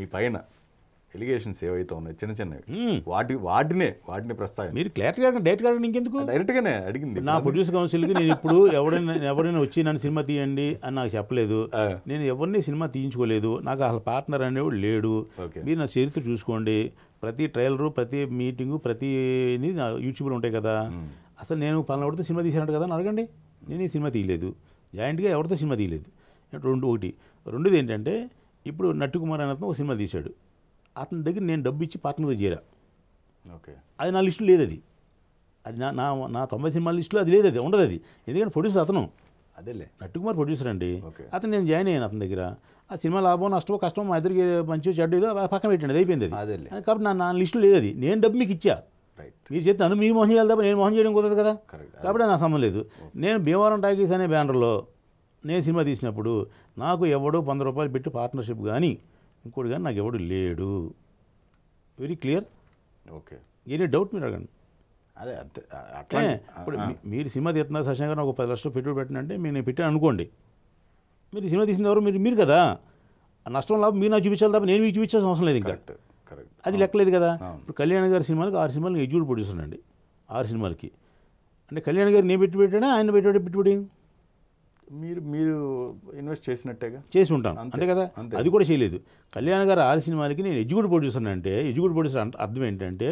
మీ పైన ఎలిగేషన్స్ ఏవైతే ఉన్నాయి చిన్న చిన్నవి వాటి వాటినే వాటిని ప్రస్తావించి మీరు క్లారిటీగా డైరెక్ట్ గా ఇంకెందుకు గానే అడిగింది నా ప్రొడ్యూస్ కి నేను ఇప్పుడు ఎవరైనా ఎవరైనా వచ్చి నన్ను సినిమా తీయండి అని నాకు చెప్పలేదు నేను ఎవరిని సినిమా తీయించుకోలేదు నాకు అసలు పార్ట్నర్ అనేవాడు లేడు మీరు నా చరిత్ర చూసుకోండి ప్రతి ట్రైలరు ప్రతి మీటింగు ప్రతి నా యూట్యూబ్లో ఉంటాయి కదా అసలు నేను పలానా సినిమా తీసానంట కదా అని అడగండి నేను ఈ సినిమా తీయలేదు జాయింట్గా ఎవరితో సినిమా తీయలేదు రెండు ఒకటి రెండోది ఏంటంటే ఇప్పుడు నట్టుకుమార్ అన్నతో ఒక సినిమా తీశాడు అతని దగ్గర నేను డబ్బు ఇచ్చి పార్ట్నర్ చేరా ఓకే అది నా లిస్టు లేదు అది అది నా నా నా తొంభై సినిమాల లిస్టులో అది లేదు అది ఉండదు అది ఎందుకంటే ప్రొడ్యూసర్ అతను అదేలే నట్టుకుమార్ ప్రొడ్యూసర్ అండి అతను నేను జాయిన్ అయ్యాను అతని దగ్గర ఆ సినిమా లాభం నష్టమో కష్టం మా ఇద్దరికి మంచి చెడ్డ ఏదో పక్కన పెట్టండి అది అయిపోయింది అది కాబట్టి నా నా లిస్టులో లేదు అది నేను డబ్బు మీకు ఇచ్చా మీరు చెప్తే అను మీరు మోహన్ చేయాలి తప్ప నేను మోహన్ చేయడం కుదరదు కదా కాబట్టి నా సంబంధం లేదు నేను భీమవరం టాకీస్ అనే బ్యానర్లో నేను సినిమా తీసినప్పుడు నాకు ఎవడో వంద రూపాయలు పెట్టి పార్ట్నర్షిప్ కానీ ఇంకోటి కానీ నాకు ఎవడు లేడు very clear okay any doubt మీరు అడగండి అదే అంతే అట్లా ఇప్పుడు మీరు సినిమా తీస్తున్నారు సశాంక్ ఒక పది లక్షలు పెట్టుబడి పెట్టినంటే మీరు నేను పెట్టాను అనుకోండి మీరు సినిమా తీసిన ఎవరు మీరు మీరు కదా నష్టం లాభం మీరు నాకు చూపించాలి తప్ప నేను మీకు చూపించాల్సిన అవసరం లేదు ఇంకా అది లెక్కలేదు కదా ఇప్పుడు కళ్యాణ్ గారి సినిమాలకు ఆరు సినిమాలు ఎగ్జూడ్ ప్రొడ్యూసర్ అండి ఆరు సినిమాలకి అంటే కళ్యాణ్ గారు నేను పెట్టి పెట్టాడా ఆయన పెట్టుబడి పెట్టుబడి మీరు మీరు ఇన్వెస్ట్ చేసినట్టేగా చేసి ఉంటాను అంతే కదా అది కూడా చేయలేదు కళ్యాణ్ గారు ఆరు సినిమాలకి నేను ఎడ్జిగూడ్ ప్రొడ్యూసర్ అంటే ఎడ్జిగూడ్ ప్రొడ్యూసర్ అర్థం ఏంటంటే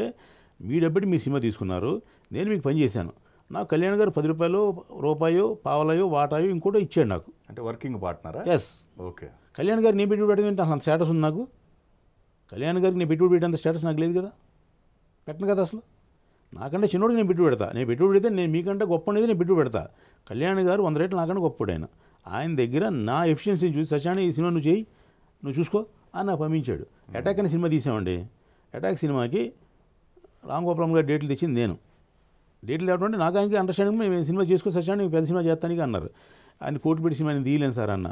మీరెప్పటి మీ సినిమా తీసుకున్నారు నేను మీకు పని చేశాను నాకు కళ్యాణ్ గారు పది రూపాయలు రూపాయో పావలయో వాటాయో ఇంకోటో ఇచ్చాడు నాకు అంటే వర్కింగ్ పార్ట్నరా ఎస్ ఓకే కళ్యాణ్ గారు నేను పెట్టుబడి పెట్టడం అసలు స్టేటస్ ఉంది నాకు కళ్యాణ్ గారికి నేను పెట్టుబడి పెట్టేంత స్టేటస్ నాకు లేదు కదా పెట్టను కదా అసలు నాకంటే చిన్నోడికి నేను పెట్టుబడి పెడతా నేను పెట్టుబడి పెడితే నేను మీకంటే గొప్ప అనేది నేను పెట్టుబడి పెడతా కళ్యాణ్ గారు వంద రేట్లు నాకన్నా గొప్పడు ఆయన ఆయన దగ్గర నా ఎఫిషియన్సీని చూసి సచాని ఈ సినిమా నువ్వు చేయి నువ్వు చూసుకో అని నాకు పంపించాడు అటాక్ అనే సినిమా తీసామండి అటాక్ సినిమాకి రామ్ గోపాలం గారు డేట్లు తెచ్చింది నేను డేట్లు లేకుండా నాకు ఆయనకి అండర్స్టాండింగ్ మేము సినిమా చేసుకో సచాని పెద్ద సినిమా చేస్తానికి అన్నారు ఆయన కోర్టు పెట్టి సినిమా నేను తీయలేను సార్ అన్న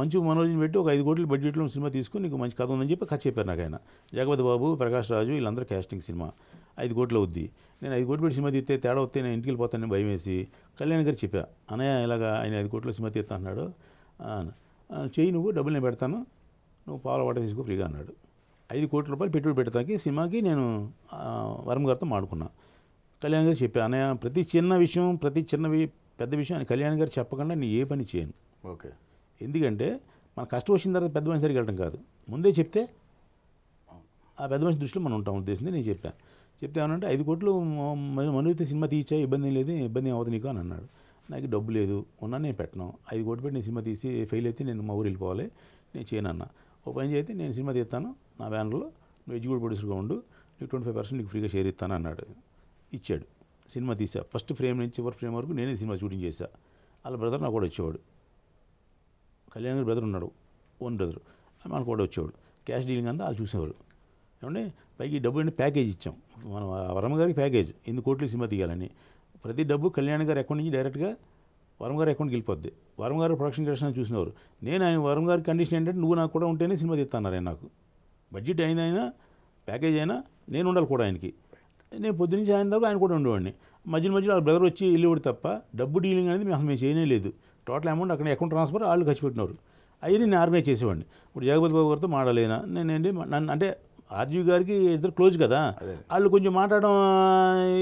మంచి మనోజ్ని పెట్టి ఒక ఐదు కోట్ల బడ్జెట్లో సినిమా తీసుకుని నీకు మంచి కథ ఉందని చెప్పి ఖర్చు చెప్పారు నాకు ఆయన జగపతి బాబు ప్రకాష్ రాజు వీళ్ళందరూ క్యాస్టింగ్ సినిమా ఐదు కోట్లు అవుద్ది నేను ఐదు కోట్లు పెట్టి సినిమా తీస్తే తేడా వస్తే నేను ఇంటికి వెళ్ళిపోతాను భయం వేసి కళ్యాణ్ గారు చెప్పా అనయ్య ఇలాగా ఆయన ఐదు కోట్లు సినిమా తీస్తా అన్నాడు చేయి నువ్వు డబ్బులు నేను పెడతాను నువ్వు పాల వాటర్ తీసుకో ఫ్రీగా అన్నాడు ఐదు కోట్ల రూపాయలు పెట్టుబడి పెడతాకి సినిమాకి నేను వరం గారితో మాడుకున్నా కళ్యాణ్ గారు చెప్పా అనయ్య ప్రతి చిన్న విషయం ప్రతి చిన్న పెద్ద విషయం అని కళ్యాణ్ గారు చెప్పకుండా నేను ఏ పని చేయను ఓకే ఎందుకంటే మన కష్టం వచ్చిన తర్వాత పెద్ద మనిషి సరిగ్గా వెళ్ళడం కాదు ముందే చెప్తే ఆ పెద్ద మనిషి దృష్టిలో మనం ఉంటాం ఉద్దేశంతో నేను చెప్పాను చెప్తే ఏమనంటే ఐదు కోట్లు మనోజ్ని సినిమా తీయచ్చా ఇబ్బంది లేదు ఇబ్బంది అవ్వదు నీకు అని అన్నాడు నాకు డబ్బు లేదు ఉన్నా నేను పెట్టను ఐదు కోట్లు పెట్టి నేను సినిమా తీసి ఫెయిల్ అయితే నేను మా ఊరు వెళ్ళిపోవాలి నేను చేయనన్నా ఓ పని చేస్తే నేను సినిమా తీస్తాను నా బ్యానర్లో నువ్వు కూడా ప్రొడ్యూసర్గా ఉండు నీకు ట్వంటీ ఫైవ్ పర్సెంట్ నీకు ఫ్రీగా షేర్ ఇస్తాను అన్నాడు ఇచ్చాడు సినిమా తీసా ఫస్ట్ ఫ్రేమ్ నుంచి చివరి ఫ్రేమ్ వరకు నేనే సినిమా షూటింగ్ చేశా వాళ్ళ బ్రదర్ నా కూడా వచ్చేవాడు కళ్యాణ్ గారి బ్రదర్ ఉన్నాడు ఓన్ బ్రదర్ ఆమె కూడా వచ్చేవాడు క్యాష్ డీలింగ్ అంతా వాళ్ళు చూసేవాడు ఏమంటే పైకి అంటే ప్యాకేజ్ ఇచ్చాం మనం వరమగారికి గారికి ప్యాకేజ్ ఎన్ని కోట్లు సినిమా తీయాలని ప్రతి డబ్బు కళ్యాణ్ గారి అకౌంట్ నుంచి డైరెక్ట్గా వరం గారి అకౌంట్కి వెళ్ళిపోద్ది వరం గారు ప్రొడక్షన్ కరెక్షన్ చూసినవారు నేను ఆయన వరం గారి కండిషన్ ఏంటంటే నువ్వు నాకు కూడా ఉంటేనే సినిమా తీస్తాను నాకు బడ్జెట్ అయినా ప్యాకేజ్ అయినా నేను ఉండాలి కూడా ఆయనకి నేను పొద్దునుంచి ఆయన దాకా ఆయన కూడా ఉండేవాడిని మధ్య మధ్యలో వాళ్ళ బ్రదర్ వచ్చి వెళ్ళేవాడు తప్ప డబ్బు డీలింగ్ అనేది మేము అసలు మేము చేయనే లేదు టోటల్ అమౌంట్ అక్కడ అకౌంట్ ట్రాన్స్ఫర్ వాళ్ళు ఖర్చు పెట్టినారు అయ్యి నేను ఆర్మే చేసేవాడిని ఇప్పుడు జగపతి బాబు గారితో మాడలేనా నేనేంటి నన్ను అంటే ఆర్జీవి గారికి ఇద్దరు క్లోజ్ కదా వాళ్ళు కొంచెం మాట్లాడడం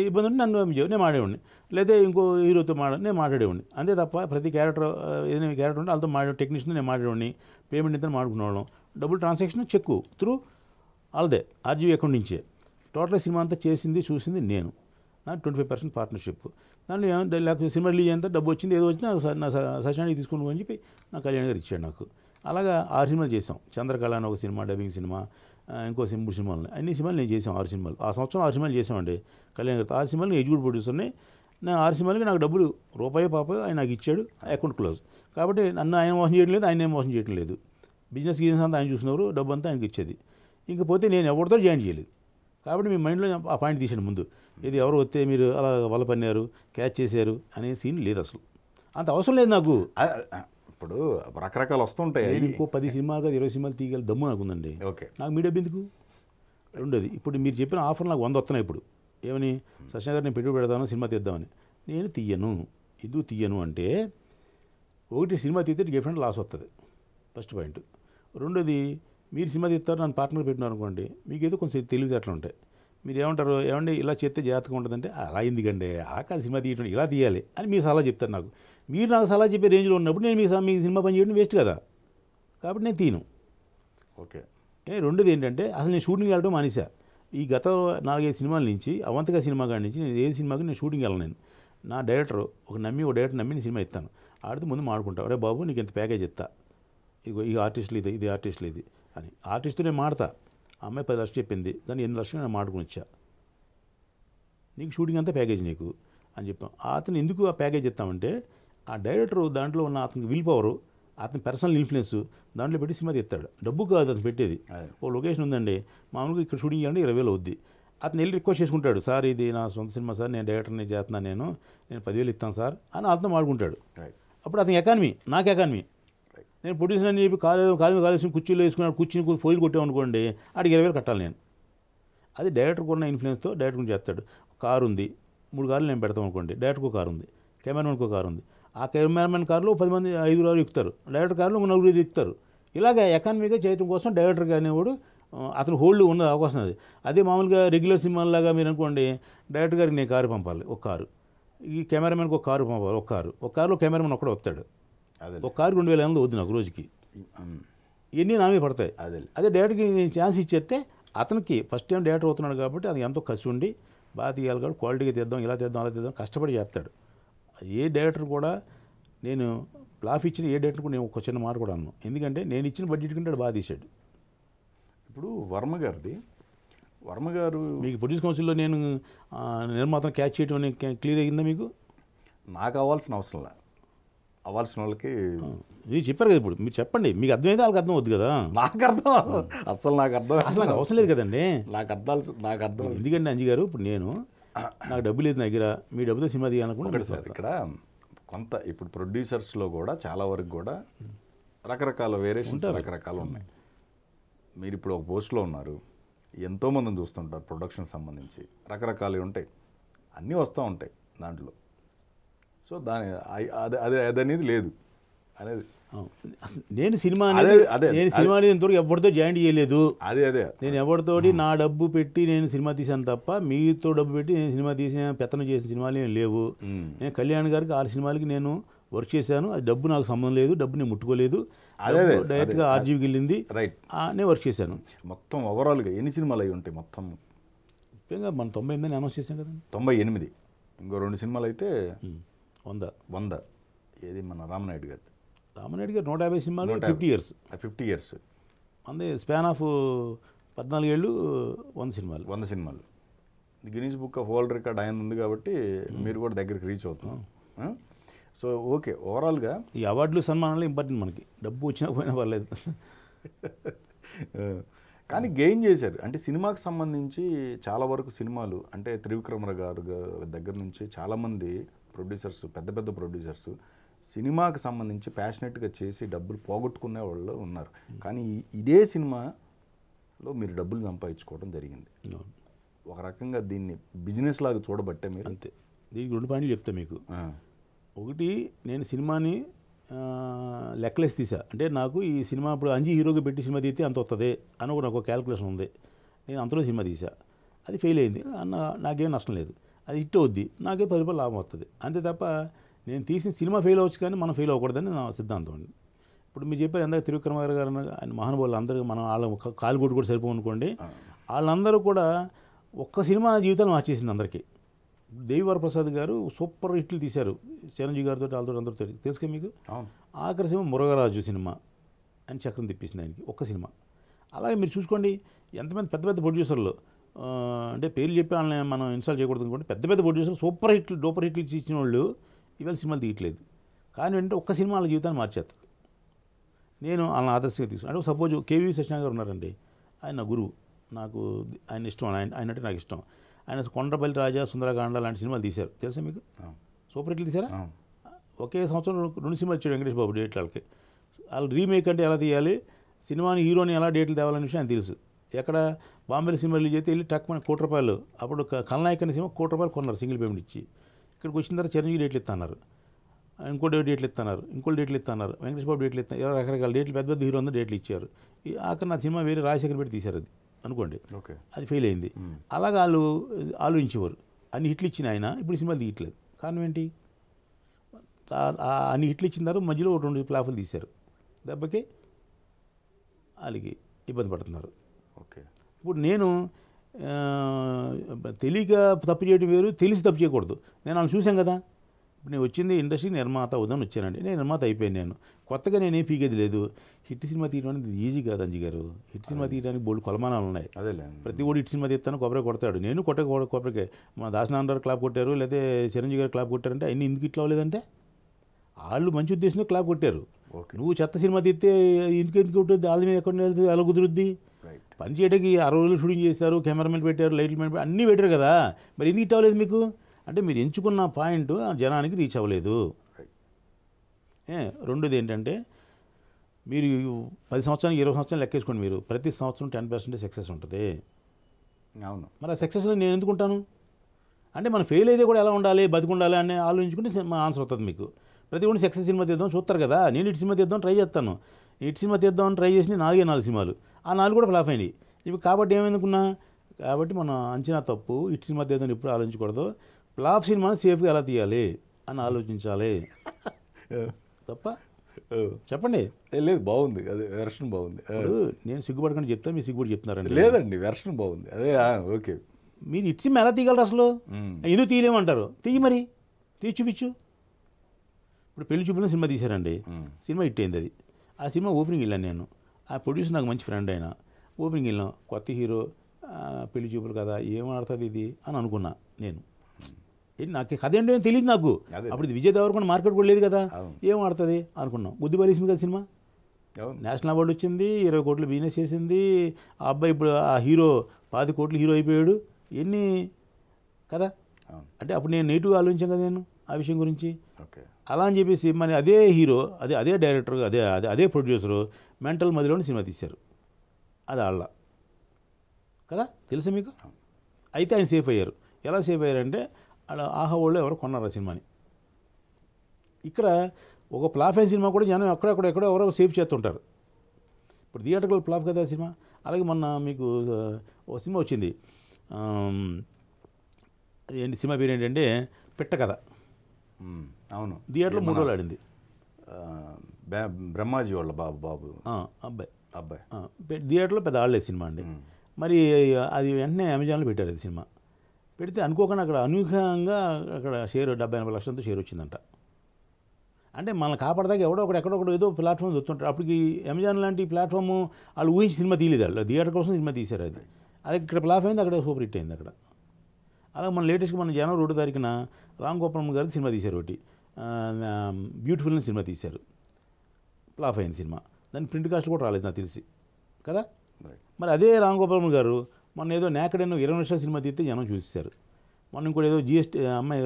ఇబ్బంది ఉంటే నన్ను నేను మాడేవాడిని లేదా ఇంకో హీరోతో మాడ నేను మాట్లాడేవాడిని అంతే తప్ప ప్రతి క్యారెక్టర్ ఏదైనా క్యారెక్టర్ ఉంటే వాళ్ళతో మాట్లా టెక్నీషియన్ నేను మాట్లాడేవాడిని పేమెంట్ మాట్లాడుకునే వాళ్ళం డబుల్ ట్రాన్సాక్షన్ చెక్ త్రూ వాళ్ళదే ఆర్జీవి అకౌంట్ నుంచే టోటల్ సినిమా అంతా చేసింది చూసింది నేను నా ట్వంటీ ఫైవ్ పర్సెంట్ పార్ట్నర్షిప్ దాన్ని లేకపోతే సినిమా రిలీజ్ అంతా డబ్బు వచ్చింది ఏదో వచ్చినా నా సశానికి తీసుకుని చెప్పి నా కళ్యాణ్ గారు ఇచ్చాడు నాకు అలాగా ఆరు సినిమాలు చేసాం చంద్రకళ అని ఒక సినిమా డబ్బింగ్ సినిమా ఇంకో మూడు సినిమాలు అన్ని సినిమాలు నేను చేసాం ఆరు సినిమాలు ఆ సంవత్సరం ఆరు సినిమాలు చేసామండి కళ్యాణ్ గారు ఆరు సినిమాలు ఎగ్జిక్యూటివ్ ప్రొడ్యూసర్ని నా ఆరు సినిమాలకి నాకు డబ్బులు రూపాయి పాపాయి ఆయన నాకు ఇచ్చాడు అకౌంట్ క్లోజ్ కాబట్టి నన్ను ఆయన మోసం చేయడం లేదు ఆయన మోసం చేయడం లేదు బిజినెస్ గీజినెస్ అంతా ఆయన చూసినవారు డబ్బు అంతా ఆయనకి ఇచ్చేది ఇంకపోతే నేను ఎవరితో జాయిన్ చేయలేదు కాబట్టి మీ మైండ్లో ఆ పాయింట్ తీసాను ముందు ఇది ఎవరు వస్తే మీరు అలా వల పన్నారు క్యాచ్ చేశారు అనే సీన్ లేదు అసలు అంత అవసరం లేదు నాకు ఇప్పుడు రకరకాలు వస్తుంటాయి ఇంకో పది సినిమాలు కాదు ఇరవై సినిమాలు తీయాలి దమ్ము నాకు ఉందండి ఓకే నాకు మీ డబ్బు ఎందుకు ఉండేది ఇప్పుడు మీరు చెప్పిన ఆఫర్ నాకు వంద వస్తున్నాయి ఇప్పుడు ఏమని సత్యన గారు నేను పెట్టుబడి పెడతాను సినిమా తీద్దామని నేను తీయను ఇది తీయను అంటే ఒకటి సినిమా తీస్తే డిఫరెంట్ లాస్ వస్తుంది ఫస్ట్ పాయింట్ రెండోది మీరు సినిమా తీస్తారు నన్ను పార్ట్నర్ పెట్టినారు అనుకోండి మీకు ఏదో కొంచెం తెలివితేటలు ఉంటాయి మీరు ఏమంటారు ఏమండి ఇలా చేస్తే జాగ్రత్తగా ఉంటుందంటే అలా ఎందుకండి అలా కాదు సినిమా తీయటం ఇలా తీయాలి అని మీరు సలహా చెప్తారు నాకు మీరు నాకు సలహా చెప్పే రేంజ్లో ఉన్నప్పుడు నేను మీ మీ సినిమా పని చేయడం వేస్ట్ కదా కాబట్టి నేను తీను ఓకే రెండోది ఏంటంటే అసలు నేను షూటింగ్ వెళ్ళడం మానేసా ఈ గత నాలుగైదు సినిమాల నుంచి అవంతిక సినిమా కాడి నుంచి నేను ఏ సినిమాకి నేను షూటింగ్ వెళ్ళను నేను నా డైరెక్టర్ ఒక నమ్మి ఒక డైరెక్టర్ నమ్మి నేను సినిమా ఇస్తాను ఆడితే ముందు మాడుకుంటా అరే బాబు నీకు ఇంత ప్యాకేజ్ ఇస్తా ఇగో ఈ ఆర్టిస్ట్లు ఇది ఇది ఆర్టిస్ట్లు ఇది అని ఆర్టిస్ట్తో నేను మాడతా అమ్మాయి పది లక్షలు చెప్పింది దాన్ని ఎనిమిది లక్షలు నేను మాడుకుని వచ్చా నీకు షూటింగ్ అంతా ప్యాకేజ్ నీకు అని చెప్పాను అతను ఎందుకు ఆ ప్యాకేజ్ ఇస్తామంటే ఆ డైరెక్టరు దాంట్లో ఉన్న అతనికి విల్ పవరు అతని పర్సనల్ ఇన్ఫ్లుయెన్స్ దాంట్లో పెట్టి సినిమా తెస్తాడు డబ్బు కాదు అతను పెట్టేది ఓ లొకేషన్ ఉందండి మామూలుగా ఇక్కడ షూటింగ్ చేయాలంటే ఇరవై వేలు అవుద్ది అతను వెళ్ళి రిక్వెస్ట్ చేసుకుంటాడు సార్ ఇది నా సొంత సినిమా సార్ నేను డైరెక్టర్ని చేస్తున్నాను నేను నేను పదివేలు ఇస్తాను సార్ అని అతను ఆడుకుంటాడు అప్పుడు అతని ఎకానమీ నాకు ఎకానమీ నేను ప్రొడ్యూసర్ అని చెప్పి కాలేజీ కాలేజీ కాలేజీ కుర్చీలో వేసుకున్నాడు కుర్చీని ఫోయిల్ కొట్టామనుకోండి ఆడికి ఇరవై వేలు కట్టాలి నేను అది డైరెక్టర్కి ఉన్న ఇన్ఫ్లుయెన్స్తో డైరెక్టర్ చేస్తాడు కారు ఉంది మూడు కార్లు నేను పెడతాం అనుకోండి డైరెక్టర్కు కారు ఉంది కెమెరామెన్కు కారు ఉంది ఆ కెమెరామెన్ కార్లు పది మంది ఐదు ఆరు ఎక్కుతారు డైరెక్టర్ ఒక నలుగురు ఎక్కుతారు ఇలాగ ఎకానమీగా చేయడం కోసం డైరెక్టర్ వాడు అతను హోల్డ్ ఉన్న అవకాశం అది అదే మామూలుగా రెగ్యులర్ సినిమాలాగా మీరు అనుకోండి డైరెక్టర్ గారికి నేను కారు పంపాలి ఒక కారు ఈ కెమెరామెన్కి ఒక కారు పంపాలి ఒక కారు ఒక కారులో కెమెరామెన్ ఒక్కడ వస్తాడు ఒక కారు రెండు వేల ఎనిమిది వద్దు నాకు రోజుకి ఇవన్నీ నామే పడతాయి అదే అదే డైరెక్టర్కి నేను ఛాన్స్ ఇచ్చేస్తే అతనికి ఫస్ట్ టైం డైరెక్టర్ అవుతున్నాడు కాబట్టి అది ఎంతో కసి ఉండి బాగా తీయాలి కాబట్టి క్వాలిటీగా తీద్దాం ఇలా తీద్దాం అలా తీద్దాం కష్టపడి చేస్తాడు ఏ డైరెక్టర్ కూడా నేను లాఫ్ ఇచ్చిన ఏ డైరెక్టర్ కూడా నేను ఒక చిన్న మాట కూడా అన్నాను ఎందుకంటే నేను ఇచ్చిన బడ్జెట్ కంటే బాగా తీశాడు ఇప్పుడు వర్మ గారిది వర్మ గారు మీకు ప్రొడ్యూస్ కౌన్సిల్లో నేను నిర్మాతను క్యాచ్ చేయడం క్లియర్ అయ్యిందా మీకు నాకు అవ్వాల్సిన అవసరం లే అవ్వాల్సిన వాళ్ళకి ఇది చెప్పారు కదా ఇప్పుడు మీరు చెప్పండి మీకు అర్థమైతే వాళ్ళకి అర్థం అవుతుంది కదా నాకు అర్థం అసలు నాకు అర్థం అసలు నాకు అవసరం లేదు కదండి నాకు అర్థాలు నాకు అర్థం ఎందుకంటే అంజీ గారు ఇప్పుడు నేను నాకు డబ్బు లేదు దగ్గర మీ డబ్బుతో సినిమా తీయాలనుకుంటే సార్ ఇక్కడ కొంత ఇప్పుడు ప్రొడ్యూసర్స్లో కూడా చాలా వరకు కూడా రకరకాల వేరియేషన్స్ రకరకాలు ఉన్నాయి మీరు ఇప్పుడు ఒక పోస్ట్లో ఉన్నారు ఎంతోమందిని చూస్తుంటారు ప్రొడక్షన్ సంబంధించి రకరకాలు ఉంటాయి అన్నీ వస్తూ ఉంటాయి దాంట్లో సో దాని అదే అదనేది అది అనేది లేదు అనేది నేను సినిమా నేను సినిమా అనేది ఇంతవరకు ఎవరితో జాయింట్ చేయలేదు అదే అదే నేను ఎవరితోటి నా డబ్బు పెట్టి నేను సినిమా తీసాను తప్ప మీతో డబ్బు పెట్టి నేను సినిమా తీసిన పెత్తనం చేసిన సినిమాలు ఏం లేవు నేను కళ్యాణ్ గారికి ఆరు సినిమాలకి నేను వర్క్ చేశాను అది డబ్బు నాకు సంబంధం లేదు డబ్బు నేను ముట్టుకోలేదు డైరెక్ట్గా ఆర్జీవికి వెళ్ళింది రైట్ నేను వర్క్ చేశాను మొత్తం ఓవరాల్గా ఎన్ని సినిమాలు అయి ఉంటాయి మొత్తం ముఖ్యంగా మనం తొంభై ఎనిమిది అనౌన్స్ చేశాం కదా తొంభై ఎనిమిది ఇంకో రెండు సినిమాలు అయితే వంద వంద ఏది మన రామనాయుడు గారు రామనాయుడు గారు నూట యాభై సినిమాలు ఫిఫ్టీ ఇయర్స్ ఫిఫ్టీ ఇయర్స్ అందే స్పాన్ ఆఫ్ పద్నాలుగేళ్ళు వంద సినిమాలు వంద సినిమాలు Guinness book of world record ఆయన ఉంది కాబట్టి మీరు కూడా దగ్గరికి రీచ్ అవుతాం సో ఓకే ఓవరాల్గా ఈ అవార్డులు సన్మానాలు ఇంపార్టెంట్ మనకి డబ్బు వచ్చినా పోయినా పర్లేదు కానీ గెయిన్ చేశారు అంటే సినిమాకి సంబంధించి చాలా వరకు సినిమాలు అంటే త్రివిక్రమర గారు దగ్గర నుంచి చాలామంది ప్రొడ్యూసర్స్ పెద్ద పెద్ద ప్రొడ్యూసర్స్ సినిమాకి సంబంధించి ప్యాషనెట్గా చేసి డబ్బులు పోగొట్టుకునే వాళ్ళు ఉన్నారు కానీ ఇదే సినిమాలో మీరు డబ్బులు సంపాదించుకోవడం జరిగింది ఒక రకంగా దీన్ని బిజినెస్ లాగా చూడబట్టే మీరు అంతే దీనికి రెండు పాయింట్లు చెప్తా మీకు ఒకటి నేను సినిమాని లెక్కలేసి తీసా అంటే నాకు ఈ సినిమా ఇప్పుడు అంజీ హీరోగా పెట్టి సినిమా తీస్తే అంత వస్తుంది అని ఒక నాకు క్యాల్కులేషన్ ఉంది నేను అంతలో సినిమా తీసా అది ఫెయిల్ అయింది అన్న నాకేం నష్టం లేదు అది హిట్ అవుద్ది నాకే పది రూపాయలు లాభం వస్తుంది అంతే తప్ప నేను తీసిన సినిమా ఫెయిల్ అవ్వచ్చు కానీ మనం ఫెయిల్ అవ్వకూడదని నా సిద్ధాంతం అండి ఇప్పుడు మీరు చెప్పారు ఎంత తిరువిక్రమార్ గారు ఆయన మహానుభావులు అందరూ మనం వాళ్ళ కాలు కొట్టు కూడా సరిపోనుకోండి వాళ్ళందరూ కూడా ఒక్క సినిమా జీవితాలు మార్చేసింది అందరికీ దేవివరప్రసాద్ గారు సూపర్ హిట్లు తీశారు చిరంజీవి గారితో వాళ్ళతో అందరితో తెలుసు మీకు ఆఖరి సినిమా మురగరాజు సినిమా అని చక్రం తెప్పిస్తుంది ఆయనకి ఒక్క సినిమా అలాగే మీరు చూసుకోండి ఎంతమంది పెద్ద పెద్ద ప్రొడ్యూసర్లు అంటే పేర్లు చెప్పి వాళ్ళని మనం ఇన్స్టాల్ చేయకూడదు అనుకోండి పెద్ద పెద్ద ప్రొడ్యూసర్లు సూపర్ హిట్లు డూపర్ హిట్లు ఇచ్చిన వాళ్ళు ఇవాళ సినిమాలు తీయట్లేదు కానీ వెంటనే ఒక్క సినిమా వాళ్ళ జీవితాన్ని మార్చేస్తారు నేను వాళ్ళని ఆదర్శంగా తీసుకున్నాను అంటే సపోజ్ కేవీ శశినాథ్ గారు ఉన్నారండి ఆయన నా గురువు నాకు ఆయన ఇష్టం ఆయన ఆయన అంటే నాకు ఇష్టం ఆయన కొండపల్లి రాజా సుందరకాండ లాంటి సినిమాలు తీశారు తెలుసా మీకు సూపర్ హిట్లు తీశారా ఒకే సంవత్సరం రెండు సినిమాలు ఇచ్చాడు వెంకటేష్ బాబు డేట్ వాళ్ళకి వాళ్ళు రీమేక్ అంటే ఎలా తీయాలి సినిమాని హీరోని ఎలా డేట్లు తేవాలనే విషయం ఆయన తెలుసు ఎక్కడ బాంబే సినిమా రిలీజ్ అయితే వెళ్ళి టక్ మన కోటి రూపాయలు అప్పుడు కల్నాయక్ అనే సినిమా కోటి రూపాయలు కొన్నారు సింగిల్ పేమెంట్ ఇచ్చి ఇక్కడికి వచ్చిన తర్వాత చిరంజీవి డేట్లు ఇస్తున్నారు ఇంకో డేట్ డేట్లు ఇస్తున్నారు ఇంకో డేట్లు ఇస్తున్నారు వెంకటేష్ బాబు డేట్లు ఇస్తున్నారు రకరకాల డేట్లు పెద్ద పెద్ద హీరో అందరూ డేట్లు ఇచ్చారు అక్కడ నా సినిమా వేరే రాజశేఖర్ పెట్టి తీశారు అది అనుకోండి ఓకే అది ఫెయిల్ అయింది అలాగ వాళ్ళు ఆలోచించేవారు అన్ని హిట్లు ఇచ్చిన ఆయన ఇప్పుడు సినిమాలు తీయట్లేదు కారణం ఏంటి అన్ని హిట్లు ఇచ్చిన తర్వాత మధ్యలో ఒక రెండు ప్లాఫ్లు తీశారు దెబ్బకి వాళ్ళకి ఇబ్బంది పడుతున్నారు ఓకే ఇప్పుడు నేను తెలియక తప్పు చేయడం వేరు తెలిసి తప్పు చేయకూడదు నేను వాళ్ళు చూశాను కదా ఇప్పుడు నేను వచ్చింది ఇండస్ట్రీ నిర్మాత అవుదామని వచ్చానండి నేను నిర్మాత అయిపోయాను నేను కొత్తగా నేనే పీకేది లేదు హిట్ సినిమా తీయడానికి ఈజీ కాదు అంజీ గారు హిట్ సినిమా తీయడానికి బోల్డ్ కొలమానాలు ఉన్నాయి అదే ప్రతి ఓడి హిట్ సినిమా తీస్తాను కొబ్బరి కొడతాడు నేను కొట్ట కొబ్బరికే మా గారు క్లాప్ కొట్టారు లేదా చిరంజీవి గారు క్లాప్ కొట్టారంటే అన్ని ఎందుకు ఇట్లా అవ్వలేదంటే వాళ్ళు మంచి ఉద్దేశంతో క్లాప్ కొట్టారు నువ్వు చెత్త సినిమా తీస్తే ఇంకెందుకు ఉంటుంది వాళ్ళ మీద ఎక్కడ అలా కుదురుద్ది పని చేయడానికి అరవై రోజులు షూటింగ్ చేశారు కెమెరామెన్ పెట్టారు లైట్లు పెట్టారు అన్నీ పెట్టారు కదా మరి ఎందుకు ఇట్ అవ్వలేదు మీకు అంటే మీరు ఎంచుకున్న పాయింట్ జనానికి రీచ్ అవ్వలేదు రెండోది ఏంటంటే మీరు పది సంవత్సరాలు ఇరవై సంవత్సరాలు లెక్కేసుకోండి మీరు ప్రతి సంవత్సరం టెన్ పర్సెంట్ సక్సెస్ ఉంటుంది అవును మరి ఆ సక్సెస్లో నేను ఎందుకుంటాను అంటే మనం ఫెయిల్ అయితే కూడా ఎలా ఉండాలి బతికుండాలి అని ఆలోచించుకుంటే ఆన్సర్ అవుతుంది మీకు ప్రతి ఒక్కటి సక్సెస్ సినిమా తీద్దాం చూస్తారు కదా నేను ఇటు సినిమా తీద్దాం ట్రై చేస్తాను హిట్ సినిమా తీద్దామని ట్రై చేసిన నాలుగే నాలుగు సినిమాలు ఆ నాలుగు కూడా ఫ్లాప్ అయినాయి ఇవి కాబట్టి ఏమైందనుకున్నా కాబట్టి మన అంచనా తప్పు ఇటు సినిమా తీద్దామని ఎప్పుడు ఆలోచించకూడదు ఫ్లాప్ సినిమాని సేఫ్గా ఎలా తీయాలి అని ఆలోచించాలి తప్ప చెప్పండి లేదు బాగుంది అదే వెర్షన్ బాగుంది నేను సిగ్గుపడకుండా చెప్తా మీ సిగ్గుపడి చెప్తున్నారండి లేదండి వెర్షన్ బాగుంది అదే ఓకే మీరు ఇటు సినిమా ఎలా తీయగలరు అసలు ఎందుకు తీయలేమంటారు తీయి మరి తీయి చూపించు ఇప్పుడు పెళ్లి చూపిన సినిమా తీశారండి సినిమా హిట్ అయింది అది ఆ సినిమా ఓపెనింగ్ వెళ్ళాను నేను ఆ ప్రొడ్యూసర్ నాకు మంచి ఫ్రెండ్ అయినా ఓపెనింగ్ వెళ్ళాం కొత్త హీరో పెళ్లి చూపులు కదా ఏమాడుతుంది ఇది అని అనుకున్నా నేను నాకు కథ ఏంటో తెలియదు నాకు అప్పుడు ఇది విజయ్ దేవరకొండ మార్కెట్ కూడా లేదు కదా ఏమాడుతుంది అనుకున్నాం బుద్ధిబలిసింది కదా సినిమా నేషనల్ అవార్డు వచ్చింది ఇరవై కోట్లు బిజినెస్ చేసింది ఆ అబ్బాయి ఇప్పుడు ఆ హీరో పాతి కోట్లు హీరో అయిపోయాడు ఎన్ని కదా అంటే అప్పుడు నేను నెగిటివ్ ఆలోచించాను కదా నేను ఆ విషయం గురించి ఓకే అలా అని చెప్పేసి మన అదే హీరో అదే అదే డైరెక్టర్ అదే అదే అదే ప్రొడ్యూసరు మెంటల్ మదిలోని సినిమా తీశారు అది వాళ్ళ కదా తెలుసా మీకు అయితే ఆయన సేఫ్ అయ్యారు ఎలా సేఫ్ అయ్యారంటే వాళ్ళ ఆహా వాళ్ళు ఎవరు కొన్నారు ఆ సినిమాని ఇక్కడ ఒక ప్లాఫ్ అయిన సినిమా కూడా జనం ఎక్కడెక్కడ ఎక్కడో ఎవరో సేఫ్ చేస్తుంటారు ఇప్పుడు థియేటర్లో ప్లాఫ్ కదా సినిమా అలాగే మొన్న మీకు ఒక సినిమా వచ్చింది ఏంటి సినిమా పేరు ఏంటంటే పిట్ట కథ అవును థియేటర్లో మూడు రోజులు ఆడింది బ్రహ్మాజీ వాళ్ళ బాబు బాబు అబ్బాయి అబ్బాయి థియేటర్లో పెద్ద ఆడలేదు సినిమా అండి మరి అది వెంటనే అమెజాన్లో పెట్టారు అది సినిమా పెడితే అనుకోకుండా అక్కడ అనూహ్యంగా అక్కడ షేర్ డెబ్బై ఎనభై లక్షలతో షేర్ వచ్చిందంట అంటే మనల్ని కాపాడదాకా ఎవడో ఒకటి ఎక్కడొకడు ఏదో ప్లాట్ఫామ్ చూస్తుంటారు అప్పటికి అమెజాన్ లాంటి ప్లాట్ఫామ్ వాళ్ళు ఊహించి సినిమా తీయలేదు వాళ్ళు థియేటర్ కోసం సినిమా తీశారు అది అది ఇక్కడ ప్లాఫ్ అయింది అక్కడ సూపర్ హిట్ అయింది అక్కడ అలాగే మన లేటెస్ట్గా మన జనవరి రెండు తారీఖున రామ్ గోపాలం గారు సినిమా తీశారు ఒకటి బ్యూటిఫుల్ అని సినిమా తీశారు ఫ్లాఫ్ అయింది సినిమా దాని ప్రింట్ కాస్ట్ కూడా రాలేదు నాకు తెలిసి కదా మరి అదే రామ్ గోపాలం గారు మన ఏదో నేకడేనో ఇరవై నిమిషాల సినిమా తీస్తే జనం చూసేశారు మనం ఇంకోటి ఏదో జిఎస్టీ అమ్మాయి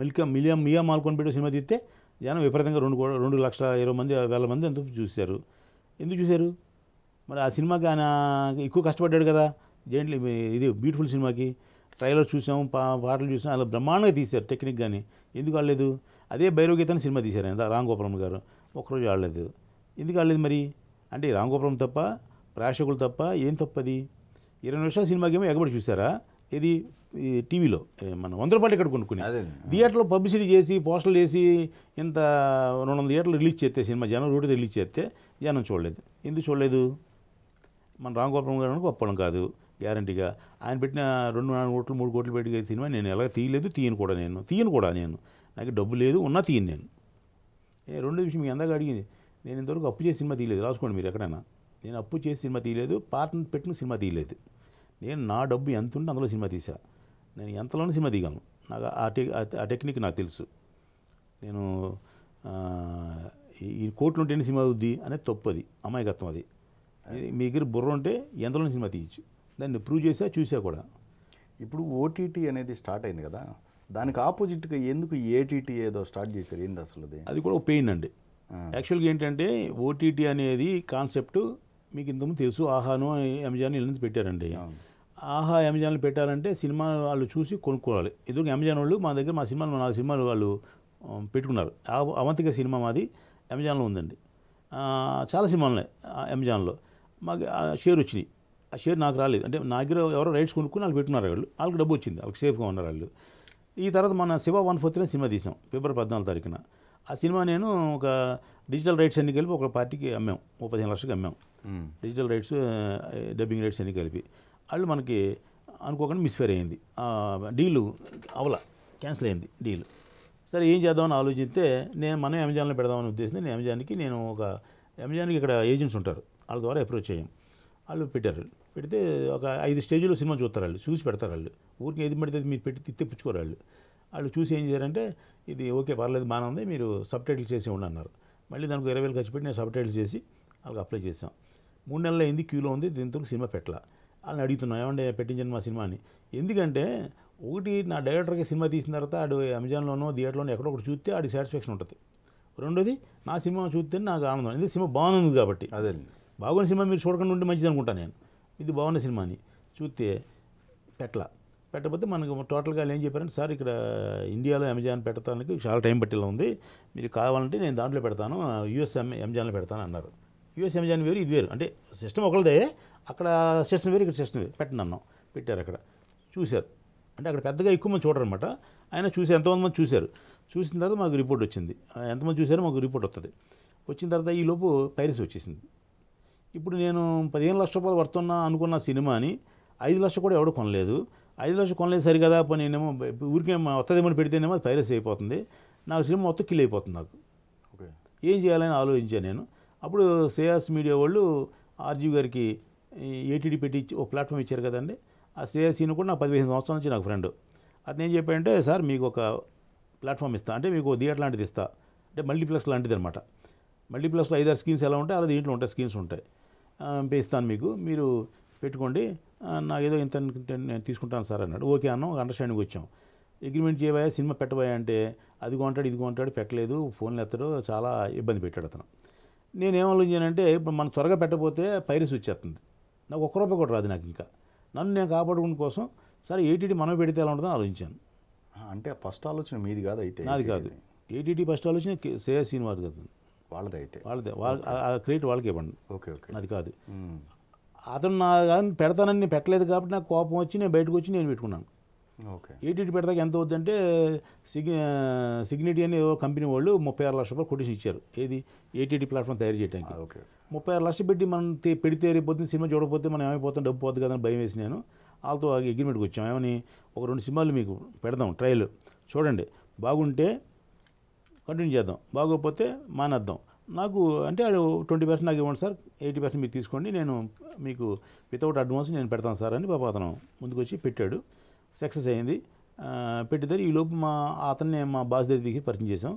మిల్కా మిలియం మియా మాల్కొని పెట్టే సినిమా తీస్తే జనం విపరీతంగా రెండు రెండు లక్షల ఇరవై మంది వేల మంది ఎంత చూశారు ఎందుకు చూశారు మరి ఆ సినిమాకి ఆయన ఎక్కువ కష్టపడ్డాడు కదా జైంట్లీ ఇది బ్యూటిఫుల్ సినిమాకి ట్రైలర్ చూసాం పా పాటలు చూసాం అలా బ్రహ్మాండంగా తీశారు టెక్నిక్ కానీ ఎందుకు ఆడలేదు అదే అని సినిమా తీశారు ఆయన రామ్ గోపురం గారు ఒకరోజు ఆడలేదు ఎందుకు ఆడలేదు మరి అంటే రామ్ గోపురం తప్ప ప్రేక్షకులు తప్ప ఏం తప్పది ఇరవై నిమిషాల సినిమాకేమో ఎగబడి చూసారా ఇది టీవీలో మనం వంద రూపాయలు ఇక్కడ కొనుక్కుని థియేటర్లో పబ్లిసిటీ చేసి పోస్టర్లు చేసి ఇంత రెండు వందల థియేటర్లు రిలీజ్ చేస్తే సినిమా జనం రోడ్ రిలీజ్ చేస్తే జనం చూడలేదు ఎందుకు చూడలేదు మన రామగోపురం గారు గొప్పడం కాదు గ్యారంటీగా ఆయన పెట్టిన రెండు నాలుగు కోట్లు మూడు కోట్లు పెట్టి సినిమా నేను ఎలా తీయలేదు తీయను కూడా నేను తీయను కూడా నేను నాకు డబ్బు లేదు ఉన్నా తీయను నేను రెండో విషయం మీకు ఎందాక అడిగింది నేను ఇంతవరకు అప్పు చేసి సినిమా తీయలేదు రాసుకోండి మీరు ఎక్కడైనా నేను అప్పు చేసి సినిమా తీయలేదు పార్ట్నర్ పెట్టిన సినిమా తీయలేదు నేను నా డబ్బు ఎంత ఉంటే అందులో సినిమా తీసా నేను ఎంతలోనే సినిమా దిగాను నాకు ఆ టెక్ ఆ టెక్నిక్ నాకు తెలుసు నేను ఈ కోట్లు ఉంటేనే సినిమా వద్ది అనేది తప్పు అది అమాయకత్వం అది మీ దగ్గర బుర్ర ఉంటే ఎంతలోనే సినిమా తీయచ్చు దాన్ని ప్రూవ్ చేసా చూసా కూడా ఇప్పుడు ఓటీటీ అనేది స్టార్ట్ అయింది కదా దానికి ఆపోజిట్గా ఎందుకు ఏటీటీ ఏదో స్టార్ట్ చేశారు ఏంటి అసలు అది అది కూడా పెయిన్ అండి యాక్చువల్గా ఏంటంటే ఓటీటీ అనేది కాన్సెప్ట్ మీకు ఇంతకుముందు తెలుసు ఆహాను అమెజాన్ ఇల్లు పెట్టారండి ఆహా అమెజాన్లో పెట్టారంటే సినిమా వాళ్ళు చూసి కొనుక్కోవాలి ఎదురు అమెజాన్ వాళ్ళు మా దగ్గర మా సినిమాలు నాలుగు సినిమాలు వాళ్ళు పెట్టుకున్నారు అవంతిక సినిమా మాది అమెజాన్లో ఉందండి చాలా సినిమాలు ఉన్నాయి అమెజాన్లో మాకు షేర్ వచ్చినాయి ఆ షేర్ నాకు రాలేదు అంటే నా దగ్గర ఎవరో రైట్స్ కొనుక్కుని వాళ్ళు పెట్టుకున్నారు వాళ్ళు వాళ్ళకి డబ్బు వచ్చింది వాళ్ళకి సేఫ్గా ఉన్నారు వాళ్ళు ఈ తర్వాత మన శివ వన్ ఫోర్త్ సినిమా తీసాం ఫిబ్రవరి పద్నాలుగు తారీఖున ఆ సినిమా నేను ఒక డిజిటల్ రైట్స్ అన్ని కలిపి ఒక పార్టీకి అమ్మాం ఓ పదిహేను లక్షలకి అమ్మాం డిజిటల్ రైట్స్ డబ్బింగ్ రైట్స్ అన్ని కలిపి వాళ్ళు మనకి అనుకోకుండా మిస్ఫేర్ అయింది డీలు అవల క్యాన్సిల్ అయింది డీల్ సరే ఏం చేద్దామని ఆలోచిస్తే నేను మనం అమెజాన్లో పెడదామని ఉద్దేశంతో నేను అమెజాన్కి నేను ఒక అమెజాన్కి ఇక్కడ ఏజెంట్స్ ఉంటారు వాళ్ళ ద్వారా అప్రోచ్ అయ్యాం వాళ్ళు పెట్టారు పెడితే ఒక ఐదు స్టేజ్లో సినిమా చూస్తారు వాళ్ళు చూసి పెడతారు వాళ్ళు ఊరికి ఏది పెడితే మీరు పెట్టి తెప్పించుకోరు వాళ్ళు వాళ్ళు చూసి ఏం చేశారంటే ఇది ఓకే పర్లేదు బాగానే ఉంది మీరు సబ్ టైటిల్ చేసి ఉండన్నారు మళ్ళీ దానికి ఇరవై వేలు ఖర్చు పెట్టి నేను సబ్ టైటిల్ చేసి వాళ్ళకి అప్లై చేసాం మూడు నెలలు అయింది క్యూలో ఉంది దీంతో సినిమా పెట్టలా వాళ్ళని అడుగుతున్నాం ఏమంటే పెట్టించండి మా సినిమాని ఎందుకంటే ఒకటి నా డైరెక్టర్కి సినిమా తీసిన తర్వాత ఆడు అమెజాన్లోనో థియేటర్లోనో ఎక్కడో ఒకటి చూస్తే ఆడి సాటిస్ఫాక్షన్ ఉంటుంది రెండోది నా సినిమా చూస్తే నాకు ఆనందం ఎందుకంటే సినిమా బాగుంది కాబట్టి అదే బాగున్న సినిమా మీరు చూడకుండా ఉంటే మంచిది అనుకుంటాను నేను ఇది బాగున్న సినిమా అని చూస్తే పెట్టల పెట్టకపోతే మనకు టోటల్గా ఏం చెప్పారంటే సార్ ఇక్కడ ఇండియాలో అమెజాన్ పెట్టడానికి చాలా టైం పట్టేలా ఉంది మీరు కావాలంటే నేను దాంట్లో పెడతాను యూఎస్ అమెజాన్లో పెడతాను అన్నారు యూఎస్ అమెజాన్ వేరు ఇది వేరు అంటే సిస్టమ్ ఒకళ్ళదే అక్కడ సిస్టమ్ వేరు ఇక్కడ సిస్టమ్ వేరు అన్నాం పెట్టారు అక్కడ చూశారు అంటే అక్కడ పెద్దగా ఎక్కువ మంది చూడరనమాట ఆయన చూసి ఎంతమంది మంది చూశారు చూసిన తర్వాత మాకు రిపోర్ట్ వచ్చింది ఎంతమంది చూశారో మాకు రిపోర్ట్ వస్తుంది వచ్చిన తర్వాత ఈలోపు పైరసీ వచ్చేసింది ఇప్పుడు నేను పదిహేను లక్ష రూపాయలు పడుతున్నా అనుకున్న సినిమాని ఐదు లక్షలు కూడా ఎవడు కొనలేదు ఐదు లక్షలు కొనలేదు సరి కదా పని నేనేమో ఊరికే వత్తదేమని పెడితేనేమో అది పైరస్ అయిపోతుంది నాకు సినిమా మొత్తం కిల్ అయిపోతుంది నాకు ఏం చేయాలని ఆలోచించాను నేను అప్పుడు శ్రేయాస్ మీడియా వాళ్ళు ఆర్జీవి గారికి ఏటీడీ పెట్టి ఒక ప్లాట్ఫామ్ ఇచ్చారు కదండి ఆ శ్రేయాస్ సీన్ కూడా నాకు పదిహేను సంవత్సరాల నుంచి నాకు ఫ్రెండ్ అది ఏం చెప్పాడంటే సార్ మీకు ఒక ప్లాట్ఫామ్ ఇస్తా అంటే మీకు థియేటర్ లాంటిది ఇస్తా అంటే మల్టీప్లెక్స్ లాంటిది అనమాట మల్టీప్లెక్స్లో ఐదారు స్క్రీన్స్ ఎలా ఉంటాయి అలా దీంట్లో ఉంటాయి స్క్రీన్స్ ఉంటాయి ఇస్తాను మీకు మీరు పెట్టుకోండి నా ఏదో ఇంత నేను తీసుకుంటాను సార్ అన్నాడు ఓకే అన్నాం అండర్స్టాండింగ్ వచ్చాం అగ్రిమెంట్ చేయబోయా సినిమా పెట్టబోయా అంటే అది కొంటాడు ఇది కొంటాడు పెట్టలేదు ఫోన్లు ఎత్తడు చాలా ఇబ్బంది పెట్టాడు అతను నేను ఆలోచించానంటే ఇప్పుడు మనం త్వరగా పెట్టకపోతే పైరస్ వచ్చేస్తుంది నాకు ఒక్క రూపాయి కూడా రాదు నాకు ఇంకా నన్ను నేను కాపాడుకునే కోసం సరే ఏటీటీ మనం పెడితే ఎలా ఉంటుందో ఆలోచించాను అంటే ఫస్ట్ ఆలోచన మీది కాదు అయితే నాది కాదు ఏటీటీ ఫస్ట్ ఆలోచన శ్రేయస్ శ్రీనివాస్ గారు వాళ్ళదైతే వాళ్ళదే వాళ్ళ క్రెడిట్ వాళ్ళకి ఇవ్వండి ఓకే ఓకే అది కాదు అతను నా కానీ పెడతానని నేను పెట్టలేదు కాబట్టి నాకు కోపం వచ్చి నేను బయటకు వచ్చి నేను పెట్టుకున్నాను ఓకే ఏటీటీ పెడతాక ఎంత అవుతుందంటే సిగ్ సిగ్నిటీ అనే కంపెనీ వాళ్ళు ముప్పై ఆరు లక్షల రూపాయలు కొటేషన్ ఇచ్చారు ఏది ఏటీటీ ప్లాట్ఫామ్ తయారు చేయడానికి ఓకే ముప్పై ఆరు లక్షలు పెట్టి మనం పెడితే రేపు సినిమా చూడకపోతే మనం ఏమైపోతాం డబ్బు పోతుంది కదని భయం వేసి నేను వాళ్ళతో అగ్రిమెంట్కి వచ్చాము ఏమని ఒక రెండు సినిమాలు మీకు పెడదాం ట్రయల్ చూడండి బాగుంటే కంటిన్యూ చేద్దాం బాగోకపోతే మానేద్దాం నాకు అంటే అది ట్వంటీ పర్సెంట్ నాకు ఇవ్వండి సార్ ఎయిటీ పర్సెంట్ మీరు తీసుకోండి నేను మీకు వితౌట్ అడ్వాన్స్ నేను పెడతాను సార్ అని పాప అతను ముందుకొచ్చి పెట్టాడు సక్సెస్ అయింది పెట్టిద్దరు ఈలోపు మా అతన్నే మా బాస్ దగ్గర దిగి పరిచయం చేసాం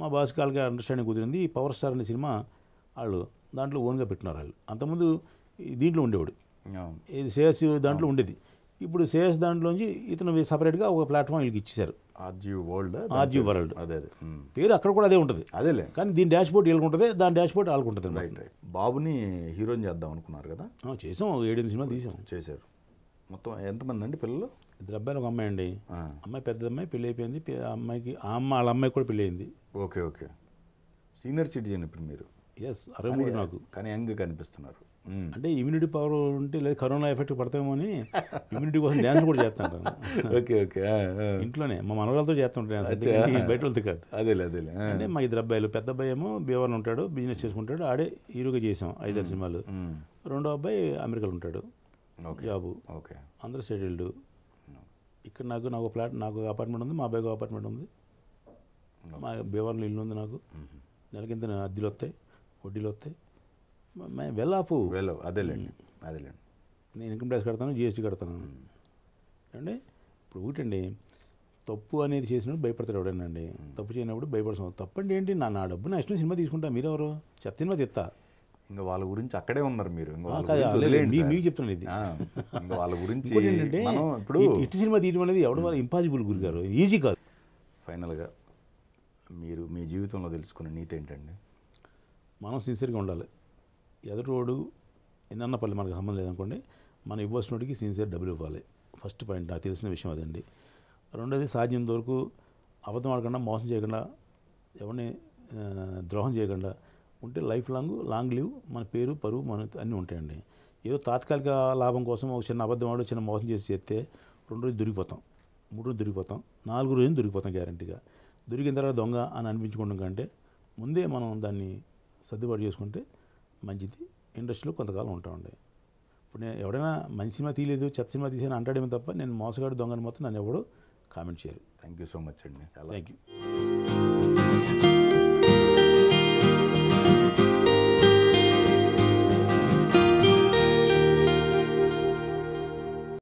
మా బాస్ కాళ్ళకి అండర్స్టాండింగ్ కుదిరింది పవర్ స్టార్ అనే సినిమా వాళ్ళు దాంట్లో ఓన్గా పెట్టినారు వాళ్ళు అంతకుముందు దీంట్లో ఉండేవాడు ఇది శ్రేయస్ దాంట్లో ఉండేది ఇప్పుడు శ్రేయస్ దాంట్లోంచి ఇతను సపరేట్గా ఒక ప్లాట్ఫామ్ వీళ్ళకి ఇచ్చేశారు ఆర్జీవ్ వరల్డ్ ఆర్జీవ్ వరల్డ్ అదే అదే పేరు అక్కడ కూడా అదే ఉంటుంది అదేలే కానీ దీని డాష్ బోర్డ్ ఉంటుంది దాని డాష్ బోర్డ్ ఆల్కుంటుంది రైట్ బాబుని హీరోయిన్ చేద్దాం అనుకున్నారు కదా చేసాం ఏడెనిమిది సినిమాలు తీసాం చేశారు మొత్తం ఎంతమంది అండి పిల్లలు ఇద్దరు అబ్బాయిలు ఒక అమ్మాయి అండి అమ్మాయి పెద్ద అమ్మాయి పెళ్ళి అయిపోయింది అమ్మాయికి ఆ అమ్మ వాళ్ళ అమ్మాయి కూడా పెళ్ళి అయింది ఓకే ఓకే సీనియర్ సిటిజన్ ఇప్పుడు మీరు ఎస్ అరవై మూడు నాకు కానీ యంగ్ కనిపిస్తున్నారు అంటే ఇమ్యూనిటీ పవర్ ఉంటే లేదు కరోనా ఎఫెక్ట్ పడతామో అని ఇమ్యూనిటీ కోసం డ్యాన్స్ కూడా చేస్తాను ఓకే ఓకే ఇంట్లోనే మా మనవరాలతో చేస్తుంటాను డ్యాన్స్ బయట కాదు అదేలే అదే అంటే మా ఇద్దరు అబ్బాయిలు పెద్ద అబ్బాయి ఏమో బీవర్ ఉంటాడు బిజినెస్ చేసుకుంటాడు ఆడే హీరోగా చేసాం ఐదారు సినిమాలు రెండో అబ్బాయి అమెరికాలో ఉంటాడు జాబు ఓకే అందరు సెటిల్డ్ ఇక్కడ నాకు నాకు ఫ్లాట్ నాకు అపార్ట్మెంట్ ఉంది మా అబ్బాయికి అపార్ట్మెంట్ ఉంది మా బీవర్లో ఇల్లు ఉంది నాకు నెలకింత అద్దెలు వస్తాయి వడ్డీలు వస్తాయి వెల్ ఆఫ్ వెల్ అదేలేండి అదేలేండి నేను ఇన్కమ్ ట్యాక్స్ కడతాను జిఎస్టీ కడతాను అంటే ఇప్పుడు ఊటండి తప్పు అనేది చేసినప్పుడు భయపడతాడు ఎవడైనా అండి తప్పు చేయనప్పుడు భయపడతాం తప్పు ఏంటి నా నా డబ్బు నా ఇష్టం సినిమా తీసుకుంటా మీరెవరు చెత్త సినిమా తెత్తా ఇంకా వాళ్ళ గురించి అక్కడే ఉన్నారు మీరు మీకు చెప్తున్నాను ఇది వాళ్ళ గురించి ఏంటంటే ఇప్పుడు ఇటు సినిమా తీయడం అనేది ఎవడ వల్ల ఇంపాసిబుల్ గురిగారు ఈజీ కాదు ఫైనల్గా మీరు మీ జీవితంలో తెలుసుకున్న నీతి ఏంటండి మనం సిన్సియర్గా ఉండాలి రోడ్డు ఎన్నన్నపల్లి మనకు సంబంధం లేదనుకోండి మనం ఇవ్వాల్సినోడికి సిన్సియర్ డబ్బులు ఇవ్వాలి ఫస్ట్ పాయింట్ నాకు తెలిసిన విషయం అదండి రెండోది సాధ్యం వరకు అబద్ధం ఆడకుండా మోసం చేయకుండా ఎవరిని ద్రోహం చేయకుండా ఉంటే లైఫ్ లాంగ్ లాంగ్ లీవ్ మన పేరు పరువు మన అన్నీ ఉంటాయండి ఏదో తాత్కాలిక లాభం కోసం ఒక చిన్న అబద్ధం ఆడు చిన్న మోసం చేసి చేస్తే రెండు రోజులు దొరికిపోతాం మూడు రోజులు దొరికిపోతాం నాలుగు రోజులు దొరికిపోతాం గ్యారంటీగా దొరికిన తర్వాత దొంగ అని అనిపించుకోవడం కంటే ముందే మనం దాన్ని సర్దుబాటు చేసుకుంటే మంచిది ఇండస్ట్రీలో కొంతకాలం ఉంటామండి ఇప్పుడు నేను ఎవడైనా మంచి సినిమా తీయలేదు చెత్త సినిమా తీసాను అంటాడేమో తప్ప నేను మోసగాడు దొంగని మొత్తం నన్ను ఎవడు కామెంట్ చేయరు థ్యాంక్ యూ సో మచ్ అండి థ్యాంక్ యూ